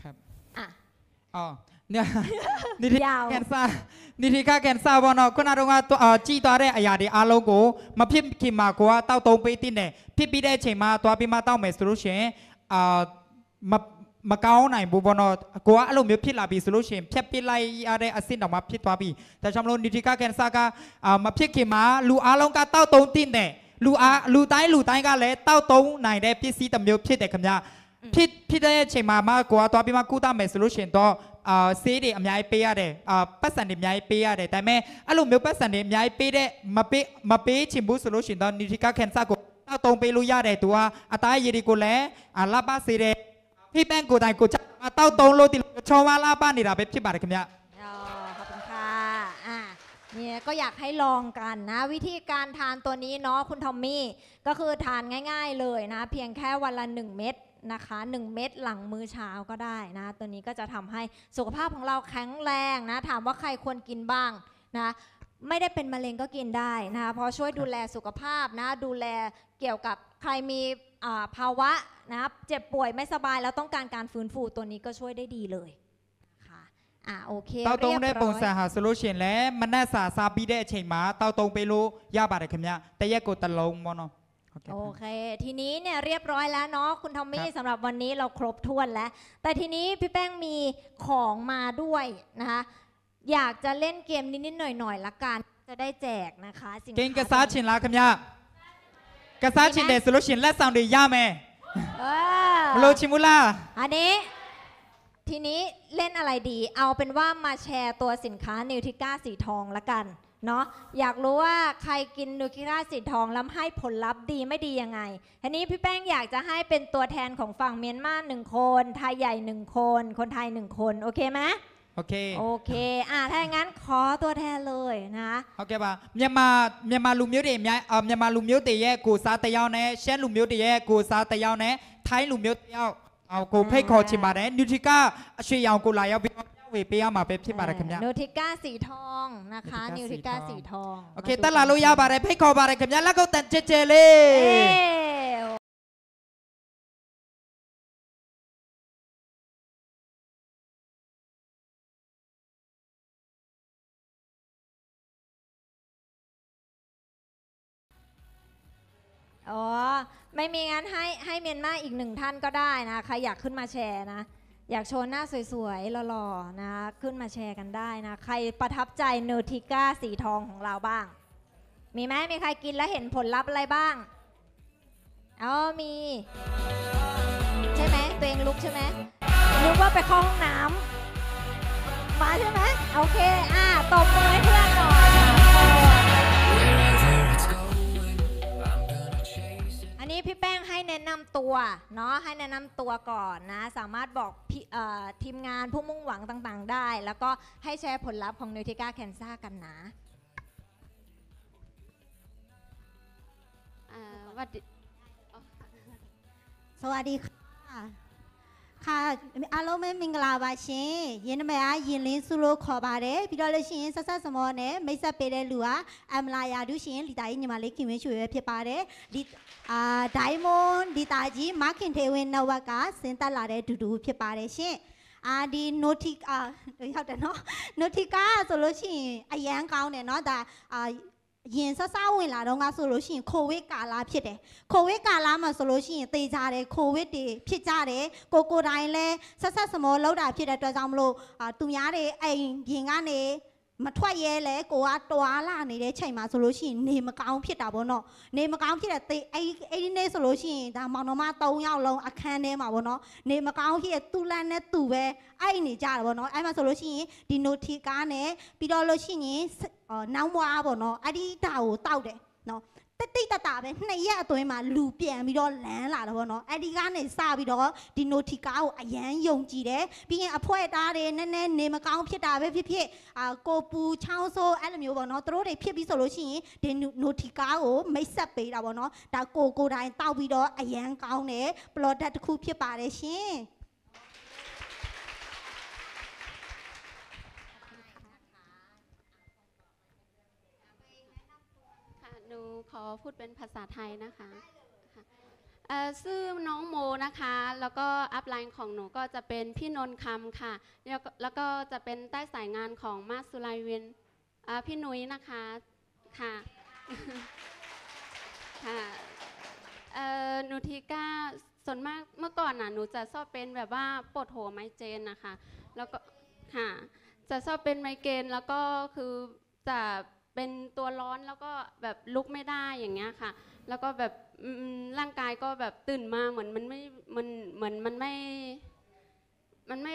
ครับอ่ะออเนี่ยนิติแกนซานิติกาแกนซาบอนอคุณอารงณาตัวจีตัวแรกอยาดีอารมณกูมาพิมพ์ขิมมากว่าเต้าตรงไปติเนี่ยพิมพ์ได้เฉยมาตัวพิมมาเต้าเม่สรุเชยมามาเก้าไหนบุบอนอกูว่าอารมณ์มีพิลาบิสรุปเฉยพิมพ์ไล่อะไรอสินออกมาพิมพ์ตัวบีแต่ชั่มลนิติกาแกนซาก็มาพิมพ์ขิมมาลูอารมกาเต้าตรงติเนี่ยလူအားလူတိုင်းလူတိုင်းကလည်းတောက်သုံးနိုင်တဲ့ပစ္စည်းတစ်မျိုးဖြစ်တယ်ခင်ဗျဖြစ်ဖြစ်တဲ့အချိန်မှာမကိုကသွားပြီးမှကုသမယ်ဆိုလို့ရှင်တော့အာဆေးတွေအများကြီးပေးရတယ်အာပတ်စံတွေအများကြီးပေးရတယ်ဒါပေမဲ့အဲ့လိုမျိုးပတ်စံတွေအများကြီးပေးတဲ့မပေးမပေးချင်ဘူးဆိုလို့ရှင်တော့ nutrica cancer ကိုတောက်သုံးပေးလို့ရတယ်သူကအသားရည်တွေကိုလည်းလပစေတယ်ဖိပန့်ကိုယ်တိုင်ကိုချတောက်သုံးလို့ဒီချောဝါလပနေတာပဲဖြစ်ပါတယ်ခင်ဗျเนี่ยก็อยากให้ลองกันนะ วิธีการทานตัวนี้เนาะคุณทอมมี่ ก็คือทานง่ายๆเลยนะ เพียงแค่วันละ 1 เม็ดนะคะ1เม็ดหลังมื้อเช้าก็ได้นะตัวนี้ก็จะทำให้สุขภาพของเราแข็งแรงนะ ถามว่าใครควรกินบ้างนะไม่ได้เป็นมะเร็งก็กินได้นะะเพราะช่วยดูแลสุขภาพนะ ดูแลเกี่ยวกับใครมีภาวะนะเจ็บป่วยไม่สบายแล้วต้องการการฟื้นฟูตัวนี้ก็ช่วยได้ดีเลยอ่าโอเคเต้าตงได้ปုสหาဟာลိชလို့ရှင်นဲမနက်စာစားပြီးတဲ့အချเต้าตงไปรู้ยาบาดอะไรင်ဗนတရက်ကိုတစ်လုံးပေโอเคทีนี้เนี่ยเรียบร้อยแล้วเนาะคุณทอมมี่สำหรับวันนี้เราครบถ้วนแล้ว แต่ทีนี้พี่แป้งมีของมาด้วยนะคะอยากจะเล่นเกมนิดๆหน่อยๆละกันจะได้แจกนะคะสิ่คเกมกระซ้าชินละครับเนี่ยกระซ้าชินเดสโลชันและซาวดีย่าแม่โลชิมุล่าอันนี้ทีนี้เล่นอะไรดี เอาเป็นว่ามาแชร์ตัวสินค้านิวทิก้าสีทองละกันเนาะอยากรู้ว่าใครกินนิวทิก้าสีทองแล้วให้ผลลัพธ์ดีไม่ดียังไงทีนี้พี่แป้งอยากจะให้เป็นตัวแทนของฝั่งเมียนมาหนึ่งคน ไทยใหญ่หนึ่งคน คนไทยหนึ่งคนโอเคไหมโอเคโอเคอ่าถ้าอย่างนั้นขอตัวแทนเลยนะโอเค ป่ะเมียนมาเมียนมาลุมมิวตีเมียเออเมียนมาลุมมิวตีแย่กูซาเตยาวแน่เชนลุมมิวตีแย่กูซาเตยาวแน่ไทยลุมมิวตียาวเอากูให้คอชิมาเดนนูทิก้าช่วยาวกูลายเอาไปเาเปียมาเป็นที่บาร์คมยานูทิก้าสีทองนะคะนูทิก้าสีทอง โอเคตลาลุยยาบาร์ให้คอบาร์คมยาแล้วก็แต่เจเจเลยอ๋อไม่มีงั้นให้ให้เมียนมาอีกหนึ่งท่านก็ได้นะใครอยากขึ้นมาแชร์นะอยากโชว์หน้าสวยๆหล่อๆนะขึ้นมาแชร์กันได้นะใครประทับใจเนอรทิก้าสีทองของเราบ้าง มีไหมมีใครกินแล้วเห็นผลลัพธ์อะไรบ้างอ๋อมีใช่ไหมตัวเองลุกใช่ไหมลุกว่าไปเข้าห้องน้ำมาใช่ไหมโอเคอ่ะตบมือให้เพื่อนหน่อยพี่แป้งให้แนะนำตัวเนาะให้แนะนำตัวก่อนนะ สามารถบอกอทีมงานผู้มุ่งหวังต่าง ๆ ได้ แล้วก็ให้แชร์ผลลัพธ์ของนิวทิก้าแคนซ่ากันนะสวัสดีสวัสดีค่ะခါအားလုံးပဲမင်္ဂလာပါရှင်ရင်းနမယာရင်လင်းစုလို့ခေါ်ပါတယ်ပြီးတော့လို့ရှိရင်ဆက်ဆက်စမောနဲ့မိတ်ဆက်ပေးတဲ့လူကအမလာယာဒုရှင်လီတာကြီးညီမလေးခင်ဝင်းရွှေပဲဖြစ်ပါတယ်ဒီအာဒိုင်းမွန်လီတာကြီးမခင်ထေဝင်းနဝက်ကဆင်းသက်လာတဲ့ဒူဒူဖြစ်ပါတယ်ရှင်အာဒီ notice အာရောက်တယ်နော် notice ကဆိုလို့ရှိရင်အရန်ကောင်းတယ်နော်ဒါအာအရင်ဆဆဝင်လာတော့ငါဆိုလို့ရှိရင်ခိုဝေးကာလာဖြစ်တယ်ခိုဝေးကာလာမှာဆိုလို့ရှိရင်တေးကြတယ်ခိုဝေးတေဖြစ်ကြတယ်ကိုကိုတိုင်းလဲဆက်ဆက်စမောလောက်တာဖြစ်တဲ့အတွက်ကြောင့်မလို့သူများတွေအိမ်ပြင်ကနေမထွက်ရဲလဲကိုကတွာလာနေတဲ့ချိန်မှာဆိုလို့ရှိရင်နေမကောင်းဖြစ်တာပေါ့နော် နေမကောင်းဖြစ်တဲ့သေအဲ့အဲ့ဒီနေ့ဆိုလို့ရှိရင်ဒါမောင်နှမ၃ယောက်လုံးအခန်းထဲမှာပေါ့နော်နေမကောင်းဖြစ်တဲ့သူ့လန်းနဲ့သူ့ပဲအဲ့နေကြတာပေါ့နော်အဲ့မှာဆိုလို့ရှိရင်ဒီ notice ကားနဲ့ပြီးတော့လို့ရှိရင်နောက်မွားပေါ့နော်အဲ့ဒီတာကိုတောက်တယ်တိတ်တိတ်တတပဲနှစ်ရက်အတွင်းမှာလူပြန်ပြီးတော့လန်းလာတော့ဗောနော်အဲ့ဒီကနေစပြီးတော့ဒီနိုတီကာကိုအရန်ယုံကြည်တယ်ပြီးရင်အဖွဲသားတွေနည်းနည်းနေမကောင်းဖြစ်တာပဲဖြစ်ဖြစ်အာကိုပူချောင်းဆိုးအဲ့လိုမျိုးဗောနော်သူတို့တွေဖြစ်ပြီးဆိုလို့ရှိရင်ဒီနိုတီကာကိုမိတ်ဆက်ပေးတာဗောနော်ဒါကိုကိုတိုင်းတောက်ပြီးတော့အရန်ကောင်းတယ်ပလော့ဒတ်တစ်ခုဖြစ်ပါတယ်ရှင်อพูดเป็นภาษาไทยนะคะชื่อน้องโมนะคะ แล้วก็อัพไลน์ของหนูก็จะเป็นพี่นนท์คำค่ะ แล้วก็จะเป็นใต้สายงานของมาสุไลเวนพี่นุ้ยนะคะค่ะค่ะหนูทีก้าส่วนมากเมื่อก่อนน่ะหนูจะชอบเป็นแบบว่าปวดหัวไมเกรนนะคะ แล้วก็ค่ะจะชอบเป็นไมเกรนแล้วก็คือจะเป็นตัวร้อนแล้วก็แบบลุกไม่ได้อย่างเงี้ยค่ะ แล้วก็แบบร่างกายก็แบบตื่นมาเหมือนมันไม่ มันเหมือนมันไม่ มันไม่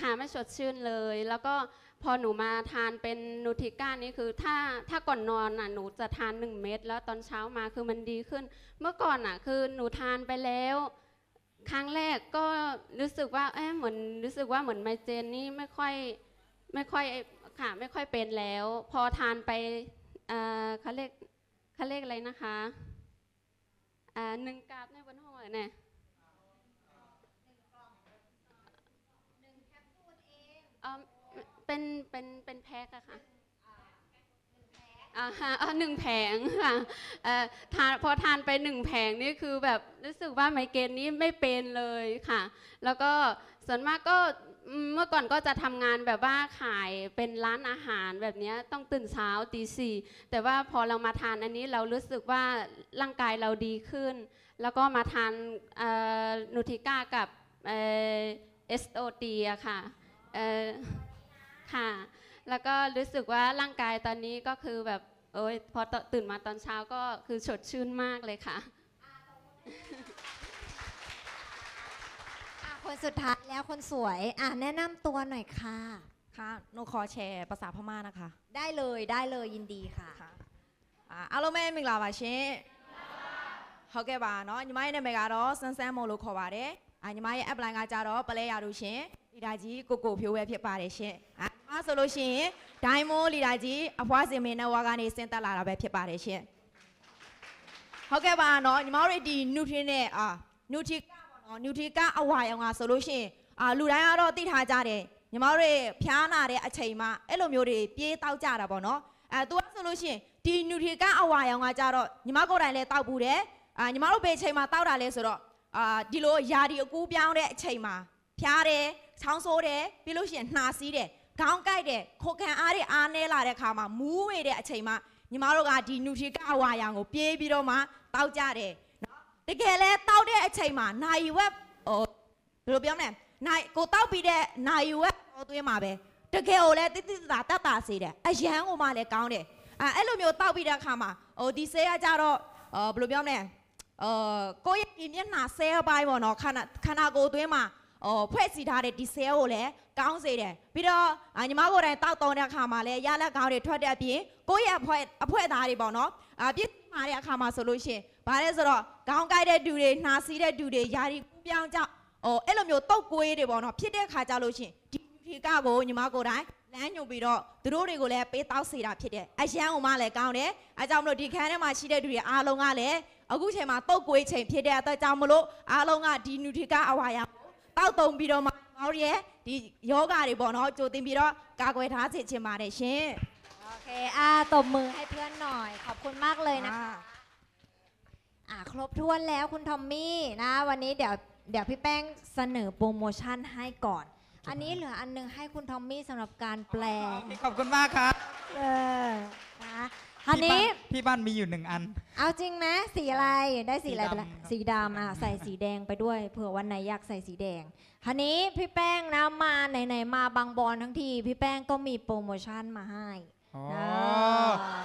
ขาไม่สดชื่นเลย แล้วก็พอหนูมาทานเป็นนูทิก้านี่คือ ถ้าถ้าก่อนนอนอ่ะหนูจะทานหนึ่งเม็ดแล้วตอนเช้ามาคือมันดีขึ้น เมื่อก่อนอ่ะคือหนูทานไปแล้ว ครั้งแรกก็รู้สึกว่าเอ๊ะเหมือนรู้สึกว่าเหมือนไมเจนนี่ไม่ค่อยไม่ค่อยค่ะไม่ค่อยเป็นแล้วพอทานไปเขาเรียกเขาเรียกอะไรนะคะหนึ่งกาบในบนห้องเนี่ยเป็นเป็นเป็นแพ็คอะค่ะอหนึ่งแผงค่ะทานพอทานไปหนึ่งแผงนี่คือแบบรู้สึกว่าไมเกรนนี้ไม่เป็นเลยค่ะ แล้วก็ส่วนมากก็เมื่อก่อนก็จะทำงานแบบว่าขายเป็นร้านอาหารแบบนี้ต้องตื่นเช้าตีสี่แต่ว่าพอเรามาทานอันนี้เรารู้สึกว่าร่างกายเราดีขึ้น แล้วก็มาทานนูทิก้ากับเอสโอตีอะค่ะค่ะแล้วก็รู้สึกว่าร่างกายตอนนี้ก็คือแบบโอ้ยพอตื่นมาตอนเช้าก็คือสดชื่นมากเลยค่ะคนสุดท้ายแล้วคนสวยอ่ะแนะนำตัวหน่อยค่ะค่ะโนคอแชร์ภาษาพม่านะคะได้เลยได้เลยยินดีค่ะอ่ะอารมณ์มิงลาวาชิเขาเกบาเนาะยี่ไม่เนี่ยเมกาโรสันแซมโมลูคอบาเดอันยี่ไม่แอปไลน์กาจาโรปเลียาดูเชิลีดาจีกูกูพิวเวพิบาร์เดชิอ่ะมาสโลชิไท์โมลีดาจีอพวาซิเมนาวากันิเซนตาลาลาเบพิบาร์เดชิเขาเกบาเนาะยี่ไม่เรดีนูทีเนอ่ะนูทีกနျူထရီကအဝါရောင်ကဆိုလို့ရှိရင်အာလူတိုင်းကတော့သိထားကြတယ်ညီမတို့ဖျားနာတဲ့အချိန်မှအဲ့လိုမျိုးတွေပြေးတောက်ကြတာပေါ့နော်အဲသူကဆိုလို့ရှိရင်ဒီနျူထရီကအဝါရောင်ကကြတော့ညီမကိုယ်တိုင်လည်းတောက်ဘူးတယ်အာညီမတို့ဘယ်အချိန်မှတောက်တာလဲဆိုတော့အာဒီလိုယာဒီအကူပြောင်းတဲ့အချိန်မှာဖျားတယ်ချောင်းဆိုးတယ်ပြီးလို့ရှိရင်နှာစီးတယ်ခေါင်းကိုက်တယ်ခိုခံအားတွေအားနဲလာတဲ့ခါမှာမူးဝေတဲ့အချိန်မှာညီမတို့ကဒီနူထရီကအဝါရောင်ကိုပြေးပြီးတော့မှတောက်ကြတယ်တကယ်လဲတောက်တဲ့အချိန်မှာနိုင်ဝက်ဟိုဘယ်လိုပြောမလဲနိုင်ကိုတောက်ပြီးတဲ့နိုင်ဝက်ပေါ်သွင်းမှာပဲတကယ်ကိုလဲတိတိတသာတတ်တာစေတယ်အရန်ကိုမှလည်းကောင်းတယ်အဲအဲ့လိုမျိုးတောက်ပြီးတဲ့အခါမှာဟိုဒီဆေးကကြတော့ဘယ်လိုပြောမလဲအာကိုယ့်ရဲ့မျက်နှာဆဲပိုင်းပေါ့နော်ခန္ဓာခန္ဓာကိုယ်အတွင်းမှာဟိုဖွဲ့စီထားတဲ့ဒီဆဲကိုလည်းကောင်းစေတယ်ပြီးတော့ညီမကိုယ်တိုင်တောက်တုံးတဲ့အခါမှာလည်းရလက်ကောင်းတွေထွက်တဲ့အပြင်ကိုယ့်ရဲ့အဖွဲအဖွဲသားတွေပေါ့နော်အပြစ်မာတဲ့အခါမှာဆိုလို့ရှိရင်ဘာလဲဆိုတော့ခေါင်းကိုက်တဲ့တူတွေနှာစီးတဲ့တူတွေယာရီပူပြောင်းကြဟိုအဲ့လိုမျိုးတုတ်ကွေးတွေပေါ့နော်ဖြစ်တဲ့ခါကြလို့ရှင်ဒီဖြေကကိုညီမကိုတိုင်းလမ်းညွှန်ပြီးတော့သူတို့တွေကိုလည်းပေးတောက်စေတာဖြစ်တယ်အရန်ုံမလည်းကောင်းတယ်အဲကြောင့်မလို့ဒီခန်းထဲမှာရှိတဲ့တူတွေအားလုံးကလည်းအခုချိန်မှာတုတ်ကွေးချိန်ဖြစ်တဲ့အတွက်ကြောင့်မလို့အားလုံးကဒီနူထီကအဝါရတောက်တုံပြီးတော့မှမော်ရဲဒီယောဂါတွေပေါ့နော်ကြိုတင်ပြီးတော့ကာကွယ်ထားစေချင်ပါတယ်ရှင်โอเคอ่าตบมือให้เพื่อนหน่อยขอบคุณมากเลยนะคะอ่ะครบถ้วนแล้วคุณทอมมี่นะ วันนี้เดี๋ยวเดี๋ยวพี่แป้งเสนอโปรโมชั่นให้ก่อน อันนี้เหลืออันนึงให้คุณทอมมี่สำหรับการแปลขอบคุณมากครับเออนะอันนี้พี่บ้านมีอยู่หนึ่งอัน เอาจริงไหมสีอะไรได้สีอะไรไปละสีดำอ่ะใส่สีแดงไปด้วย เผื่อวันไหนอยากใส่สีแดงคันนี้พี่แป้งนะมา ไหนๆ มาบางบอลทั้งทีพี่แป้งก็มีโปรโมชั่นมาให้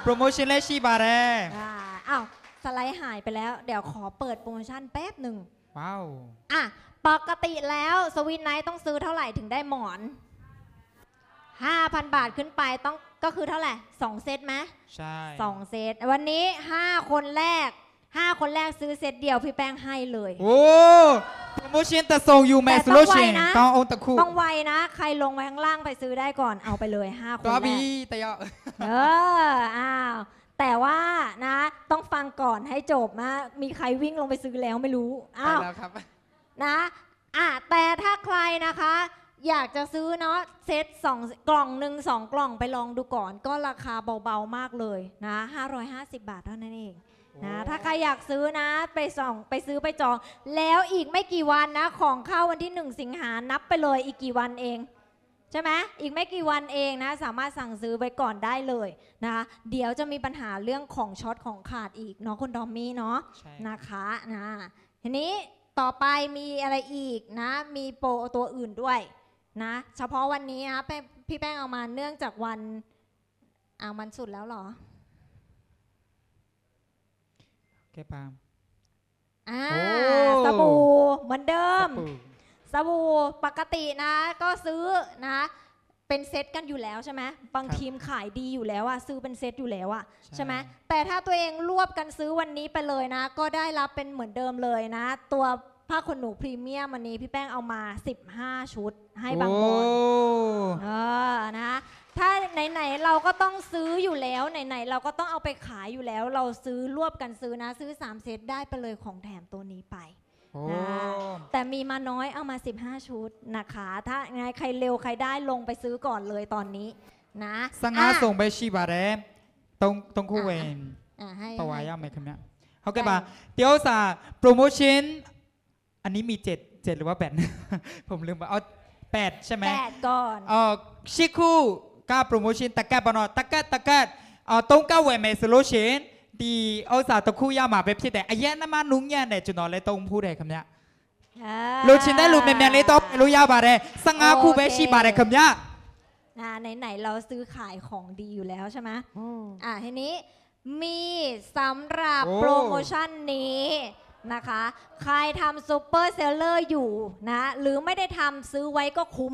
โปรโมชั่นเลชีบาร์เร่อ้าวสไลด์หายไปแล้ว เดี๋ยวขอเปิดโปรโมชั่นแป๊บหนึ่งว้าวอ่ะ ปกติแล้วสวินไนท์ต้องซื้อเท่าไหร่ถึงได้หมอน 5,000 บาทขึ้นไปต้องก็คือเท่าไหร่ 2 เซตไหมใช่สองเซตวันนี้ 5 คนแรก 5 คนแรกซื้อเซตเดียวพี่แป้งให้เลย โอ้โปรโมชั่นแต่ส่งอยู่แมสโลชินต้องโอนตะคู่ต้องไวนะ ใครลงไว้ข้างล่างไปซื้อได้ก่อนเอาไปเลย5คนแรกตัวบีแต่ยอเอออ้าวแต่ว่านะต้องฟังก่อนให้จบนะมีใครวิ่งลงไปซื้อแล้วไม่รู้อ้าวนะอ่ะแต่ถ้าใครนะคะ อยากจะซื้อเนาะเซตสองกล่องหนึ่งสองกล่องไปลองดูก่อน ก็ราคาเบาๆ มากเลยนะ 550 บาทเท่านั้นเองนะถ้าใครอยากซื้อนะไปส่องไปซื้อไปจอง แล้วอีกไม่กี่วันนะ ของเข้าวันที่ 1 สิงหานับไปเลย อีกกี่วันเองใช่ไหม อีกไม่กี่วันเองนะ สามารถสั่งซื้อไว้ก่อนได้เลยนะคะเดี๋ยวจะมีปัญหาเรื่องของช็อตของขาดอีกเนาะคุณดอมมี่เนาะนะคะนะทีนี้ต่อไปมีอะไรอีกนะ มีโปรตัวอื่นด้วยนะเฉพาะวันนี้นะพี่แป้งเอามาเนื่องจากวัน เอามันสุดแล้วหรอ แก่ปามอ่าสบู่เหมือนเดิมสบู่ปกตินะ ก็ซื้อนะ เป็นเซตกันอยู่แล้วใช่ไหมบางทีมขายดีอยู่แล้วอะซื้อเป็นเซตอยู่แล้วอะใช่ไหมแต่ถ้าตัวเองรวบกันซื้อวันนี้ไปเลยนะ ก็ได้รับเป็นเหมือนเดิมเลยนะ ตัวผ้าขนหนูพรีเมียมวันนี้พี่แป้งเอามา 15 ชุดให้บางคนเออนะ ถ้าไหนๆเราก็ต้องซื้ออยู่แล้วไหนๆเราก็ต้องเอาไปขายอยู่แล้ว เราซื้อรวบกันซื้อนะ ซื้อ3เซตได้ไปเลยของแถมตัวนี้ไปแต่มีมาน้อยเอามา 15 ชุดนะคะ ถ้าไงใครเร็วใครได้ลงไปซื้อก่อนเลยตอนนี้นะสังหาส่งไปชีบาแรตรงตรงคู่เวนปวายาไหมคเนี่ยเขาแกบาเตียวสาโปรโมชั่นอันนี้มีเจ็ดเจ็ดหรือว่าแปดผมลืมไปเอาแปดใช่ไหมแปดก่อนเออชิคูก้าโปรโมชั่นตะแกบนอตะแกตะแกเออตรงก้าเวนเมสโลเชนဒီဥစ္စာတစ်ခုရမှာပဲဖาစ်တ်่အရင်ကမှနုยညံเนี่ยจุนอเลာ်လည်းသုံးยူးတယ်้င်ဗ้လိုချင်တเมียမြန်ลြန်လေรတော့လို့ရပါတယ်15ခုပဲชှိาါတယ်้င်ဗျอ่าไหน ๆ เราซื้อขายของดีอยู่แล้วใช่ไหมอ่าทีนี้มีสำหรับโปรโมชั่นนี้นะคะใครทำซูเปอร์เซลเลอร์อยู่นะ หรือไม่ได้ทำซื้อไว้ก็คุ้ม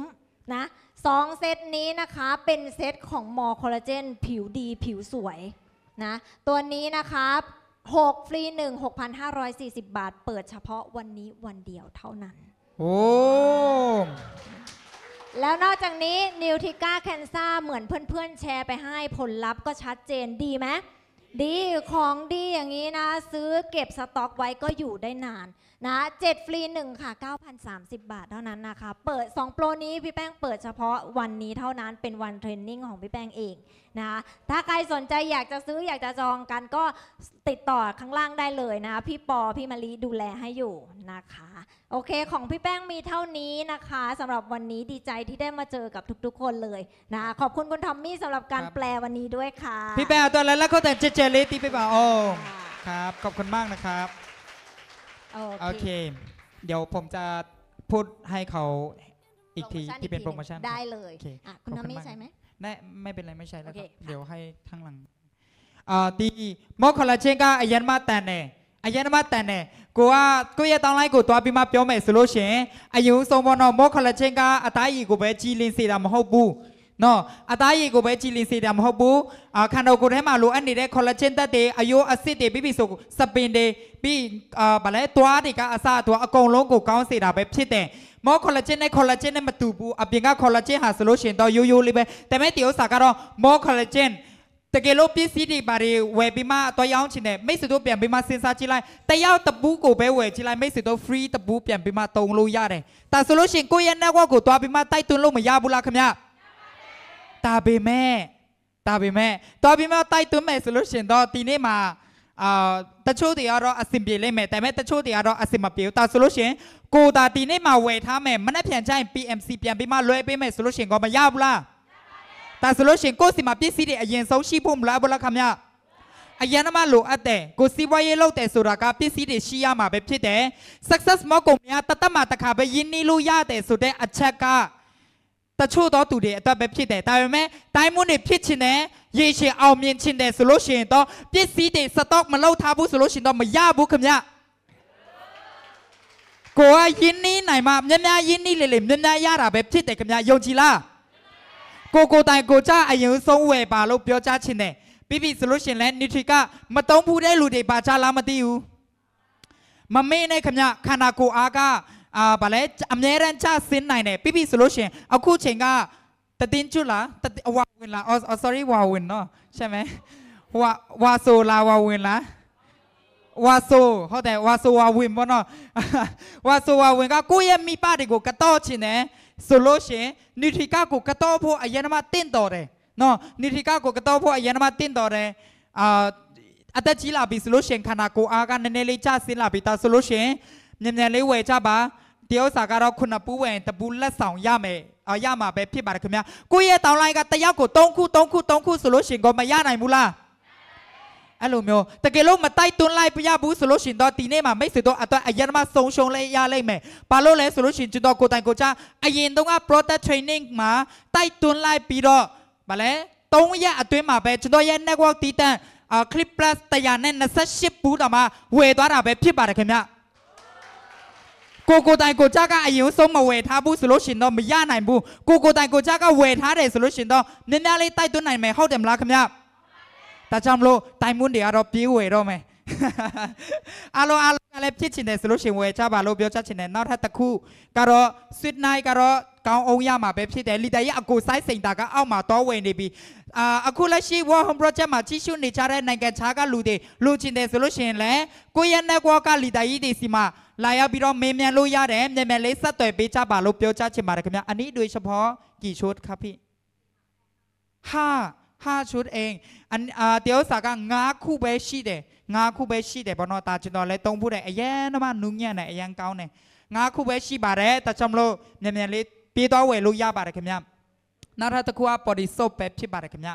นะสองเซตนี้นะคะ เป็นเซตของมอคอลลาเจนผิวดีผิวสวยนะตัวนี้นะครับ 6ฟรี1 6,540 บาท เปิดเฉพาะวันนี้วันเดียวเท่านั้น โอ้ แล้วนอกจากนี้นิวทิก้าแคนซ่าเหมือนเพื่อนๆแชร์ไปให้ผลลัพธ์ก็ชัดเจนดีไหมดีของดีอย่างนี้นะ ซื้อเก็บสต็อกไว้ก็อยู่ได้นานนะเจ็ดฟรีหนึ่งค่ะ 9,030 บาทเท่านั้นนะคะ เปิด2โปรนี้พี่แป้งเปิดเฉพาะวันนี้เท่านั้นเป็นวันเทรนนิ่งของพี่แป้งเองนะถ้าใครสนใจอยากจะซื้ออยากจะจองกันก็ติดต่อข้างล่างได้เลยนะพี่ปอพี่มาลีดูแลให้อยู่นะคะโอเคของพี่แป้งมีเท่านี้นะคะสำหรับวันนี้ดีใจที่ได้มาเจอกับทุกๆคนเลยนะขอบคุณคุณทอมมี่สำหรับการแปลวันนี้ด้วยค่ะ พี่แป้งตัวแรกแล้วเขาแต่จจเลตีไปเปล่าโอ้ครับ ขอบคุณมากนะครับโอเค เดี๋ยวผมจะพูดให้เขาอีกทีที่เป็นโปรโมชั่นได้เลยคุณน้ำไม่ใช่ไหมไม่ ไม่เป็นไรไม่ใช่แล้วครับเดี๋ยวให้ทั้งหลังตี มอคลาเชงกาอายันมาแต่เน่อายันมาแต่เน่ กูว่ากูยังต้องไล่กูตัวพีมาเปียวเมสโลเชนอายุสมบูรณ์มอคลาเชงกาอัตาอีกูไปจีลินสีดำมาเขบูနော်အသားရည်ကိုပဲကြည်လင်စေတာမဟုတ်ဘူးအခန္ဓာကိုယ်ထဲမှာလိုအပ်နေတဲ့ collagen ဓာတ်တွေအယိုးအဆစ်တွေပြီးပြီဆိုစပင်တွေပြီးအာဗလဲသွားတွေကအစသွားအကုန်လုံးကိုကောင်းစေတာပဲဖြစ်တယ်မောကောလာဂျင်နဲ့ကောလာဂျင်နဲ့မတူဘူးအပြင်ကကောလာဂျင်ဟာဆိုလို့ရှိရင်တော့ရိုးရိုးလေးပဲဒါပေမဲ့ဒီဥစ္စာကတော့မောကောလာဂျင်တကယ်လို့ပစ္စည်းတွေဘာတွေဝယ်ပြီးမှတော့ရောင်းချင်တယ်မိတ်ဆွေတို့ပြန်ပြီးမှစဉ်းစားကြည့်လိုက်တယောက်တပူးကိုပဲဝယ်ကြည့်လိုက်မိတ်ဆွေတို့ free တပူးပြန်ပြီးမှတုံလို့ရတယ်ဒါဆိုလို့ရှိရင်ကိုယ့်ရဲ့ network ကိုသွားပြီးမှတိုက်တွန်းလို့မရဘူးလားခင်ဗျာဒါပေမဲ့ဒါပေမဲ့တော်ပြီမဲ့တိုက်သွင်းမယ်ဆိုလို့ရှင်တော့ဒီနေ့မှာအာတချို့တွေကတော့အဆင်ပြေလိမ့်မယ်ဒါပေမဲ့တချို့တွေကတော့အဆင်မပြေဘူးဒါဆိုလို့ရှင်ကိုတာဒီနေ့မှာဝယ်ထားမယ်မနေ့ပြန်ကျရင် PMC ပြန်ပြီးမှလွှဲပေးမယ်ဆိုလို့ရှင်ကောမရဘူးလားဒါဆိုလို့ရှင်ကိုစီမှာပစ္စည်းတွေအရင်ဆုံးရှိဖို့မလားဘလားခမရအရင်ကမှလိုအပ်တယ်ကိုစီးပွားရေးလုပ်တယ်ဆိုတာကပစ္စည်းတွေရှိရမှာပဲဖြစ်တယ် success mode ကိုမြတ်တတ်မှတစ်ခါပဲရင်းနှီးလို့ရတယ်ဆိုတဲ့အချက်ကတချို့သောသူတွေအတွက်ပဲဖြစ်တယ်ဒါပေမဲ့တိုင်းမွန်းတွေဖြစ်ချင်တယ်ရေရှည်အောင်မြင်ချင်တယ်ဆိုလို့ရှိရင်တော့ပစ္စည်းတွေစတော့မလောက်ထားဘူးဆိုလို့ရှိရင်တော့မရဘူးခင်ဗျကိုကယင်းနီးနိုင်မှာမြများယင်းနီးလေလေမြများရတာပဲဖြစ်တယ်ခင်ဗျယုံကြည်လားကိုကိုတိုင်ကိုကြအရင်ဆုံးဝယ်ပါလို့ပြောကြချင်တယ်ပြီးပြီဆိုလို့ရှိရင်လည်း nutri ကမတုံးဘူးတဲ့လူတွေပါကြလားမသိဘူးမမေ့နဲ့ခင်ဗျခန္ဓာကိုယ်အားကအာဗာလဲအမြဲတမ်းကြဆင်းနိုင်တယ်ပြီးပြီဆိုလို့ရှင်အခုချိန်ကတတင်းကျွလားဝါဝင်လား oh sorry ဝါဝင်နော်ရှင်းမယ်ဝါဝါဆိုလားဝါဝင်လားဝါဆိုဟုတ်တယ်ဝါဆိုဝါဝင်ပေါ့နော်ဝါဆိုဝါဝင်ကကိုယ့်ရဲ့မိပတွေကိုကတော့ချင်တယ်ဆိုလို့ရှင်နိထိကကိုကတော့ဖို့အရင်ကတင့်တော်တယ်နော်နိထိကကိုကတော့ဖို့အရင်ကတင့်တော်တယ်အာအသက်ကြီးလာပြီဆိုလို့ရှင်ခန္ဓာကိုယ်အားကနည်းနည်းလေးကျဆင်းလာပြီဒါဆိုလို့ရှင်မြန်မြန်လေးဝယ်ကြပါတရုတ်စာကတော့ခုနှစ်ပူးဝယ်တပူးလက်ဆောင်ရမယ်အရမှာပဲဖြစ်ပါတယ်ခင်ဗျာကိုယ့်ရဲ့တောင်းလိုက်ကတယောက်ကို၃ခု၃ခု၃ခုဆိုလို့ရှိရင်ကိုမရနိုင်ဘူးလားအဲ့လိုမျိုးတကယ်လို့မတိုက်တွန်းလိုက်ပြရဘူးဆိုလို့ရှင်တော့ဒီနေ့မှာမိတ်ဆွေတို့အတွက်အရင်မှဆုံးရှုံးလဲရလိမ့်မယ်။ဘာလို့လဲဆိုလို့ရှင်ကျွန်တော်ကိုတိုင်ကိုချအရင်တုန်းက product training မှာတိုက်တွန်းလိုက်ပြီးတော့ဗာလဲ၃ရက်အတွင်းမှာပဲကျွန်တော်ရဲ့ network တီးတန့် clip plus 128ဘူးတော့မှဝယ်သွားတာပဲဖြစ်ပါတယ်ခင်ဗျ။ကိုကိုတိုင်ကိုကြကအရင်ဆုံးမဝယ်ထားဘူးဆိုလို့ရှင်တော့မရနိုင်ဘူးကိုကိုတိုင်ကိုကြကဝယ်ထားတယ်ဆိုလို့ရှင်တော့နည်းနည်းလေးတိုက်သွင်းနိုင်မယ်ဟုတ်တယ်မလားခင်ဗျဒါကြောင့်မလို့တိုင်မွန်းတွေကတော့ပြေးဝယ်တော့မယ်အားလုံးအားလုံးကလည်းဖြစ်ချင်တယ်ဆိုလို့ရှိရင်ဝယ်ချပါလို့ပြောချချင်တယ်နောက်ထပ်တစ်ခုကတော့ sweet night ကတော့ကောင်းအောင်ရမှာပဲဖြစ်တယ်လီတာရဲ့အကိုဆိုင်စိန်တာကအောက်မှာတော့ဝင်နေပြီအာအခုလက်ရှိ War Home Project မှာကြီးစုနေကြတဲ့နိုင်ငံခြားကလူတွေလူချင်းတယ်ဆိုလို့ရှိရင်လည်းကိုယ့်ရဲ့ network ကလီတာကြီးတွေစီမှာလာရောက်ပြီးတော့မေးမြန်းလို့ရတယ်မြန်မြန်လေးဆက်သွယ်ပေးကြပါလို့ပြောချချင်ပါတယ်ခင်ဗျာအနည်းအတွေ့ချဖို့กี่ชุดครับพี่ห้าห้าชุดเองอันเดี๋ยวสากาง้าคู่เบชิเดငါခုပဲရှိတယ်ဘောနော်တာချင်တော်လဲတုံးဖို့တယ်အရန်တော့မှနုံညံ့တယ်အရန်ကောင်းတယ်ငါခုပဲရှိပါတယ်ဒါကြောင့်မလို့မြန်မြန်လေးပြေးတော့ဝယ်လို့ရပါတယ်ခင်ဗျနောက်ထပ်တစ်ခုက body soap ပဲဖြစ်ပါတယ်ခင်ဗျ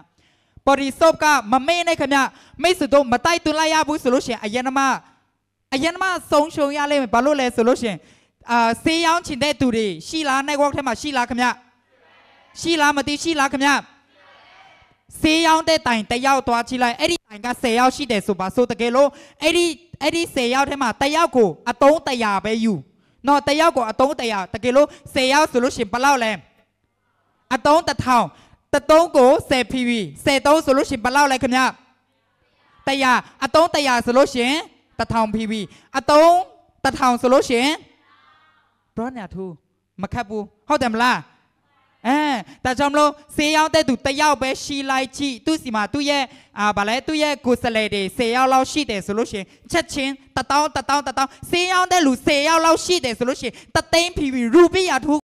body soap ကမမေ့နဲ့ခင်ဗျမိတ်ဆွေတို့မတိုက်တွန်းလိုက်ရဘူးဆိုလို့ရှိရင်အရန်မအရန်မဆုံးရှုံရလိမ့်မယ်ဘာလို့လဲဆိုလို့ရှိရင်အာဆေးရောင်းချင်တဲ့သူတွေရှိလား network ထဲမှာရှိလားခင်ဗျရှိလားမသိရှိလားခင်ဗျဆေးရောင်းတဲ့တိုင်တစ်ယောက်သွားကြည့်လိုက်အဲ့ဒီတိုင်က10ယောက်ရှိတယ်ဆိုပါဆိုတကယ်လို့အဲ့ဒီအဲ့ဒီ10ယောက်ထဲမှာတစ်ယောက်ကိုအသုံး100ပဲယူနော်တစ်ယောက်ကိုအသုံး100တကယ်လို့10ယောက်ဆိုလို့ရှိရင်ဘယ်လောက်လဲအသုံး1000တသုံးကို10 PV 13ဆိုလို့ရှိရင်ဘယ်လောက်လဲခင်ဗျ100အသုံး100ဆိုလို့ရှိရင်1000 PV အသုံး1000ဆိုလို့ရှိရင် bro ညာ2မခက်ဘူးဟုတ်တယ်မလားအဲဒါကြောင့်မလို့ဆေးရောက်တဲ့သူတယောက်ပဲရှိလိုက်ကြည့်သူစီမှာသူ့ရဲ့အာဗာလဲသူ့ရဲ့ကိုယ်စလဲတွေဆေးရောက်လောက်ရှိတယ်ဆိုလို့ရှိရင်ချက်ချင်းတတောင်းတတောင်းတတောင်းဆေးရောက်တဲ့လူဆေးရောက်လောက်ရှိတယ်ဆိုလို့ရှိရင်တသိန်း PV ရူပီယာထူ